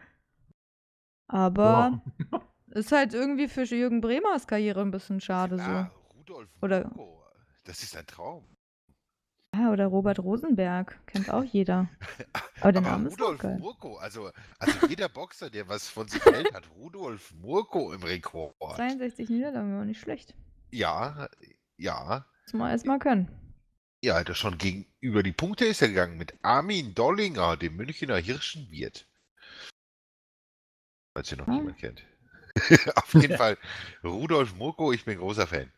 Aber wow. ist halt irgendwie für Jürgen Bremers Karriere ein bisschen schade ja, so. Rudolf Oder das ist ein Traum oder Robert Rosenberg, kennt auch jeder. Aber der Name Rudolf ist geil. Murko, also, also jeder Boxer, der was von sich hält, hat Rudolf Murko im Rekord. 62 Niederlagen, war nicht schlecht. Ja, ja. Das mal erstmal können. Ja, das schon gegenüber die Punkte ist er gegangen mit Armin Dollinger, dem Münchner Hirschenwirt. Falls ihr noch hm? niemand kennt. Auf jeden Fall Rudolf Murko, ich bin großer Fan.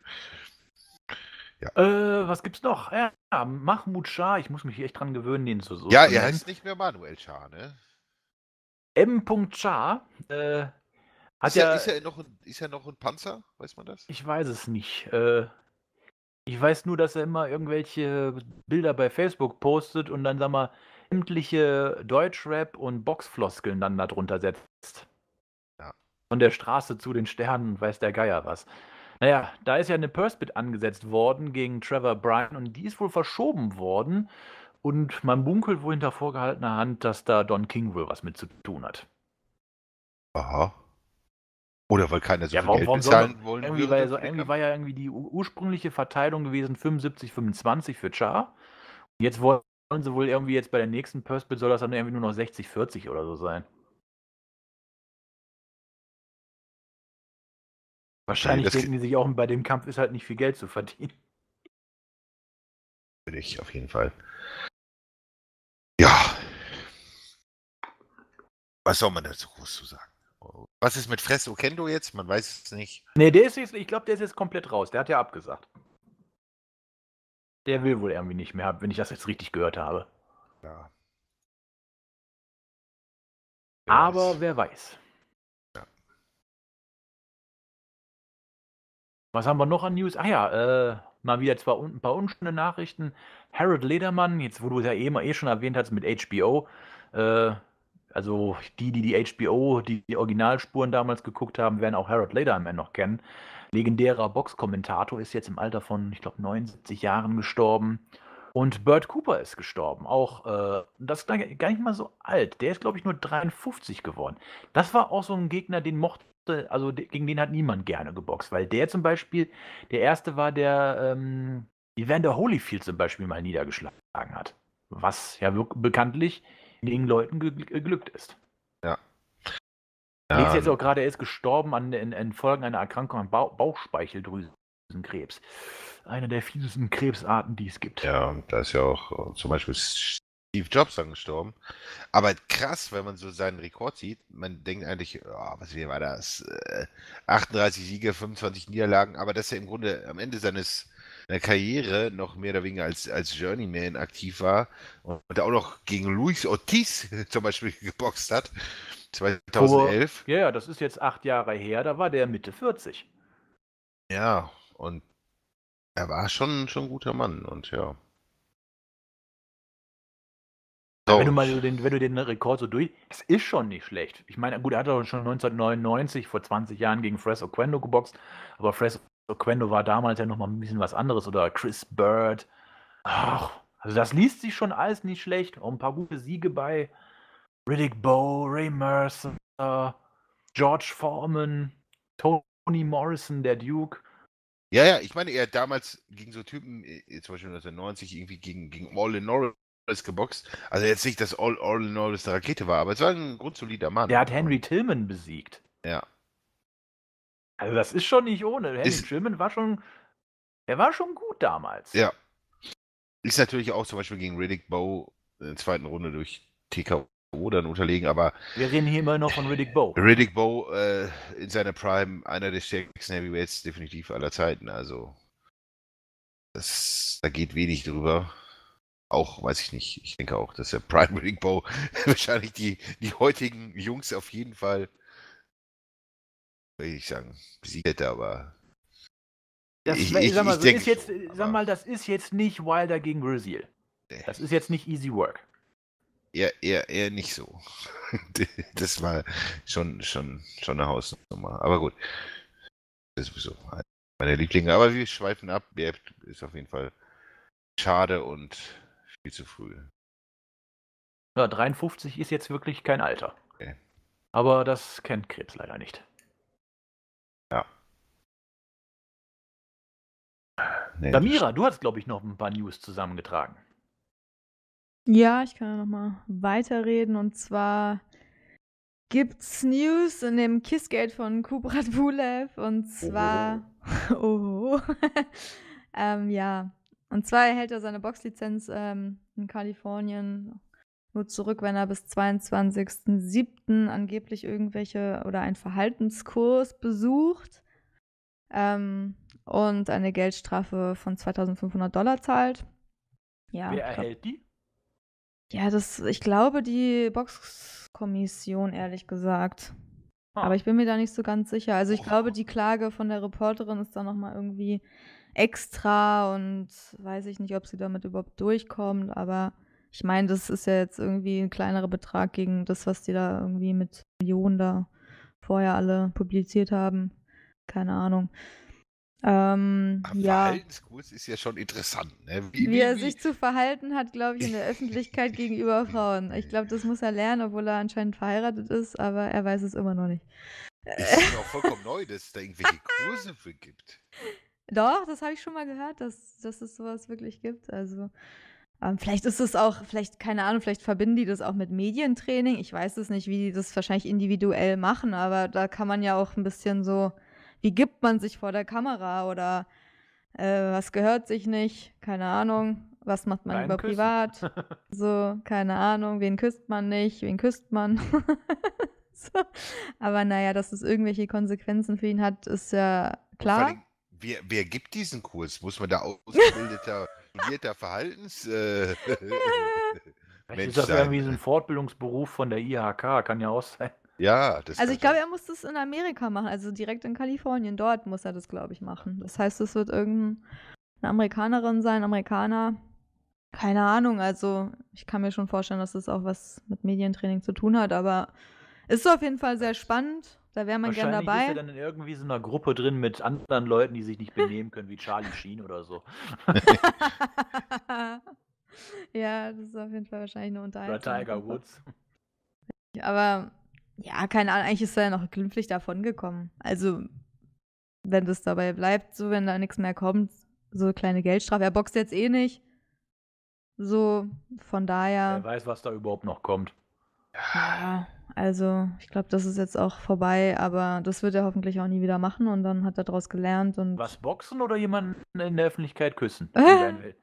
Ja. Äh, was gibt's noch? Ja, Mahmoud Shah, ich muss mich echt dran gewöhnen, den zu suchen. Ja, er heißt nicht mehr Manuel Shah, ne? M. Shah, äh, hat ist, ja, er, ist, er noch ein, ist er noch ein Panzer? Weiß man das? Ich weiß es nicht. Äh, ich weiß nur, dass er immer irgendwelche Bilder bei Facebook postet und dann, sag mal, sämtliche Deutschrap und Boxfloskeln dann darunter setzt. Ja. Von der Straße zu den Sternen weiß der Geier was. Naja, da ist ja eine Purse-Bit angesetzt worden gegen Trevor Bryan und die ist wohl verschoben worden. Und man bunkelt wohl hinter vorgehaltener Hand, dass da Don King wohl was mit zu tun hat. Aha. Oder weil keiner so ja, viel warum, Geld warum bezahlen soll, wollen irgendwie, würde, so, irgendwie war ja irgendwie die ursprüngliche Verteilung gewesen 75-25 für Char. Jetzt wollen sie wohl irgendwie jetzt bei der nächsten Purse soll das dann irgendwie nur noch 60-40 oder so sein. Wahrscheinlich denken die sich auch, bei dem Kampf ist halt nicht viel Geld zu verdienen. Würde ich auf jeden Fall. Ja. Was soll man dazu groß zu sagen? Was ist mit Fresso Kendo jetzt? Man weiß es nicht. Nee, der ist jetzt, ich glaube, der ist jetzt komplett raus. Der hat ja abgesagt. Der will wohl irgendwie nicht mehr, wenn ich das jetzt richtig gehört habe. Ja. Wer Aber weiß. wer weiß. Was haben wir noch an News? Ah ja, äh, mal wieder zwar un ein paar unschöne Nachrichten. Harold Ledermann, jetzt wo du es ja eh, eh schon erwähnt hast mit HBO, äh, also die, die die HBO, die, die Originalspuren damals geguckt haben, werden auch Harold Lederman noch kennen. Legendärer Boxkommentator ist jetzt im Alter von, ich glaube, 79 Jahren gestorben. Und Burt Cooper ist gestorben. Auch äh, das ist gar nicht mal so alt. Der ist, glaube ich, nur 53 geworden. Das war auch so ein Gegner, den mochte mochte, also gegen den hat niemand gerne geboxt, weil der zum Beispiel, der erste war, der ähm, Evander Holyfield zum Beispiel mal niedergeschlagen hat. Was ja bekanntlich den Leuten geglückt ist. Ja. ja. Links jetzt ähm auch gerade, er ist gestorben an, in, in Folgen einer Erkrankung an ba Bauchspeicheldrüsenkrebs. Eine der fiesesten Krebsarten, die es gibt. Ja, und da ist ja auch äh, zum Beispiel Steve Jobs dann gestorben. Aber krass, wenn man so seinen Rekord sieht, man denkt eigentlich, oh, was war das? 38 äh, Siege, 25 Niederlagen, aber dass er im Grunde am Ende seines seiner Karriere noch mehr oder weniger als, als Journeyman aktiv war und auch noch gegen Luis Ortiz zum Beispiel geboxt hat, 2011. Vor, ja, das ist jetzt acht Jahre her, da war der Mitte 40. Ja, und er war schon, schon ein guter Mann und ja. Traurig. Wenn du mal den, wenn du den Rekord so durch, Es ist schon nicht schlecht. Ich meine, gut, er hat doch schon 1999 vor 20 Jahren gegen Fres Oquendo geboxt, aber Fres Oquendo war damals ja nochmal ein bisschen was anderes oder Chris Bird. Ach, also das liest sich schon alles nicht schlecht. Auch ein paar gute Siege bei Riddick Bowe, Ray Mercer, George Foreman, Tony Morrison, der Duke. Ja, ja, ich meine, er hat damals gegen so Typen, äh, zum Beispiel 1990, irgendwie gegen, gegen All Norris alles geboxt. Also jetzt nicht, dass All, All in All das eine Rakete war, aber es war ein grundsolider Mann. Der hat Henry Tillman besiegt. Ja. Also das ist schon nicht ohne. Henry ist, Tillman war schon, er war schon gut damals. Ja. Ist natürlich auch zum Beispiel gegen Riddick Bow in der zweiten Runde durch TKO dann unterlegen, aber. Wir reden hier immer noch von Riddick Bow. Riddick Bow äh, in seiner Prime, einer der stärksten Heavyweights definitiv aller Zeiten. Also, das, da geht wenig drüber auch, weiß ich nicht, ich denke auch, dass der Prime Reading Bow wahrscheinlich die, die heutigen Jungs auf jeden Fall, würde ich sagen, besiegt hätte, aber. Das, ich, ich, sag mal, ich, so ist jetzt, schon, äh, sag mal, das ist jetzt nicht Wilder gegen Brazil. Das ist jetzt nicht Easy Work. Ja, eher, eher nicht so. das war schon, schon, schon eine Hausnummer. Aber gut. Das ist sowieso meine Lieblinge. Aber wir schweifen ab. Ist auf jeden Fall schade und viel zu früh. Ja, 53 ist jetzt wirklich kein Alter. Okay. Aber das kennt Krebs leider nicht. Ja. Nee, Samira, du hast, glaube ich, noch ein paar News zusammengetragen. Ja, ich kann ja nochmal weiterreden. Und zwar gibt's News in dem Kissgate von Kubrat Bulev. Und zwar. Oh. oh. ähm, ja, und zwar erhält er seine Boxlizenz ähm, in Kalifornien nur zurück, wenn er bis 22.07. angeblich irgendwelche oder einen Verhaltenskurs besucht ähm, und eine Geldstrafe von 2.500 Dollar zahlt. Ja, Wer erhält die? Ja, das, ich glaube, die Boxkommission, ehrlich gesagt. Ah. Aber ich bin mir da nicht so ganz sicher. Also ich oh. glaube, die Klage von der Reporterin ist da nochmal irgendwie extra und weiß ich nicht, ob sie damit überhaupt durchkommt, aber ich meine, das ist ja jetzt irgendwie ein kleinerer Betrag gegen das, was die da irgendwie mit Millionen da vorher alle publiziert haben. Keine Ahnung. Ähm, ja. Verhaltenskurs ist ja schon interessant. Ne? Wie, wie, wie, er sich zu verhalten hat, glaube ich, in der Öffentlichkeit gegenüber Frauen. Ich glaube, das muss er lernen, obwohl er anscheinend verheiratet ist, aber er weiß es immer noch nicht. Das ist auch vollkommen neu, dass es da irgendwelche Kurse für gibt. Doch, das habe ich schon mal gehört, dass, dass es sowas wirklich gibt. Also ähm, vielleicht ist es auch, vielleicht, keine Ahnung, vielleicht verbinden die das auch mit Medientraining. Ich weiß es nicht, wie die das wahrscheinlich individuell machen, aber da kann man ja auch ein bisschen so, wie gibt man sich vor der Kamera oder äh, was gehört sich nicht, keine Ahnung, was macht man Nein, über küssen. privat, so, keine Ahnung, wen küsst man nicht, wen küsst man. so. Aber naja, dass es irgendwelche Konsequenzen für ihn hat, ist ja klar wer, wer gibt diesen Kurs? Muss man da ausgebildeter, studierter Verhaltens... Äh, ist das sein. irgendwie so ein Fortbildungsberuf von der IHK, kann ja auch sein. Ja, das Also ich glaube, er muss das in Amerika machen, also direkt in Kalifornien, dort muss er das, glaube ich, machen. Das heißt, es wird irgendeine Amerikanerin sein, Amerikaner. Keine Ahnung, also ich kann mir schon vorstellen, dass das auch was mit Medientraining zu tun hat, aber ist auf jeden Fall sehr spannend da wäre man gerne dabei. Ist er dann in irgendwie so einer Gruppe drin mit anderen Leuten, die sich nicht benehmen können, wie Charlie Sheen oder so. ja, das ist auf jeden Fall wahrscheinlich eine Unterhaltung. Oder Tiger Woods. Aber ja, keine Ahnung, eigentlich ist er ja noch glimpflich davongekommen. Also, wenn das dabei bleibt, so wenn da nichts mehr kommt, so kleine Geldstrafe. Er boxt jetzt eh nicht. So, von daher. Wer weiß, was da überhaupt noch kommt. Ja. Also ich glaube, das ist jetzt auch vorbei, aber das wird er hoffentlich auch nie wieder machen und dann hat er daraus gelernt und. Was boxen oder jemanden in der Öffentlichkeit küssen?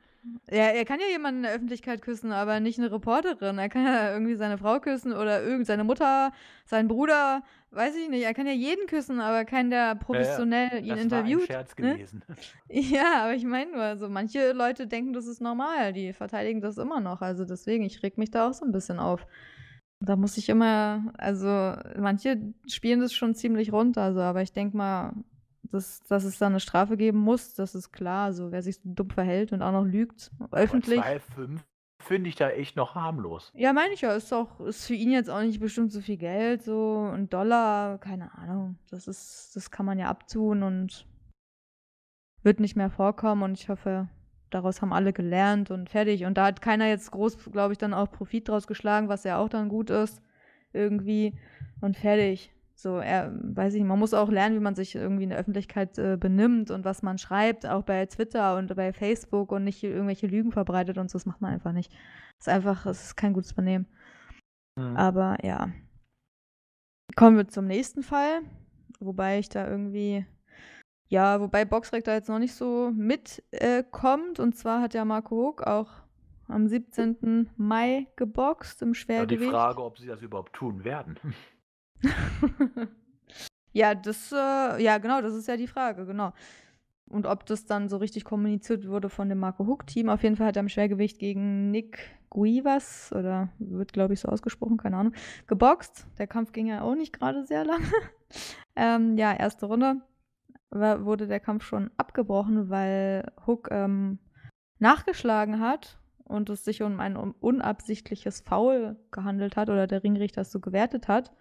Ja, er kann ja jemanden in der Öffentlichkeit küssen, aber nicht eine Reporterin. Er kann ja irgendwie seine Frau küssen oder irgendeine Mutter, seinen Bruder, weiß ich nicht. Er kann ja jeden küssen, aber keinen, der professionell ja, ja. ihn das interviewt. War ein Scherz ne? gewesen. Ja, aber ich meine nur, also manche Leute denken, das ist normal. Die verteidigen das immer noch. Also deswegen, ich reg mich da auch so ein bisschen auf. Da muss ich immer, also manche spielen das schon ziemlich runter, so, aber ich denke mal, dass, dass es da eine Strafe geben muss, das ist klar. So, wer sich so dumm verhält und auch noch lügt, öffentlich. 2,5 finde ich da echt noch harmlos. Ja, meine ich ja. Ist auch, ist für ihn jetzt auch nicht bestimmt so viel Geld, so ein Dollar, keine Ahnung. Das ist, das kann man ja abtun und wird nicht mehr vorkommen und ich hoffe, daraus haben alle gelernt und fertig. Und da hat keiner jetzt groß, glaube ich, dann auch Profit draus geschlagen, was ja auch dann gut ist. Irgendwie. Und fertig. So, er, weiß ich man muss auch lernen, wie man sich irgendwie in der Öffentlichkeit äh, benimmt und was man schreibt, auch bei Twitter und bei Facebook und nicht irgendwelche Lügen verbreitet und so, das macht man einfach nicht. Das ist einfach, es ist kein gutes Benehmen. Mhm. Aber ja. Kommen wir zum nächsten Fall, wobei ich da irgendwie ja, wobei Boxrec da jetzt noch nicht so mitkommt. Äh, und zwar hat ja Marco Hook auch am 17. Mai geboxt im Schwergewicht. Ja, die Frage, ob sie das überhaupt tun werden. ja, das, äh, ja, genau, das ist ja die Frage, genau. Und ob das dann so richtig kommuniziert wurde von dem Marco Hook-Team. Auf jeden Fall hat er im Schwergewicht gegen Nick Guivas, oder wird, glaube ich, so ausgesprochen, keine Ahnung, geboxt. Der Kampf ging ja auch nicht gerade sehr lange. ähm, ja, erste Runde war, wurde der Kampf schon abgebrochen, weil Hook ähm, nachgeschlagen hat und es sich um ein unabsichtliches Foul gehandelt hat oder der Ringrichter es so gewertet hat.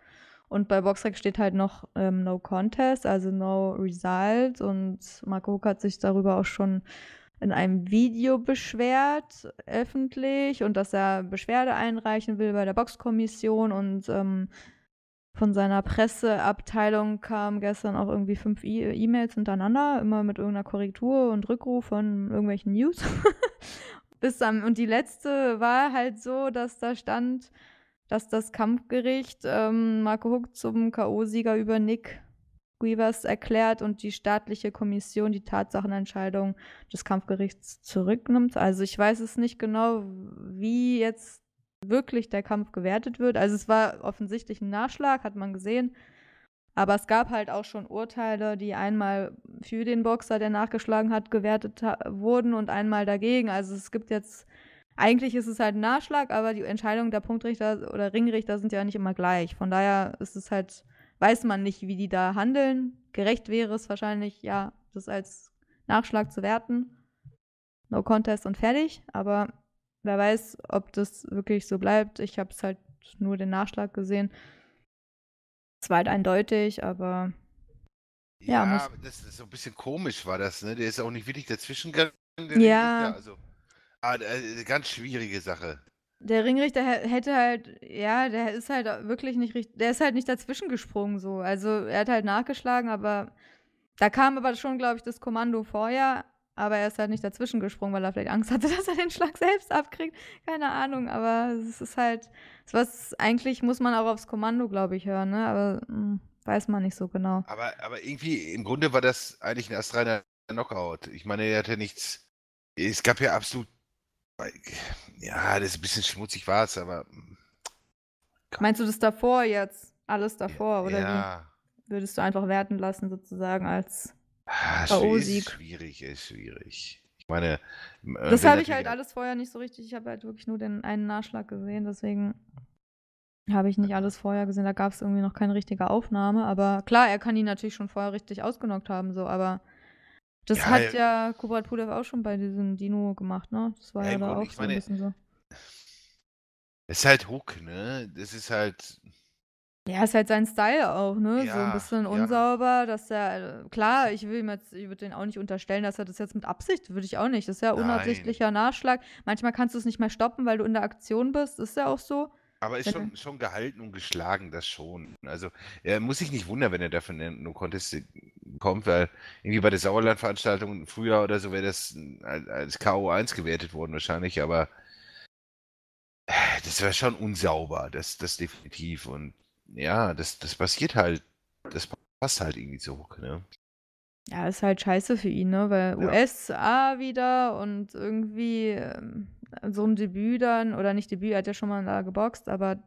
Und bei Boxrec steht halt noch ähm, No Contest, also No Result. Und Marco Hook hat sich darüber auch schon in einem Video beschwert, öffentlich, und dass er Beschwerde einreichen will bei der Boxkommission und ähm, von seiner Presseabteilung kamen gestern auch irgendwie fünf E-Mails e hintereinander, immer mit irgendeiner Korrektur und Rückruf von irgendwelchen News. Bis dann, und die letzte war halt so, dass da stand, dass das Kampfgericht ähm, Marco Huck zum K.O.-Sieger über Nick Guivers erklärt und die staatliche Kommission die Tatsachenentscheidung des Kampfgerichts zurücknimmt. Also ich weiß es nicht genau, wie jetzt wirklich der Kampf gewertet wird. Also es war offensichtlich ein Nachschlag, hat man gesehen. Aber es gab halt auch schon Urteile, die einmal für den Boxer, der nachgeschlagen hat, gewertet ha wurden und einmal dagegen. Also es gibt jetzt, eigentlich ist es halt ein Nachschlag, aber die Entscheidungen der Punktrichter oder Ringrichter sind ja nicht immer gleich. Von daher ist es halt, weiß man nicht, wie die da handeln. Gerecht wäre es wahrscheinlich, ja, das als Nachschlag zu werten. No Contest und fertig. Aber wer weiß, ob das wirklich so bleibt. Ich habe es halt nur den Nachschlag gesehen. Es war halt eindeutig, aber. Ja, ja das ist so ein bisschen komisch, war das, ne? Der ist auch nicht wirklich dazwischen gegangen. Ja. Also, ah, äh, äh, ganz schwierige Sache. Der Ringrichter hätte halt, ja, der ist halt wirklich nicht richtig, der ist halt nicht dazwischen gesprungen so. Also er hat halt nachgeschlagen, aber da kam aber schon, glaube ich, das Kommando vorher aber er ist halt nicht dazwischen gesprungen, weil er vielleicht Angst hatte, dass er den Schlag selbst abkriegt. Keine Ahnung, aber es ist halt, was eigentlich muss man auch aufs Kommando, glaube ich, hören, ne? aber mh, hm, weiß man nicht so genau. Aber, aber irgendwie, im Grunde war das eigentlich ein astreiner Knockout. Ich meine, er hatte nichts, es gab ja absolut, ja, das ist ein bisschen schmutzig war es, aber. Gott. Hm, Meinst du das davor jetzt? Alles davor, ja, oder ja. wie? Würdest du einfach werten lassen, sozusagen, als Ah, K.O.-Sieg. schwierig, ist schwierig. Ich meine. Äh, das habe ich halt alles vorher nicht so richtig. Ich habe halt wirklich nur den einen Nachschlag gesehen, deswegen habe ich nicht alles vorher gesehen. Da gab es irgendwie noch keine richtige Aufnahme. Aber klar, er kann ihn natürlich schon vorher richtig ausgenockt haben, so, aber. Das ja, hat äh, ja Kubrat Pudev auch schon bei diesem Dino gemacht, ne? Das war ja, ja da auch so ein bisschen so. Es ist halt Hook, ne? Das ist halt. Ja, ist halt sein Style auch, ne? Ja, so ein bisschen unsauber, ja. dass er, äh, klar, ich will ihm jetzt, ich würde den auch nicht unterstellen, dass er das jetzt mit Absicht, würde ich auch nicht. Das ist ja unabsichtlicher Nachschlag. Manchmal kannst du es nicht mehr stoppen, weil du in der Aktion bist, ist ja auch so. Aber ist schon, schon gehalten und geschlagen, das schon. Also er muss sich nicht wundern, wenn er dafür in den Contest kommt, weil irgendwie bei der Sauerland-Veranstaltung im Frühjahr oder so wäre das äh, als KO1 gewertet worden wahrscheinlich, aber äh, das wäre schon unsauber, das, das definitiv. Und ja, das, das passiert halt, das passt halt irgendwie so, ne? Ja, ist halt scheiße für ihn, ne? Weil ja. USA wieder und irgendwie ähm, so ein Debüt dann, oder nicht Debüt, er hat ja schon mal da geboxt, aber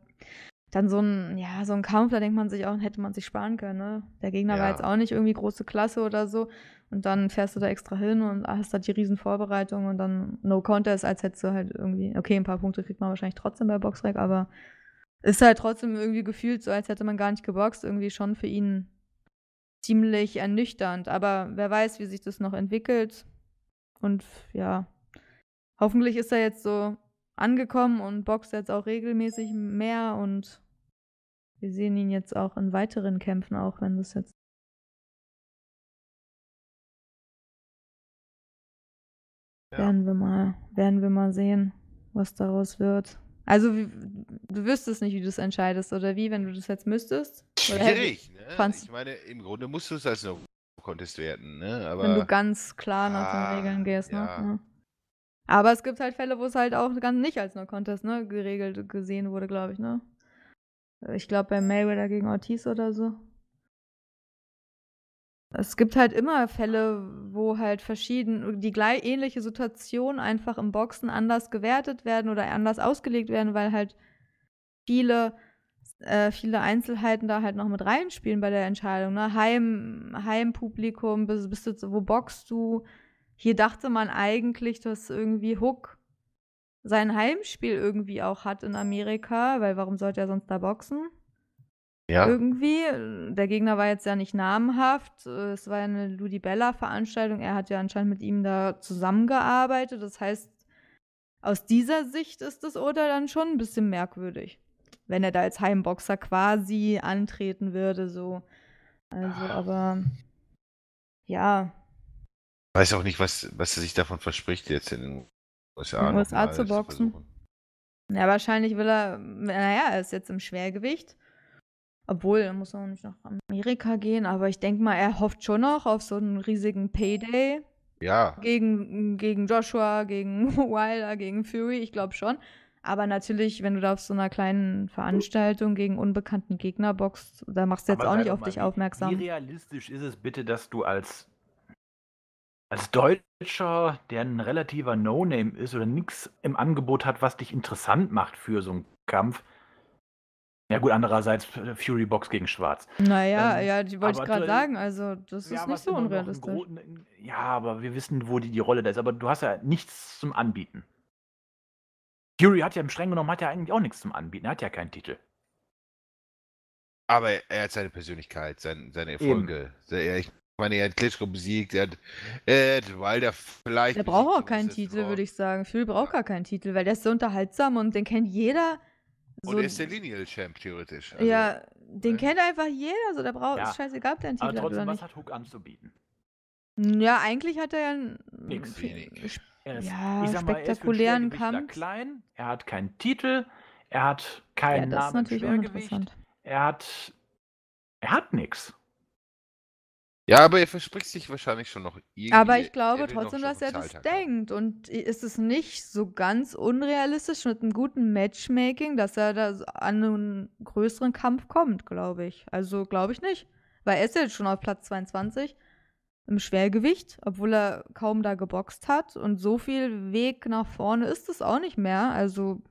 dann so ein, ja, so ein Kampf, da denkt man sich auch, hätte man sich sparen können, ne? Der Gegner ja. war jetzt auch nicht irgendwie große Klasse oder so. Und dann fährst du da extra hin und hast da die Riesenvorbereitung und dann No Contest, als hättest du halt irgendwie, okay, ein paar Punkte kriegt man wahrscheinlich trotzdem bei Boxrec, aber ist halt trotzdem irgendwie gefühlt so, als hätte man gar nicht geboxt, irgendwie schon für ihn ziemlich ernüchternd. Aber wer weiß, wie sich das noch entwickelt. Und ja, hoffentlich ist er jetzt so angekommen und boxt jetzt auch regelmäßig mehr und wir sehen ihn jetzt auch in weiteren Kämpfen, auch wenn das jetzt Ja. Werden wir mal, werden wir mal sehen, was daraus wird. Also wie, du wüsstest nicht, wie du es entscheidest, oder wie, wenn du das jetzt müsstest? Schwierig, ne? Ich meine, im Grunde musst du es als No Contest werten, ne? Aber, wenn du ganz klar nach ah, den Regeln gehst, ne? ja. ne? Ja. Aber es gibt halt Fälle, wo es halt auch ganz nicht als No Contest, ne, geregelt gesehen wurde, glaube ich, ne? Ich glaube bei Mayweather gegen Ortiz oder so. Es gibt halt immer Fälle, wo halt verschieden, die gleich ähnliche Situation einfach im Boxen anders gewertet werden oder anders ausgelegt werden, weil halt viele, äh, viele Einzelheiten da halt noch mit reinspielen bei der Entscheidung. Ne? Heim, Heimpublikum, bist, bist du, wo boxst du? Hier dachte man eigentlich, dass irgendwie Hook sein Heimspiel irgendwie auch hat in Amerika, weil warum sollte er sonst da boxen? Ja. Irgendwie. Der Gegner war jetzt ja nicht namhaft. Es war eine Ludibella-Veranstaltung. Er hat ja anscheinend mit ihm da zusammengearbeitet. Das heißt, aus dieser Sicht ist das Urteil dann schon ein bisschen merkwürdig. Wenn er da als Heimboxer quasi antreten würde, so. Also, ah. aber. Ja. Weiß auch nicht, was, was er sich davon verspricht, jetzt in den USA, in USA zu boxen. Zu ja, wahrscheinlich will er, naja, er ist jetzt im Schwergewicht. Obwohl, er muss auch nicht nach Amerika gehen, aber ich denke mal, er hofft schon noch auf so einen riesigen Payday. Ja. Gegen, gegen Joshua, gegen Wilder, gegen Fury, ich glaube schon. Aber natürlich, wenn du da auf so einer kleinen Veranstaltung gegen unbekannten Gegner boxst, da machst du jetzt aber auch nicht auf mal, dich aufmerksam. Wie realistisch ist es bitte, dass du als, als Deutscher, der ein relativer No-Name ist oder nichts im Angebot hat, was dich interessant macht für so einen Kampf, ja gut, andererseits Fury Box gegen Schwarz. Naja, ähm, ja, die wollte ich gerade äh, sagen. Also das ja, ist nicht so unrealistisch. Großen, äh, ja, aber wir wissen, wo die, die Rolle da ist. Aber du hast ja nichts zum Anbieten. Fury hat ja im Streng genommen, hat ja eigentlich auch nichts zum Anbieten. Er hat ja keinen Titel. Aber er hat seine Persönlichkeit, sein, seine Erfolge. Eben. Ich meine, er hat Klitschko besiegt, er hat Wilder vielleicht. Er braucht auch keinen Titel, würde ich sagen. Fury braucht gar keinen Titel, weil der ist so unterhaltsam und den kennt jeder. So und er ist der Lineal-Champ, theoretisch. Also, ja, den ne? kennt einfach jeder, so also da braucht es ja. scheißegal, ob der einen Titel Aber trotzdem, hat oder was hat Hook anzubieten? Ja, eigentlich hat er ja Nix. Wenig. Er ja, er ist Kampf. klein, er hat keinen Titel, er hat keinen ja, das Namen ist natürlich Schwergewicht, er hat, er hat nichts. Ja, aber er verspricht sich wahrscheinlich schon noch irgendwie. Aber ich glaube trotzdem, dass er das hat. denkt. Und ist es nicht so ganz unrealistisch mit einem guten Matchmaking, dass er da an einen größeren Kampf kommt, glaube ich. Also glaube ich nicht. Weil er ist jetzt schon auf Platz 22 im Schwergewicht, obwohl er kaum da geboxt hat. Und so viel Weg nach vorne ist es auch nicht mehr. Also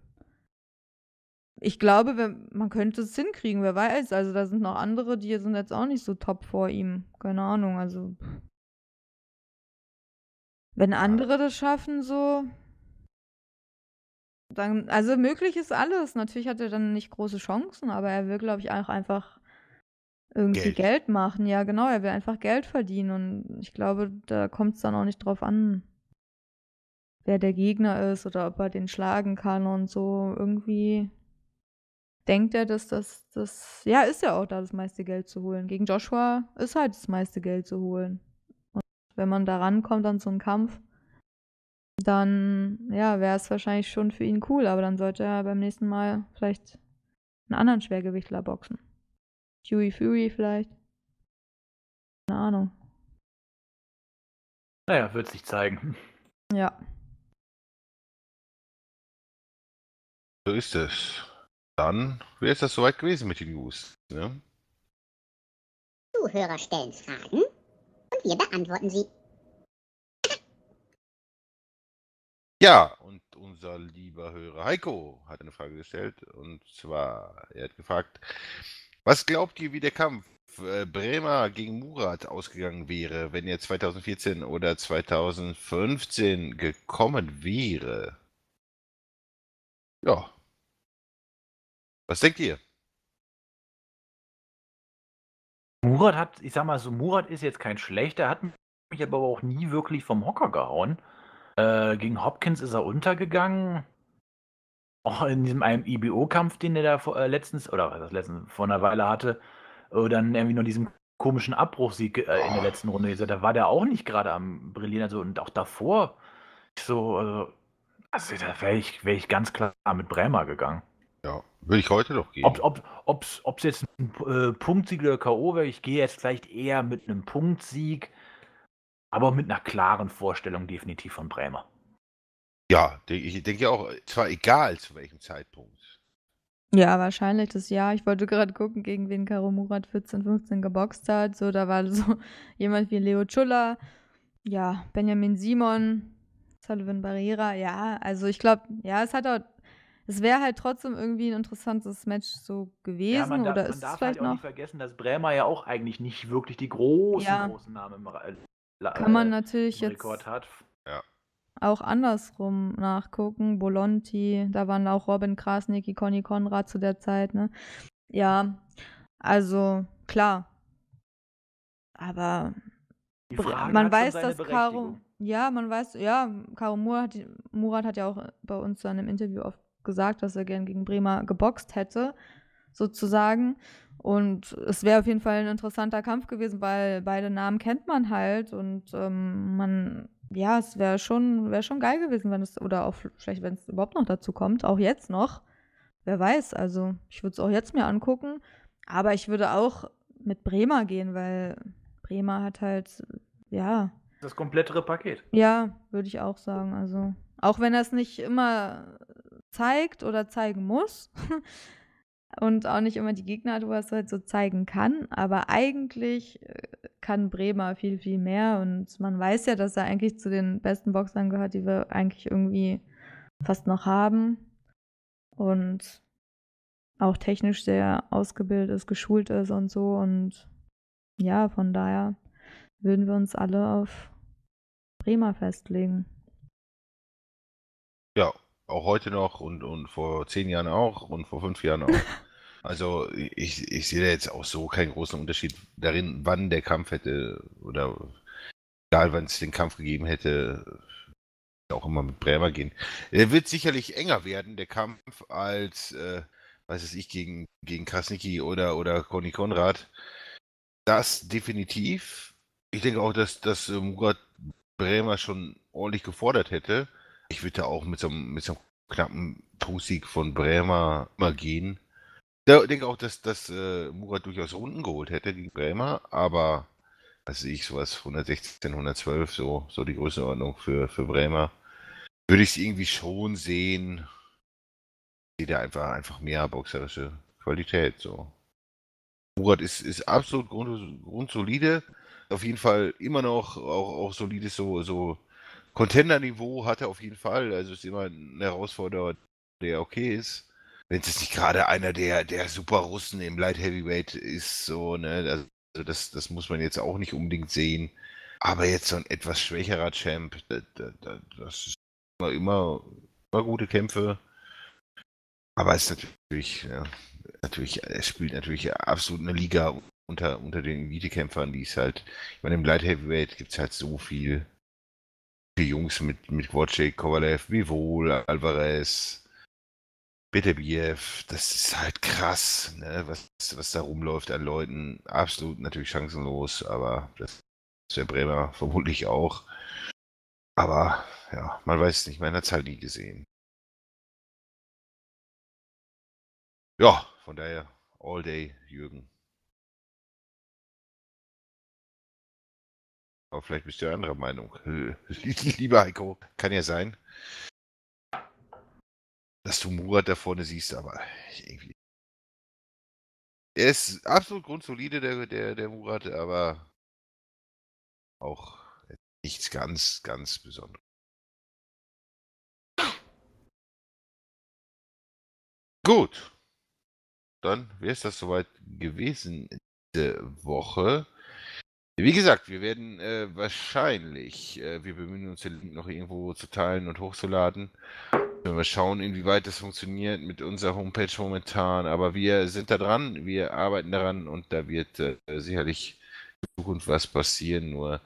ich glaube, wenn, man könnte es hinkriegen, wer weiß. Also da sind noch andere, die sind jetzt auch nicht so top vor ihm. Keine Ahnung, also. Wenn andere das schaffen, so. Dann, also möglich ist alles. Natürlich hat er dann nicht große Chancen, aber er will, glaube ich, auch einfach irgendwie Geld. Geld machen. Ja, genau, er will einfach Geld verdienen und ich glaube, da kommt es dann auch nicht drauf an, wer der Gegner ist oder ob er den schlagen kann und so. Irgendwie denkt er, dass das, das, ja, ist ja auch da, das meiste Geld zu holen. Gegen Joshua ist halt das meiste Geld zu holen. Und wenn man da rankommt an so einen Kampf, dann, ja, wäre es wahrscheinlich schon für ihn cool, aber dann sollte er beim nächsten Mal vielleicht einen anderen Schwergewichtler boxen. Huey Fury vielleicht. Keine Ahnung. Naja, wird sich zeigen. Ja. So ist es. Dann wäre es das soweit gewesen mit den News. Ne? Zuhörer stellen Fragen und wir beantworten sie. Ja, und unser lieber Hörer Heiko hat eine Frage gestellt. Und zwar, er hat gefragt, was glaubt ihr, wie der Kampf äh, Bremer gegen Murat ausgegangen wäre, wenn er 2014 oder 2015 gekommen wäre? Ja, was denkt ihr? Murat hat, ich sag mal so, Murat ist jetzt kein schlechter, hat mich aber auch nie wirklich vom Hocker gehauen. Äh, gegen Hopkins ist er untergegangen. Auch in diesem einen IBO-Kampf, den er da vor, äh, letztens, oder was das letztens, vor einer Weile hatte, oder dann irgendwie nur diesem komischen Abbruchsieg äh, in der letzten Runde gesagt, da war der auch nicht gerade am Brillieren. Also, und auch davor, so, also, also da wäre ich, wär ich ganz klar mit Bremer gegangen. Ja, würde ich heute noch gehen. Ob es ob, ob's, ob's jetzt ein äh, Punktsieg oder K.O. wäre, ich gehe jetzt vielleicht eher mit einem Punktsieg, aber mit einer klaren Vorstellung definitiv von Bremer. Ja, ich denke auch, zwar egal zu welchem Zeitpunkt. Ja, wahrscheinlich das Jahr. Ich wollte gerade gucken, gegen wen Karo Murat 14, 15 geboxt hat. So, da war so jemand wie Leo Chulla, ja, Benjamin Simon, Sullivan Barrera. Ja, also ich glaube, ja, es hat auch es wäre halt trotzdem irgendwie ein interessantes Match so gewesen. Ja, darf, oder ist man darf vielleicht halt auch noch? nicht vergessen, dass Bremer ja auch eigentlich nicht wirklich die großen, ja. großen Namen im, äh, Kann man äh, natürlich jetzt Rekord hat. Ja. Auch andersrum nachgucken. Bolonti, da waren auch Robin Krasnicki, Conny Konrad zu der Zeit. Ne? Ja, also klar. Aber man weiß, dass Karo. Ja, man weiß, ja, Karo Murat, Murat hat ja auch bei uns so in einem Interview oft gesagt, dass er gern gegen Bremer geboxt hätte, sozusagen. Und es wäre auf jeden Fall ein interessanter Kampf gewesen, weil beide Namen kennt man halt und ähm, man, ja, es wäre schon, wär schon geil gewesen, wenn es, oder auch vielleicht, wenn es überhaupt noch dazu kommt, auch jetzt noch. Wer weiß, also ich würde es auch jetzt mir angucken, aber ich würde auch mit Bremer gehen, weil Bremer hat halt, ja. Das komplettere Paket. Ja, würde ich auch sagen, also. Auch wenn er es nicht immer zeigt oder zeigen muss. und auch nicht immer die Gegner, du hast halt so zeigen kann. Aber eigentlich äh, kann Bremer viel, viel mehr. Und man weiß ja, dass er eigentlich zu den besten Boxern gehört, die wir eigentlich irgendwie fast noch haben. Und auch technisch sehr ausgebildet ist, geschult ist und so. Und ja, von daher würden wir uns alle auf Bremer festlegen. Ja, auch heute noch und, und vor zehn Jahren auch und vor fünf Jahren auch. Also ich, ich sehe da jetzt auch so keinen großen Unterschied darin, wann der Kampf hätte oder egal wann es den Kampf gegeben hätte, auch immer mit Bremer gehen. Er wird sicherlich enger werden, der Kampf, als äh, weiß es ich, gegen, gegen Krasnicki oder, oder Conny Konrad. Das definitiv. Ich denke auch, dass, dass ähm, Murat Bremer schon ordentlich gefordert hätte ich würde da auch mit so, einem, mit so einem knappen Pusik von Bremer mal gehen. Ich denke auch, dass, dass äh, Murat durchaus Runden geholt hätte gegen Bremer, aber was sehe ich sowas 116, 112, so, so die Größenordnung für, für Bremer, würde ich es irgendwie schon sehen. Ich sehe da einfach, einfach mehr boxerische Qualität. So. Murat ist, ist absolut grund, grundsolide, auf jeden Fall immer noch auch, auch solides so, so Contender-Niveau hat er auf jeden Fall. Also ist immer ein Herausforderer, der okay ist. Wenn es nicht gerade einer der, der Super-Russen im Light Heavyweight ist, so, ne? Also das, das muss man jetzt auch nicht unbedingt sehen. Aber jetzt so ein etwas schwächerer Champ, das, das ist immer, immer, immer gute Kämpfe. Aber es ist natürlich, ja, natürlich, es spielt natürlich absolut eine Liga unter, unter den Elite-Kämpfern, die es halt, ich meine, im Light Heavyweight gibt es halt so viel die Jungs mit, mit Wojciech Kovalev, Vivol, Alvarez, Betebiev. Das ist halt krass, ne? was, was da rumläuft an Leuten. Absolut natürlich chancenlos, aber das ist der Bremer vermutlich auch. Aber ja, man weiß es nicht, man hat es halt nie gesehen. Ja, von daher, all day, Jürgen. Aber vielleicht bist du ja anderer Meinung. Lieber Heiko, kann ja sein, dass du Murat da vorne siehst, aber irgendwie. Er ist absolut grundsolide, der, der, der Murat, aber auch nichts ganz, ganz Besonderes. Gut. Dann wäre es das soweit gewesen diese Woche. Wie gesagt, wir werden äh, wahrscheinlich, äh, wir bemühen uns, den Link noch irgendwo zu teilen und hochzuladen. Wenn wir schauen, inwieweit das funktioniert mit unserer Homepage momentan. Aber wir sind da dran, wir arbeiten daran und da wird äh, sicherlich in Zukunft was passieren. Nur,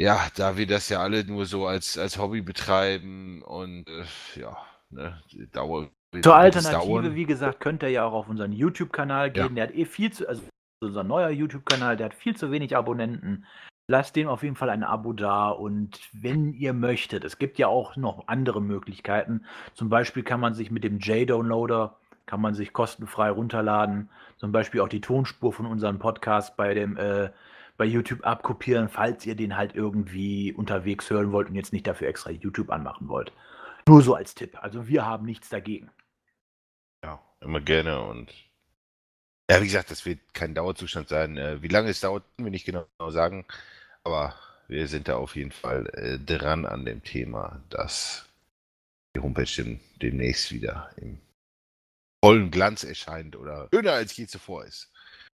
ja, da wir das ja alle nur so als, als Hobby betreiben und äh, ja, ne, Dauer zur Alternative, wie gesagt, könnt ihr ja auch auf unseren YouTube-Kanal gehen. Ja. Der hat eh viel zu, also unser neuer YouTube-Kanal, der hat viel zu wenig Abonnenten. Lasst dem auf jeden Fall ein Abo da und wenn ihr möchtet, es gibt ja auch noch andere Möglichkeiten. Zum Beispiel kann man sich mit dem J-Downloader kann man sich kostenfrei runterladen. Zum Beispiel auch die Tonspur von unserem Podcast bei dem äh, bei YouTube abkopieren, falls ihr den halt irgendwie unterwegs hören wollt und jetzt nicht dafür extra YouTube anmachen wollt. Nur so als Tipp. Also wir haben nichts dagegen. Ja, immer gerne und ja, wie gesagt, das wird kein Dauerzustand sein. Äh, wie lange es dauert, können wir nicht genau sagen. Aber wir sind da auf jeden Fall äh, dran an dem Thema, dass die Homepage demnächst wieder im vollen Glanz erscheint oder schöner als je zuvor ist.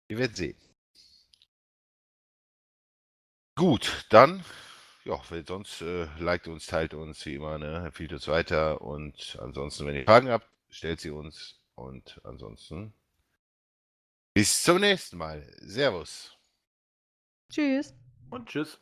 Wir werden sehen. Gut, dann, ja, wenn sonst äh, liked uns, teilt uns wie immer, ne? empfiehlt uns weiter und ansonsten, wenn ihr Fragen habt, stellt sie uns und ansonsten bis zum nächsten Mal. Servus. Tschüss. Und tschüss.